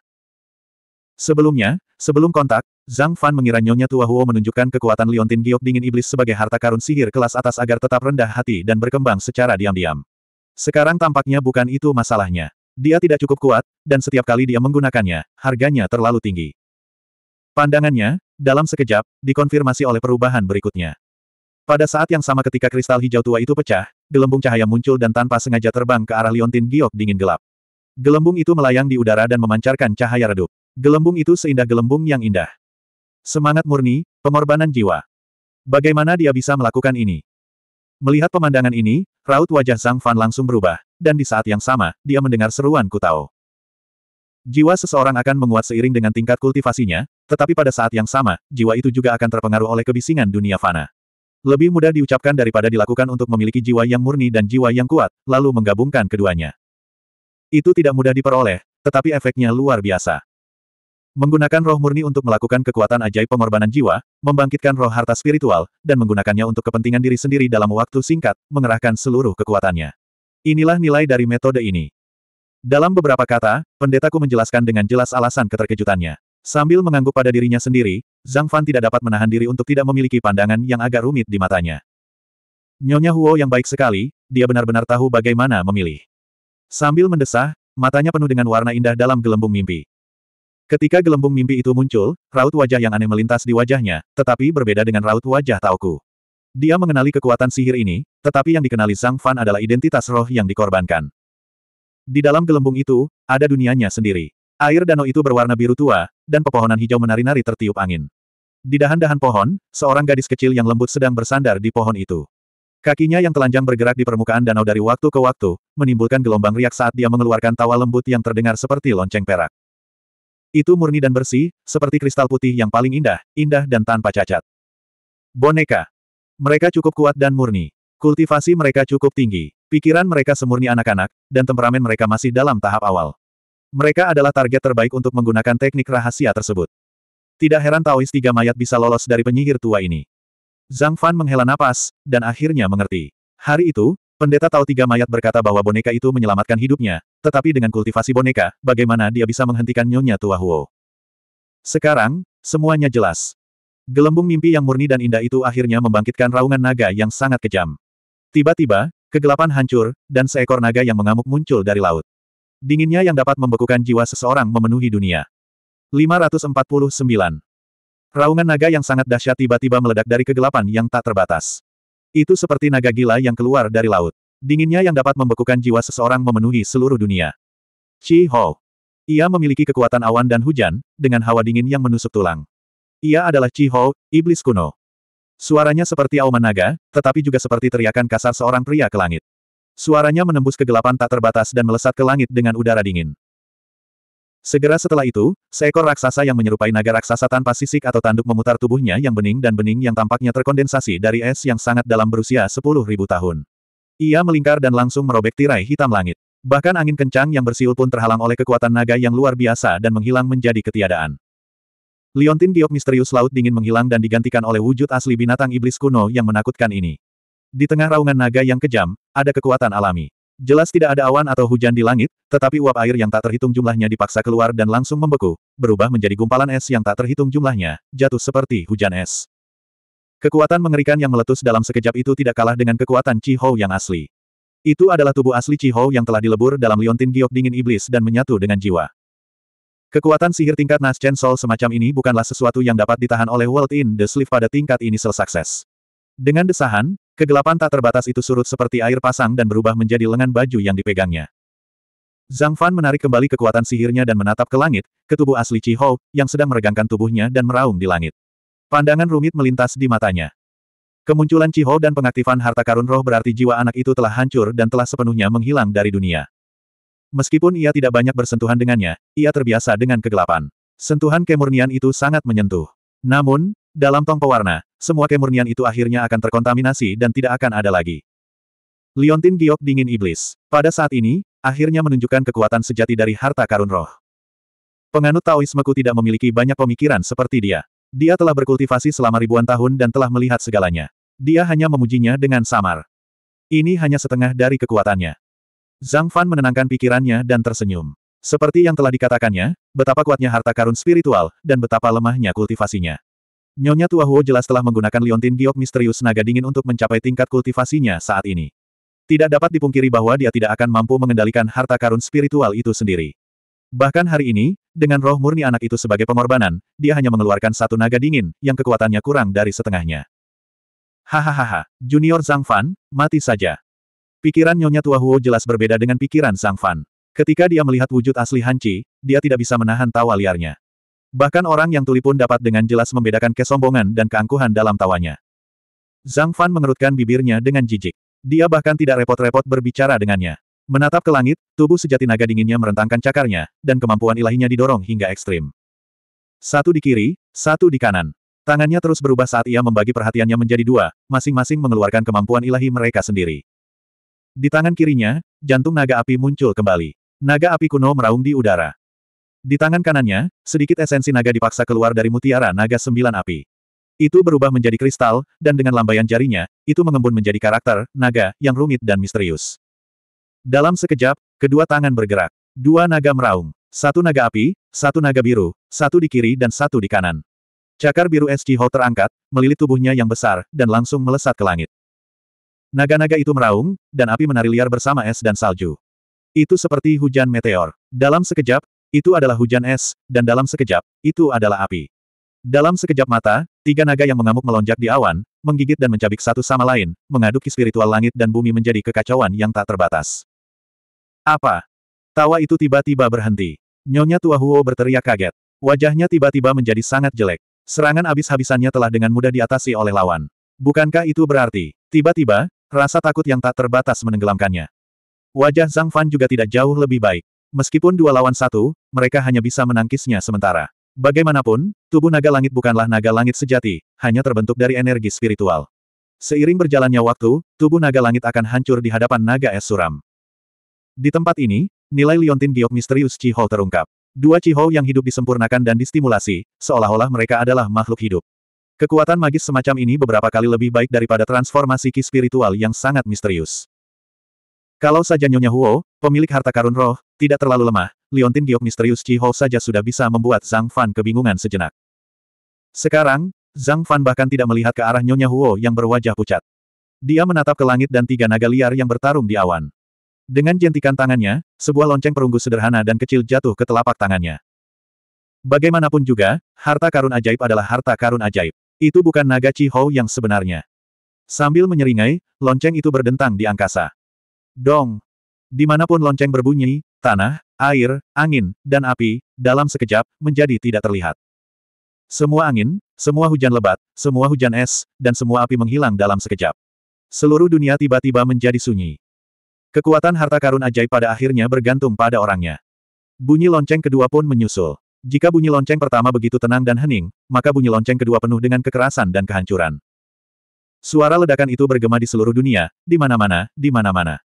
Sebelumnya, sebelum kontak, Zhang Fan mengira Nyonya Tua Huo menunjukkan kekuatan liontin giok dingin iblis sebagai harta karun sihir kelas atas agar tetap rendah hati dan berkembang secara diam-diam. Sekarang tampaknya bukan itu masalahnya. Dia tidak cukup kuat, dan setiap kali dia menggunakannya, harganya terlalu tinggi. Pandangannya, dalam sekejap, dikonfirmasi oleh perubahan berikutnya. Pada saat yang sama ketika kristal hijau tua itu pecah, gelembung cahaya muncul dan tanpa sengaja terbang ke arah liontin giok dingin gelap. Gelembung itu melayang di udara dan memancarkan cahaya redup. Gelembung itu seindah gelembung yang indah. Semangat murni, pengorbanan jiwa. Bagaimana dia bisa melakukan ini? Melihat pemandangan ini, raut wajah Zhang Fan langsung berubah, dan di saat yang sama, dia mendengar seruan ku Kutao. Jiwa seseorang akan menguat seiring dengan tingkat kultivasinya, tetapi pada saat yang sama, jiwa itu juga akan terpengaruh oleh kebisingan dunia fana. Lebih mudah diucapkan daripada dilakukan untuk memiliki jiwa yang murni dan jiwa yang kuat, lalu menggabungkan keduanya. Itu tidak mudah diperoleh, tetapi efeknya luar biasa. Menggunakan roh murni untuk melakukan kekuatan ajaib pengorbanan jiwa, membangkitkan roh harta spiritual, dan menggunakannya untuk kepentingan diri sendiri dalam waktu singkat, mengerahkan seluruh kekuatannya. Inilah nilai dari metode ini. Dalam beberapa kata, pendetaku menjelaskan dengan jelas alasan keterkejutannya. Sambil mengangguk pada dirinya sendiri, Zhang Fan tidak dapat menahan diri untuk tidak memiliki pandangan yang agak rumit di matanya. Nyonya Huo yang baik sekali, dia benar-benar tahu bagaimana memilih. Sambil mendesah, matanya penuh dengan warna indah dalam gelembung mimpi. Ketika gelembung mimpi itu muncul, raut wajah yang aneh melintas di wajahnya, tetapi berbeda dengan raut wajah Taoku. Dia mengenali kekuatan sihir ini, tetapi yang dikenali Zhang Fan adalah identitas roh yang dikorbankan. Di dalam gelembung itu, ada dunianya sendiri. Air danau itu berwarna biru tua, dan pepohonan hijau menari-nari tertiup angin. Di dahan-dahan pohon, seorang gadis kecil yang lembut sedang bersandar di pohon itu. Kakinya yang telanjang bergerak di permukaan danau dari waktu ke waktu, menimbulkan gelombang riak saat dia mengeluarkan tawa lembut yang terdengar seperti lonceng perak. Itu murni dan bersih, seperti kristal putih yang paling indah, indah dan tanpa cacat. Boneka. Mereka cukup kuat dan murni. Kultivasi mereka cukup tinggi. Pikiran mereka semurni anak-anak, dan temperamen mereka masih dalam tahap awal. Mereka adalah target terbaik untuk menggunakan teknik rahasia tersebut. Tidak heran Taois tiga mayat bisa lolos dari penyihir tua ini. Zhang Fan menghela napas, dan akhirnya mengerti. Hari itu, pendeta Tao tiga mayat berkata bahwa boneka itu menyelamatkan hidupnya, tetapi dengan kultivasi boneka, bagaimana dia bisa menghentikan nyonya tua Huo? Sekarang, semuanya jelas. Gelembung mimpi yang murni dan indah itu akhirnya membangkitkan raungan naga yang sangat kejam. Tiba-tiba, kegelapan hancur, dan seekor naga yang mengamuk muncul dari laut. Dinginnya yang dapat membekukan jiwa seseorang memenuhi dunia. 549. Raungan naga yang sangat dahsyat tiba-tiba meledak dari kegelapan yang tak terbatas. Itu seperti naga gila yang keluar dari laut. Dinginnya yang dapat membekukan jiwa seseorang memenuhi seluruh dunia. Chi Ho. Ia memiliki kekuatan awan dan hujan, dengan hawa dingin yang menusuk tulang. Ia adalah Chi Ho, iblis kuno. Suaranya seperti auman naga, tetapi juga seperti teriakan kasar seorang pria ke langit. Suaranya menembus kegelapan tak terbatas dan melesat ke langit dengan udara dingin. Segera setelah itu, seekor raksasa yang menyerupai naga raksasa tanpa sisik atau tanduk memutar tubuhnya yang bening dan bening yang tampaknya terkondensasi dari es yang sangat dalam berusia 10.000 tahun. Ia melingkar dan langsung merobek tirai hitam langit. Bahkan angin kencang yang bersiul pun terhalang oleh kekuatan naga yang luar biasa dan menghilang menjadi ketiadaan. Liontin giok misterius laut dingin menghilang dan digantikan oleh wujud asli binatang iblis kuno yang menakutkan ini. Di tengah raungan naga yang kejam, ada kekuatan alami. Jelas tidak ada awan atau hujan di langit, tetapi uap air yang tak terhitung jumlahnya dipaksa keluar dan langsung membeku, berubah menjadi gumpalan es yang tak terhitung jumlahnya, jatuh seperti hujan es. Kekuatan mengerikan yang meletus dalam sekejap itu tidak kalah dengan kekuatan Chi Hou yang asli. Itu adalah tubuh asli Chi Hou yang telah dilebur dalam liontin giok dingin iblis dan menyatu dengan jiwa. Kekuatan sihir tingkat Nas Chen-Sol semacam ini bukanlah sesuatu yang dapat ditahan oleh World in the Sleeve pada tingkat initial success. Dengan desahan, kegelapan tak terbatas itu surut seperti air pasang dan berubah menjadi lengan baju yang dipegangnya. Zhang Fan menarik kembali kekuatan sihirnya dan menatap ke langit, ke tubuh asli Chi Hou, yang sedang meregangkan tubuhnya dan meraung di langit. Pandangan rumit melintas di matanya. Kemunculan Chi Hou dan pengaktifan harta karun roh berarti jiwa anak itu telah hancur dan telah sepenuhnya menghilang dari dunia. Meskipun ia tidak banyak bersentuhan dengannya, ia terbiasa dengan kegelapan. Sentuhan kemurnian itu sangat menyentuh. Namun, dalam tong pewarna, semua kemurnian itu akhirnya akan terkontaminasi dan tidak akan ada lagi. Liontin giok dingin iblis. Pada saat ini, akhirnya menunjukkan kekuatan sejati dari harta karun roh. Penganut Taoismeku tidak memiliki banyak pemikiran seperti dia. Dia telah berkultivasi selama ribuan tahun dan telah melihat segalanya. Dia hanya memujinya dengan samar. Ini hanya setengah dari kekuatannya. Zhang Fan menenangkan pikirannya dan tersenyum. Seperti yang telah dikatakannya, betapa kuatnya harta karun spiritual, dan betapa lemahnya kultivasinya. Nyonya Tua Huo jelas telah menggunakan liontin giok misterius naga dingin untuk mencapai tingkat kultivasinya saat ini. Tidak dapat dipungkiri bahwa dia tidak akan mampu mengendalikan harta karun spiritual itu sendiri. Bahkan hari ini, dengan roh murni anak itu sebagai pengorbanan, dia hanya mengeluarkan satu naga dingin, yang kekuatannya kurang dari setengahnya. Hahaha, Junior Zhang Fan, mati saja. Pikiran Nyonya Tua Huo jelas berbeda dengan pikiran Zhang Fan. Ketika dia melihat wujud asli Hanci, dia tidak bisa menahan tawa liarnya. Bahkan orang yang tuli pun dapat dengan jelas membedakan kesombongan dan keangkuhan dalam tawanya. Zhang Fan mengerutkan bibirnya dengan jijik. Dia bahkan tidak repot-repot berbicara dengannya. Menatap ke langit, tubuh sejati naga dinginnya merentangkan cakarnya, dan kemampuan ilahinya didorong hingga ekstrim. Satu di kiri, satu di kanan. Tangannya terus berubah saat ia membagi perhatiannya menjadi dua, masing-masing mengeluarkan kemampuan ilahi mereka sendiri. Di tangan kirinya, jantung naga api muncul kembali. Naga api kuno meraung di udara. Di tangan kanannya, sedikit esensi naga dipaksa keluar dari mutiara naga sembilan api. Itu berubah menjadi kristal, dan dengan lambaian jarinya, itu mengembun menjadi karakter, naga, yang rumit dan misterius. Dalam sekejap, kedua tangan bergerak. Dua naga meraung. Satu naga api, satu naga biru, satu di kiri dan satu di kanan. Cakar biru SG Ho terangkat, melilit tubuhnya yang besar, dan langsung melesat ke langit. Naga-naga itu meraung, dan api menari liar bersama es dan salju. Itu seperti hujan meteor. Dalam sekejap, itu adalah hujan es, dan dalam sekejap, itu adalah api. Dalam sekejap mata, tiga naga yang mengamuk melonjak di awan, menggigit dan mencabik satu sama lain, mengaduk spiritual langit dan bumi menjadi kekacauan yang tak terbatas. Apa? Tawa itu tiba-tiba berhenti. Nyonya Tua Huo berteriak kaget. Wajahnya tiba-tiba menjadi sangat jelek. Serangan abis-habisannya telah dengan mudah diatasi oleh lawan. Bukankah itu berarti, tiba-tiba, rasa takut yang tak terbatas menenggelamkannya. Wajah Zhang Fan juga tidak jauh lebih baik. Meskipun dua lawan satu, mereka hanya bisa menangkisnya sementara. Bagaimanapun, tubuh naga langit bukanlah naga langit sejati, hanya terbentuk dari energi spiritual. Seiring berjalannya waktu, tubuh naga langit akan hancur di hadapan naga es suram. Di tempat ini, nilai liontin giok misterius Cihou terungkap. Dua Cihou yang hidup disempurnakan dan distimulasi, seolah-olah mereka adalah makhluk hidup. Kekuatan magis semacam ini beberapa kali lebih baik daripada transformasi ki spiritual yang sangat misterius. Kalau saja Nyonya Huo, pemilik harta karun roh, tidak terlalu lemah, Liontin giok misterius Chi saja sudah bisa membuat Zhang Fan kebingungan sejenak. Sekarang, Zhang Fan bahkan tidak melihat ke arah Nyonya Huo yang berwajah pucat. Dia menatap ke langit dan tiga naga liar yang bertarung di awan. Dengan jentikan tangannya, sebuah lonceng perunggu sederhana dan kecil jatuh ke telapak tangannya. Bagaimanapun juga, harta karun ajaib adalah harta karun ajaib. Itu bukan naga Chi yang sebenarnya. Sambil menyeringai, lonceng itu berdentang di angkasa. Dong! Dimanapun lonceng berbunyi, tanah, air, angin, dan api, dalam sekejap, menjadi tidak terlihat. Semua angin, semua hujan lebat, semua hujan es, dan semua api menghilang dalam sekejap. Seluruh dunia tiba-tiba menjadi sunyi. Kekuatan harta karun ajaib pada akhirnya bergantung pada orangnya. Bunyi lonceng kedua pun menyusul. Jika bunyi lonceng pertama begitu tenang dan hening, maka bunyi lonceng kedua penuh dengan kekerasan dan kehancuran. Suara ledakan itu bergema di seluruh dunia, di mana-mana, di mana-mana.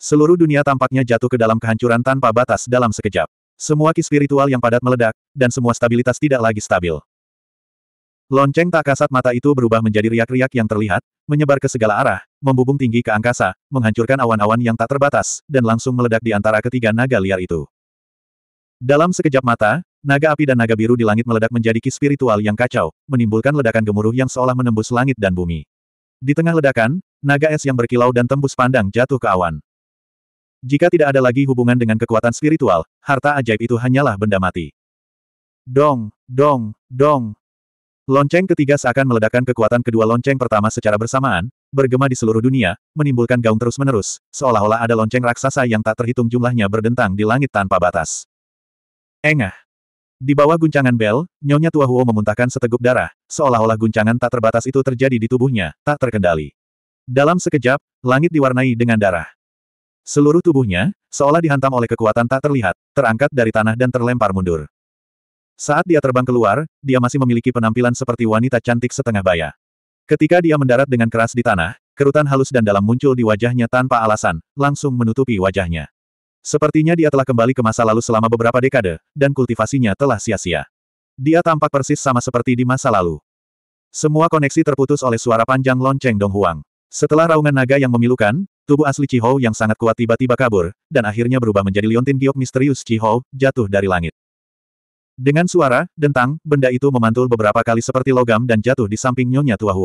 Seluruh dunia tampaknya jatuh ke dalam kehancuran tanpa batas dalam sekejap. Semua ki spiritual yang padat meledak, dan semua stabilitas tidak lagi stabil. Lonceng tak kasat mata itu berubah menjadi riak-riak yang terlihat, menyebar ke segala arah, membubung tinggi ke angkasa, menghancurkan awan-awan yang tak terbatas, dan langsung meledak di antara ketiga naga liar itu. Dalam sekejap mata, naga api dan naga biru di langit meledak menjadi ki spiritual yang kacau, menimbulkan ledakan gemuruh yang seolah menembus langit dan bumi. Di tengah ledakan, naga es yang berkilau dan tembus pandang jatuh ke awan. Jika tidak ada lagi hubungan dengan kekuatan spiritual, harta ajaib itu hanyalah benda mati. Dong, dong, dong. Lonceng ketiga seakan meledakkan kekuatan kedua lonceng pertama secara bersamaan, bergema di seluruh dunia, menimbulkan gaung terus-menerus, seolah-olah ada lonceng raksasa yang tak terhitung jumlahnya berdentang di langit tanpa batas. Engah. Di bawah guncangan bel, Nyonya Tua Huo memuntahkan seteguk darah, seolah-olah guncangan tak terbatas itu terjadi di tubuhnya, tak terkendali. Dalam sekejap, langit diwarnai dengan darah. Seluruh tubuhnya, seolah dihantam oleh kekuatan tak terlihat, terangkat dari tanah dan terlempar mundur. Saat dia terbang keluar, dia masih memiliki penampilan seperti wanita cantik setengah baya. Ketika dia mendarat dengan keras di tanah, kerutan halus dan dalam muncul di wajahnya tanpa alasan, langsung menutupi wajahnya. Sepertinya dia telah kembali ke masa lalu selama beberapa dekade, dan kultivasinya telah sia-sia. Dia tampak persis sama seperti di masa lalu. Semua koneksi terputus oleh suara panjang lonceng Dong Huang. Setelah raungan naga yang memilukan, Tubuh asli Cihou yang sangat kuat tiba-tiba kabur, dan akhirnya berubah menjadi liontin giok misterius Cihou, jatuh dari langit. Dengan suara, dentang, benda itu memantul beberapa kali seperti logam dan jatuh di samping Nyonya Tua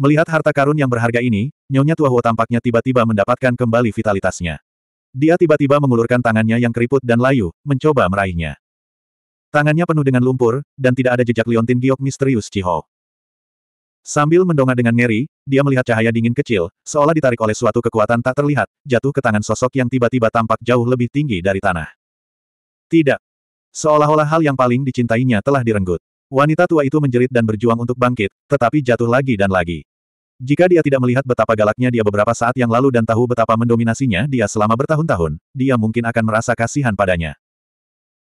Melihat harta karun yang berharga ini, Nyonya Tua tampaknya tiba-tiba mendapatkan kembali vitalitasnya. Dia tiba-tiba mengulurkan tangannya yang keriput dan layu, mencoba meraihnya. Tangannya penuh dengan lumpur, dan tidak ada jejak liontin giok misterius Cihou. Sambil mendongak dengan ngeri, dia melihat cahaya dingin kecil, seolah ditarik oleh suatu kekuatan tak terlihat, jatuh ke tangan sosok yang tiba-tiba tampak jauh lebih tinggi dari tanah. Tidak. Seolah-olah hal yang paling dicintainya telah direnggut. Wanita tua itu menjerit dan berjuang untuk bangkit, tetapi jatuh lagi dan lagi. Jika dia tidak melihat betapa galaknya dia beberapa saat yang lalu dan tahu betapa mendominasinya dia selama bertahun-tahun, dia mungkin akan merasa kasihan padanya.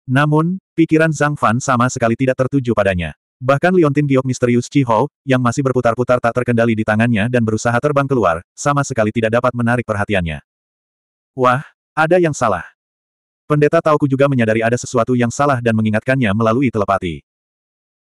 Namun, pikiran Zhang Fan sama sekali tidak tertuju padanya. Bahkan liontin giok misterius Chi Hou, yang masih berputar-putar tak terkendali di tangannya dan berusaha terbang keluar, sama sekali tidak dapat menarik perhatiannya. Wah, ada yang salah. Pendeta Tauku juga menyadari ada sesuatu yang salah dan mengingatkannya melalui telepati.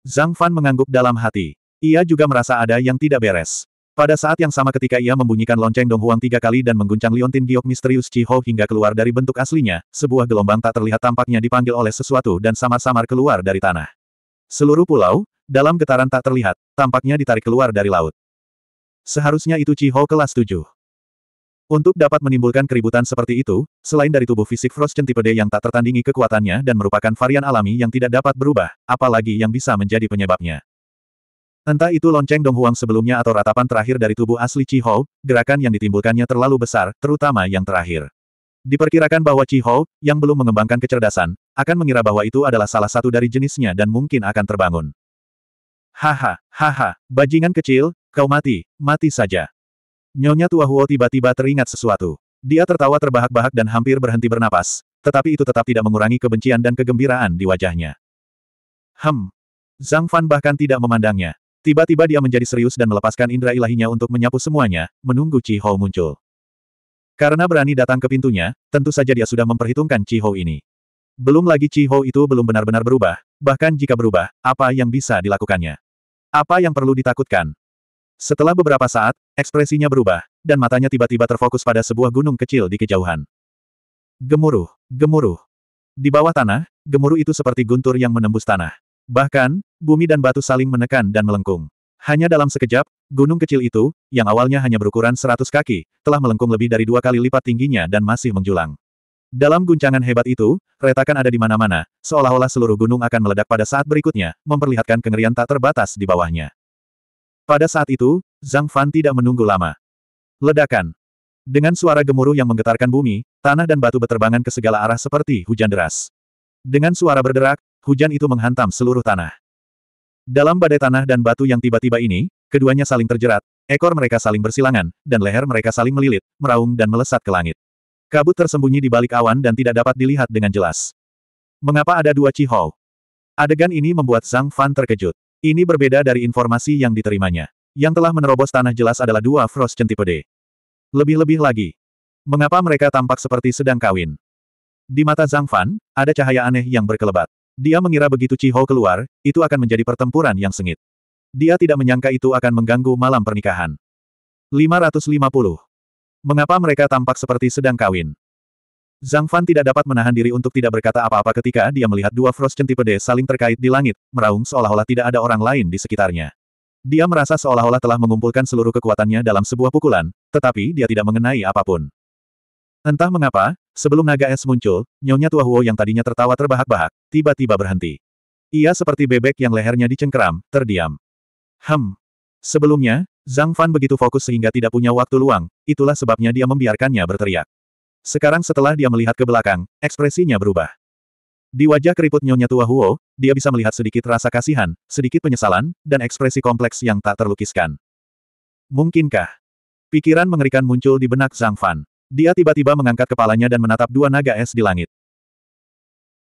Zhang Fan mengangguk dalam hati. Ia juga merasa ada yang tidak beres. Pada saat yang sama ketika ia membunyikan lonceng Dong Huang tiga kali dan mengguncang liontin giok misterius Chi Hou hingga keluar dari bentuk aslinya, sebuah gelombang tak terlihat tampaknya dipanggil oleh sesuatu dan samar-samar keluar dari tanah. Seluruh pulau, dalam getaran tak terlihat, tampaknya ditarik keluar dari laut. Seharusnya itu Chi kelas 7. Untuk dapat menimbulkan keributan seperti itu, selain dari tubuh fisik Frozen tipe D yang tak tertandingi kekuatannya dan merupakan varian alami yang tidak dapat berubah, apalagi yang bisa menjadi penyebabnya. Entah itu lonceng Donghuang sebelumnya atau ratapan terakhir dari tubuh asli Chi Ho, gerakan yang ditimbulkannya terlalu besar, terutama yang terakhir. Diperkirakan bahwa Chi Ho, yang belum mengembangkan kecerdasan, akan mengira bahwa itu adalah salah satu dari jenisnya dan mungkin akan terbangun. Haha, haha, bajingan kecil, kau mati, mati saja. Nyonya tua Huo tiba-tiba teringat sesuatu. Dia tertawa terbahak-bahak dan hampir berhenti bernapas, tetapi itu tetap tidak mengurangi kebencian dan kegembiraan di wajahnya. Hem. Zhang Fan bahkan tidak memandangnya. Tiba-tiba dia menjadi serius dan melepaskan indera ilahinya untuk menyapu semuanya, menunggu Chi Hou muncul. Karena berani datang ke pintunya, tentu saja dia sudah memperhitungkan Chi Hou ini. Belum lagi Chi Hou itu belum benar-benar berubah, bahkan jika berubah, apa yang bisa dilakukannya? Apa yang perlu ditakutkan? Setelah beberapa saat, ekspresinya berubah, dan matanya tiba-tiba terfokus pada sebuah gunung kecil di kejauhan. Gemuruh, gemuruh. Di bawah tanah, gemuruh itu seperti guntur yang menembus tanah. Bahkan, bumi dan batu saling menekan dan melengkung. Hanya dalam sekejap, gunung kecil itu, yang awalnya hanya berukuran 100 kaki, telah melengkung lebih dari dua kali lipat tingginya dan masih menjulang. Dalam guncangan hebat itu, retakan ada di mana-mana, seolah-olah seluruh gunung akan meledak pada saat berikutnya, memperlihatkan kengerian tak terbatas di bawahnya. Pada saat itu, Zhang Fan tidak menunggu lama. Ledakan. Dengan suara gemuruh yang menggetarkan bumi, tanah dan batu berterbangan ke segala arah seperti hujan deras. Dengan suara berderak, hujan itu menghantam seluruh tanah. Dalam badai tanah dan batu yang tiba-tiba ini, keduanya saling terjerat, ekor mereka saling bersilangan, dan leher mereka saling melilit, meraung dan melesat ke langit. Kabut tersembunyi di balik awan dan tidak dapat dilihat dengan jelas. Mengapa ada dua Cihou? Adegan ini membuat Zhang Fan terkejut. Ini berbeda dari informasi yang diterimanya. Yang telah menerobos tanah jelas adalah dua Frost Centipede. Lebih-lebih lagi. Mengapa mereka tampak seperti sedang kawin? Di mata Zhang Fan, ada cahaya aneh yang berkelebat. Dia mengira begitu Cihou keluar, itu akan menjadi pertempuran yang sengit. Dia tidak menyangka itu akan mengganggu malam pernikahan. 550. Mengapa mereka tampak seperti sedang kawin? Zhang Fan tidak dapat menahan diri untuk tidak berkata apa-apa ketika dia melihat dua Frozen tipe D saling terkait di langit, meraung seolah-olah tidak ada orang lain di sekitarnya. Dia merasa seolah-olah telah mengumpulkan seluruh kekuatannya dalam sebuah pukulan, tetapi dia tidak mengenai apapun. Entah mengapa, sebelum naga es muncul, nyonya tua Huo yang tadinya tertawa terbahak-bahak, tiba-tiba berhenti. Ia seperti bebek yang lehernya dicengkeram, terdiam. Hem. Sebelumnya, Zhang Fan begitu fokus sehingga tidak punya waktu luang, itulah sebabnya dia membiarkannya berteriak. Sekarang setelah dia melihat ke belakang, ekspresinya berubah. Di wajah keriput Nyonya Tua Huo, dia bisa melihat sedikit rasa kasihan, sedikit penyesalan, dan ekspresi kompleks yang tak terlukiskan. Mungkinkah? Pikiran mengerikan muncul di benak Zhang Fan. Dia tiba-tiba mengangkat kepalanya dan menatap dua naga es di langit.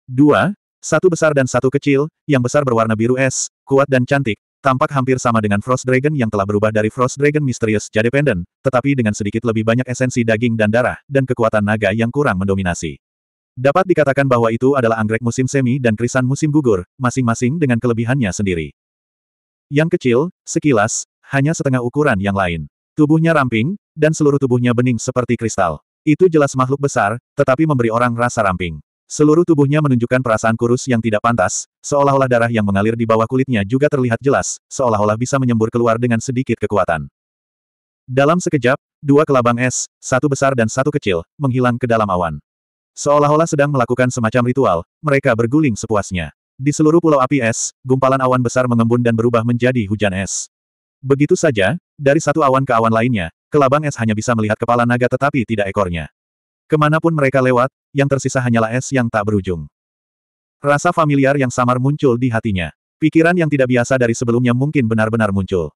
Dua, satu besar dan satu kecil, yang besar berwarna biru es, kuat dan cantik, tampak hampir sama dengan Frost Dragon yang telah berubah dari Frost Dragon Misterius Jade Pendant, tetapi dengan sedikit lebih banyak esensi daging dan darah, dan kekuatan naga yang kurang mendominasi. Dapat dikatakan bahwa itu adalah anggrek musim semi dan krisan musim gugur, masing-masing dengan kelebihannya sendiri. Yang kecil, sekilas, hanya setengah ukuran yang lain. Tubuhnya ramping, dan seluruh tubuhnya bening seperti kristal. Itu jelas makhluk besar, tetapi memberi orang rasa ramping. Seluruh tubuhnya menunjukkan perasaan kurus yang tidak pantas, seolah-olah darah yang mengalir di bawah kulitnya juga terlihat jelas, seolah-olah bisa menyembur keluar dengan sedikit kekuatan. Dalam sekejap, dua kelabang es, satu besar dan satu kecil, menghilang ke dalam awan. Seolah-olah sedang melakukan semacam ritual, mereka berguling sepuasnya. Di seluruh pulau api es, gumpalan awan besar mengembun dan berubah menjadi hujan es. Begitu saja, dari satu awan ke awan lainnya, kelabang es hanya bisa melihat kepala naga tetapi tidak ekornya. Kemanapun mereka lewat, yang tersisa hanyalah es yang tak berujung. Rasa familiar yang samar muncul di hatinya. Pikiran yang tidak biasa dari sebelumnya mungkin benar-benar muncul.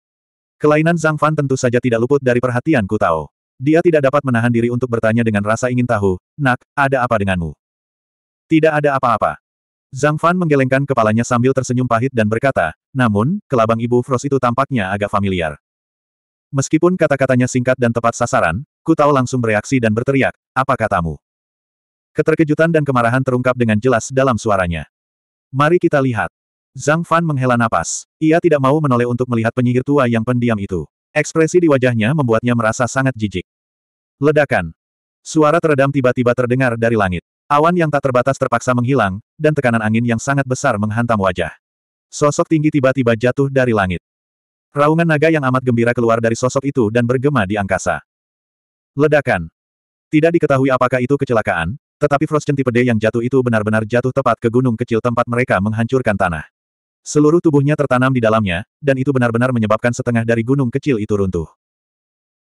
Kelainan Zhang Fan tentu saja tidak luput dari perhatian Ku Tao. Dia tidak dapat menahan diri untuk bertanya dengan rasa ingin tahu, Nak, ada apa denganmu? Tidak ada apa-apa. Zhang Fan menggelengkan kepalanya sambil tersenyum pahit dan berkata, namun, kelabang ibu Frost itu tampaknya agak familiar. Meskipun kata-katanya singkat dan tepat sasaran, Ku Tao langsung bereaksi dan berteriak, apa katamu? Keterkejutan dan kemarahan terungkap dengan jelas dalam suaranya. Mari kita lihat. Zhang Fan menghela napas. Ia tidak mau menoleh untuk melihat penyihir tua yang pendiam itu. Ekspresi di wajahnya membuatnya merasa sangat jijik. Ledakan. Suara teredam tiba-tiba terdengar dari langit. Awan yang tak terbatas terpaksa menghilang, dan tekanan angin yang sangat besar menghantam wajah. Sosok tinggi tiba-tiba jatuh dari langit. Raungan naga yang amat gembira keluar dari sosok itu dan bergema di angkasa. Ledakan. Tidak diketahui apakah itu kecelakaan, tetapi Frozen tipe D yang jatuh itu benar-benar jatuh tepat ke gunung kecil tempat mereka menghancurkan tanah. Seluruh tubuhnya tertanam di dalamnya, dan itu benar-benar menyebabkan setengah dari gunung kecil itu runtuh.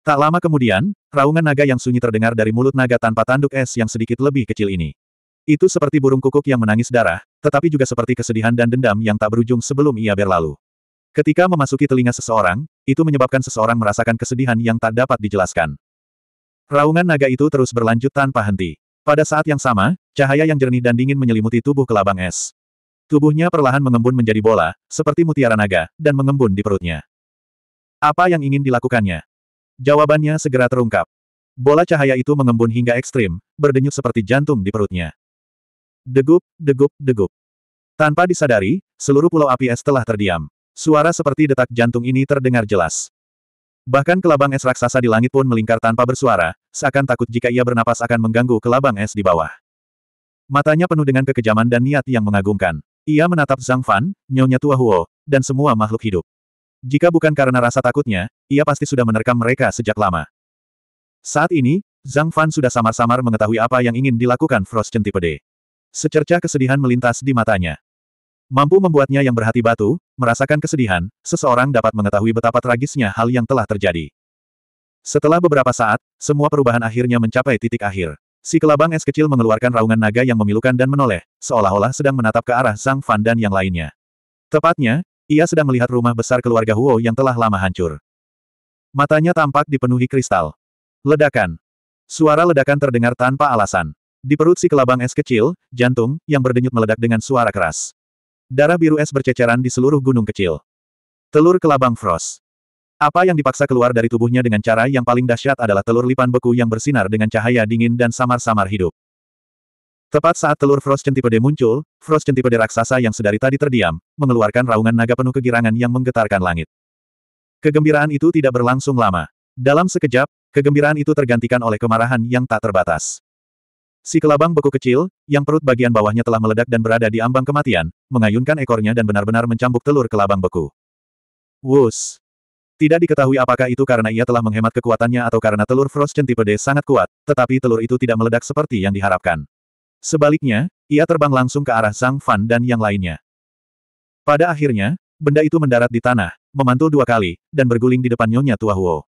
Tak lama kemudian, raungan naga yang sunyi terdengar dari mulut naga tanpa tanduk es yang sedikit lebih kecil ini. Itu seperti burung kukuk yang menangis darah, tetapi juga seperti kesedihan dan dendam yang tak berujung sebelum ia berlalu. Ketika memasuki telinga seseorang, itu menyebabkan seseorang merasakan kesedihan yang tak dapat dijelaskan. Raungan naga itu terus berlanjut tanpa henti. Pada saat yang sama, cahaya yang jernih dan dingin menyelimuti tubuh kelabang es. Tubuhnya perlahan mengembun menjadi bola, seperti mutiara naga, dan mengembun di perutnya. Apa yang ingin dilakukannya? Jawabannya segera terungkap. Bola cahaya itu mengembun hingga ekstrim, berdenyut seperti jantung di perutnya. Degup, degup, degup. Tanpa disadari, seluruh pulau api es telah terdiam. Suara seperti detak jantung ini terdengar jelas. Bahkan kelabang es raksasa di langit pun melingkar tanpa bersuara, seakan takut jika ia bernapas akan mengganggu kelabang es di bawah. Matanya penuh dengan kekejaman dan niat yang mengagumkan. Ia menatap Zhang Fan, Nyonya Tua Huo, dan semua makhluk hidup. Jika bukan karena rasa takutnya, ia pasti sudah menerkam mereka sejak lama. Saat ini, Zhang Fan sudah samar-samar mengetahui apa yang ingin dilakukan Frost Centipede. Secercah kesedihan melintas di matanya. Mampu membuatnya yang berhati batu, merasakan kesedihan, seseorang dapat mengetahui betapa tragisnya hal yang telah terjadi. Setelah beberapa saat, semua perubahan akhirnya mencapai titik akhir. Si kelabang es kecil mengeluarkan raungan naga yang memilukan dan menoleh, seolah-olah sedang menatap ke arah Zhang Fan dan yang lainnya. Tepatnya, ia sedang melihat rumah besar keluarga Huo yang telah lama hancur. Matanya tampak dipenuhi kristal. Ledakan. Suara ledakan terdengar tanpa alasan. Di perut si kelabang es kecil, jantung, yang berdenyut meledak dengan suara keras. Darah biru es berceceran di seluruh gunung kecil. Telur kelabang Frost. Apa yang dipaksa keluar dari tubuhnya dengan cara yang paling dahsyat adalah telur lipan beku yang bersinar dengan cahaya dingin dan samar-samar hidup. Tepat saat telur Frozen tipe D muncul, Frozen tipe D raksasa yang sedari tadi terdiam, mengeluarkan raungan naga penuh kegirangan yang menggetarkan langit. Kegembiraan itu tidak berlangsung lama. Dalam sekejap, kegembiraan itu tergantikan oleh kemarahan yang tak terbatas. Si kelabang beku kecil, yang perut bagian bawahnya telah meledak dan berada di ambang kematian, mengayunkan ekornya dan benar-benar mencambuk telur kelabang beku. Wus! Tidak diketahui apakah itu karena ia telah menghemat kekuatannya atau karena telur Frozen tipe D sangat kuat, tetapi telur itu tidak meledak seperti yang diharapkan. Sebaliknya, ia terbang langsung ke arah Zhang Fan dan yang lainnya. Pada akhirnya, benda itu mendarat di tanah, memantul dua kali, dan berguling di depan Nyonya Tua Huo.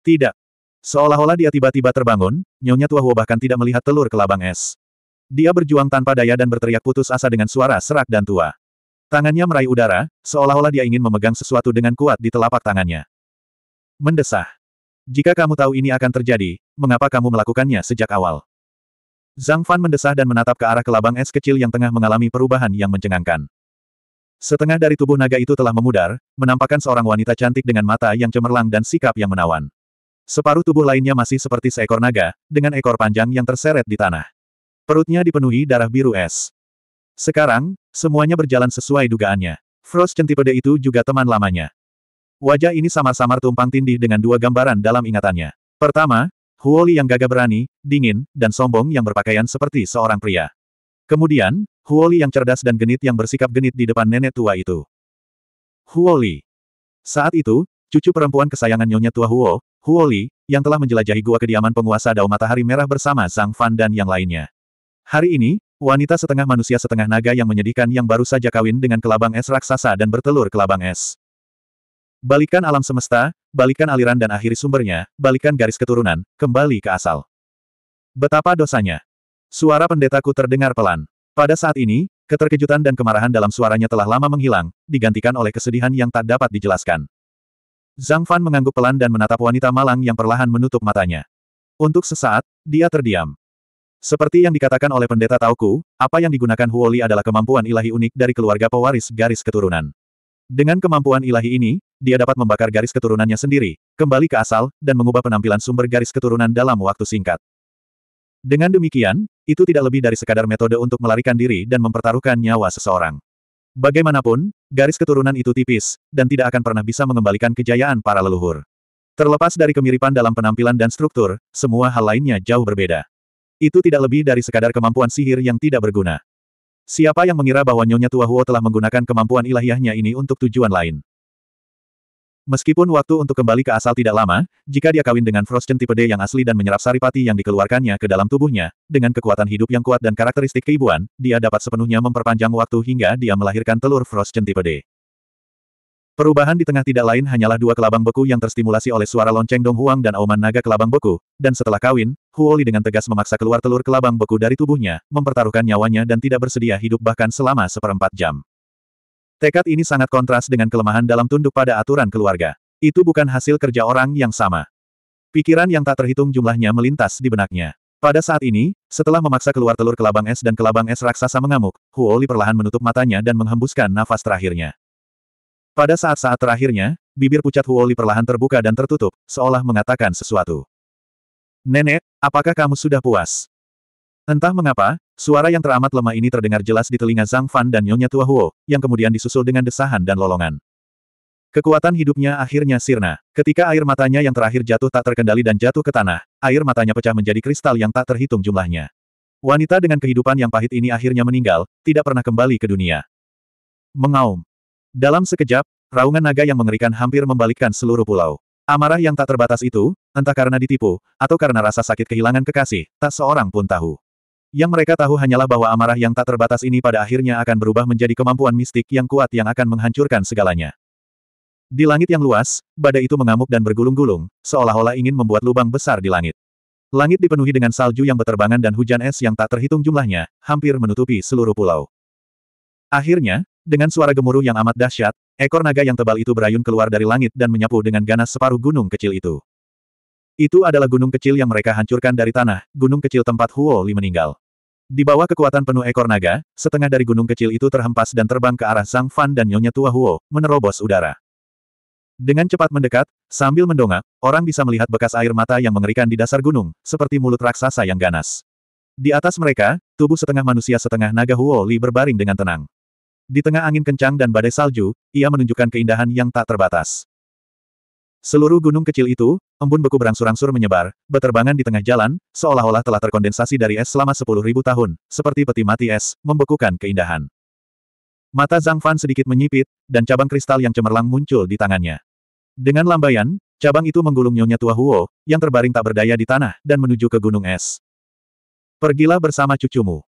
Tidak. Seolah-olah dia tiba-tiba terbangun, Nyonya Tua Huo bahkan tidak melihat telur ke labang es. Dia berjuang tanpa daya dan berteriak putus asa dengan suara serak dan tua. Tangannya meraih udara, seolah-olah dia ingin memegang sesuatu dengan kuat di telapak tangannya. Mendesah. Jika kamu tahu ini akan terjadi, mengapa kamu melakukannya sejak awal? Zhang Fan mendesah dan menatap ke arah kelabang es kecil yang tengah mengalami perubahan yang mencengangkan. Setengah dari tubuh naga itu telah memudar, menampakkan seorang wanita cantik dengan mata yang cemerlang dan sikap yang menawan. Separuh tubuh lainnya masih seperti seekor naga, dengan ekor panjang yang terseret di tanah. Perutnya dipenuhi darah biru es. Sekarang, semuanya berjalan sesuai dugaannya. Frost centipede itu juga teman lamanya. Wajah ini samar-samar tumpang tindih dengan dua gambaran dalam ingatannya. Pertama, Huoli yang gagah berani, dingin, dan sombong yang berpakaian seperti seorang pria. Kemudian, Huoli yang cerdas dan genit yang bersikap genit di depan nenek tua itu. Huoli. Saat itu, cucu perempuan kesayangan nyonya tua Huo, Huoli, yang telah menjelajahi gua kediaman penguasa Dao Matahari Merah bersama Zhang Fan dan yang lainnya. Hari ini, Wanita setengah manusia setengah naga yang menyedihkan yang baru saja kawin dengan kelabang es raksasa dan bertelur kelabang es. Balikan alam semesta, balikan aliran dan akhiri sumbernya, balikan garis keturunan, kembali ke asal. Betapa dosanya. Suara pendetaku terdengar pelan. Pada saat ini, keterkejutan dan kemarahan dalam suaranya telah lama menghilang, digantikan oleh kesedihan yang tak dapat dijelaskan. Zhang Fan mengangguk pelan dan menatap wanita malang yang perlahan menutup matanya. Untuk sesaat, dia terdiam. Seperti yang dikatakan oleh pendeta Tauku, apa yang digunakan Huoli adalah kemampuan ilahi unik dari keluarga pewaris garis keturunan. Dengan kemampuan ilahi ini, dia dapat membakar garis keturunannya sendiri, kembali ke asal, dan mengubah penampilan sumber garis keturunan dalam waktu singkat. Dengan demikian, itu tidak lebih dari sekadar metode untuk melarikan diri dan mempertaruhkan nyawa seseorang. Bagaimanapun, garis keturunan itu tipis, dan tidak akan pernah bisa mengembalikan kejayaan para leluhur. Terlepas dari kemiripan dalam penampilan dan struktur, semua hal lainnya jauh berbeda. Itu tidak lebih dari sekadar kemampuan sihir yang tidak berguna. Siapa yang mengira bahwa Nyonya Tua Huo telah menggunakan kemampuan ilahiyahnya ini untuk tujuan lain? Meskipun waktu untuk kembali ke asal tidak lama, jika dia kawin dengan Frozen tipe D yang asli dan menyerap saripati yang dikeluarkannya ke dalam tubuhnya, dengan kekuatan hidup yang kuat dan karakteristik keibuan, dia dapat sepenuhnya memperpanjang waktu hingga dia melahirkan telur Frozen tipe D. Perubahan di tengah tidak lain hanyalah dua kelabang beku yang terstimulasi oleh suara lonceng Dong Huang dan auman naga kelabang beku, dan setelah kawin, Huoli dengan tegas memaksa keluar telur kelabang beku dari tubuhnya, mempertaruhkan nyawanya dan tidak bersedia hidup bahkan selama seperempat jam. Tekad ini sangat kontras dengan kelemahan dalam tunduk pada aturan keluarga. Itu bukan hasil kerja orang yang sama. Pikiran yang tak terhitung jumlahnya melintas di benaknya. Pada saat ini, setelah memaksa keluar telur kelabang es dan kelabang es raksasa mengamuk, Huoli perlahan menutup matanya dan menghembuskan nafas terakhirnya. Pada saat-saat terakhirnya, bibir pucat Huoli perlahan terbuka dan tertutup, seolah mengatakan sesuatu. Nenek, apakah kamu sudah puas? Entah mengapa, suara yang teramat lemah ini terdengar jelas di telinga Zhang Fan dan Nyonya Tua Huo, yang kemudian disusul dengan desahan dan lolongan. Kekuatan hidupnya akhirnya sirna. Ketika air matanya yang terakhir jatuh tak terkendali dan jatuh ke tanah, air matanya pecah menjadi kristal yang tak terhitung jumlahnya. Wanita dengan kehidupan yang pahit ini akhirnya meninggal, tidak pernah kembali ke dunia. Mengaum. Dalam sekejap, raungan naga yang mengerikan hampir membalikkan seluruh pulau. Amarah yang tak terbatas itu, entah karena ditipu, atau karena rasa sakit kehilangan kekasih, tak seorang pun tahu. Yang mereka tahu hanyalah bahwa amarah yang tak terbatas ini pada akhirnya akan berubah menjadi kemampuan mistik yang kuat yang akan menghancurkan segalanya. Di langit yang luas, badai itu mengamuk dan bergulung-gulung, seolah-olah ingin membuat lubang besar di langit. Langit dipenuhi dengan salju yang beterbangan dan hujan es yang tak terhitung jumlahnya, hampir menutupi seluruh pulau. Akhirnya, dengan suara gemuruh yang amat dahsyat, ekor naga yang tebal itu berayun keluar dari langit dan menyapu dengan ganas separuh gunung kecil itu. Itu adalah gunung kecil yang mereka hancurkan dari tanah, gunung kecil tempat Huo Li meninggal. Di bawah kekuatan penuh ekor naga, setengah dari gunung kecil itu terhempas dan terbang ke arah Zhang Fan dan Nyonya Tua Huo, menerobos udara. Dengan cepat mendekat, sambil mendongak, orang bisa melihat bekas air mata yang mengerikan di dasar gunung, seperti mulut raksasa yang ganas. Di atas mereka, tubuh setengah manusia setengah naga Huo Li berbaring dengan tenang. Di tengah angin kencang dan badai salju, ia menunjukkan keindahan yang tak terbatas. Seluruh gunung kecil itu, embun beku berangsur-angsur menyebar, berterbangan di tengah jalan, seolah-olah telah terkondensasi dari es selama sepuluh ribu tahun, seperti peti mati es, membekukan keindahan. Mata Zhang Fan sedikit menyipit, dan cabang kristal yang cemerlang muncul di tangannya. Dengan lambaian, cabang itu menggulung Nyonya Tua Huo, yang terbaring tak berdaya di tanah, dan menuju ke gunung es. Pergilah bersama cucumu.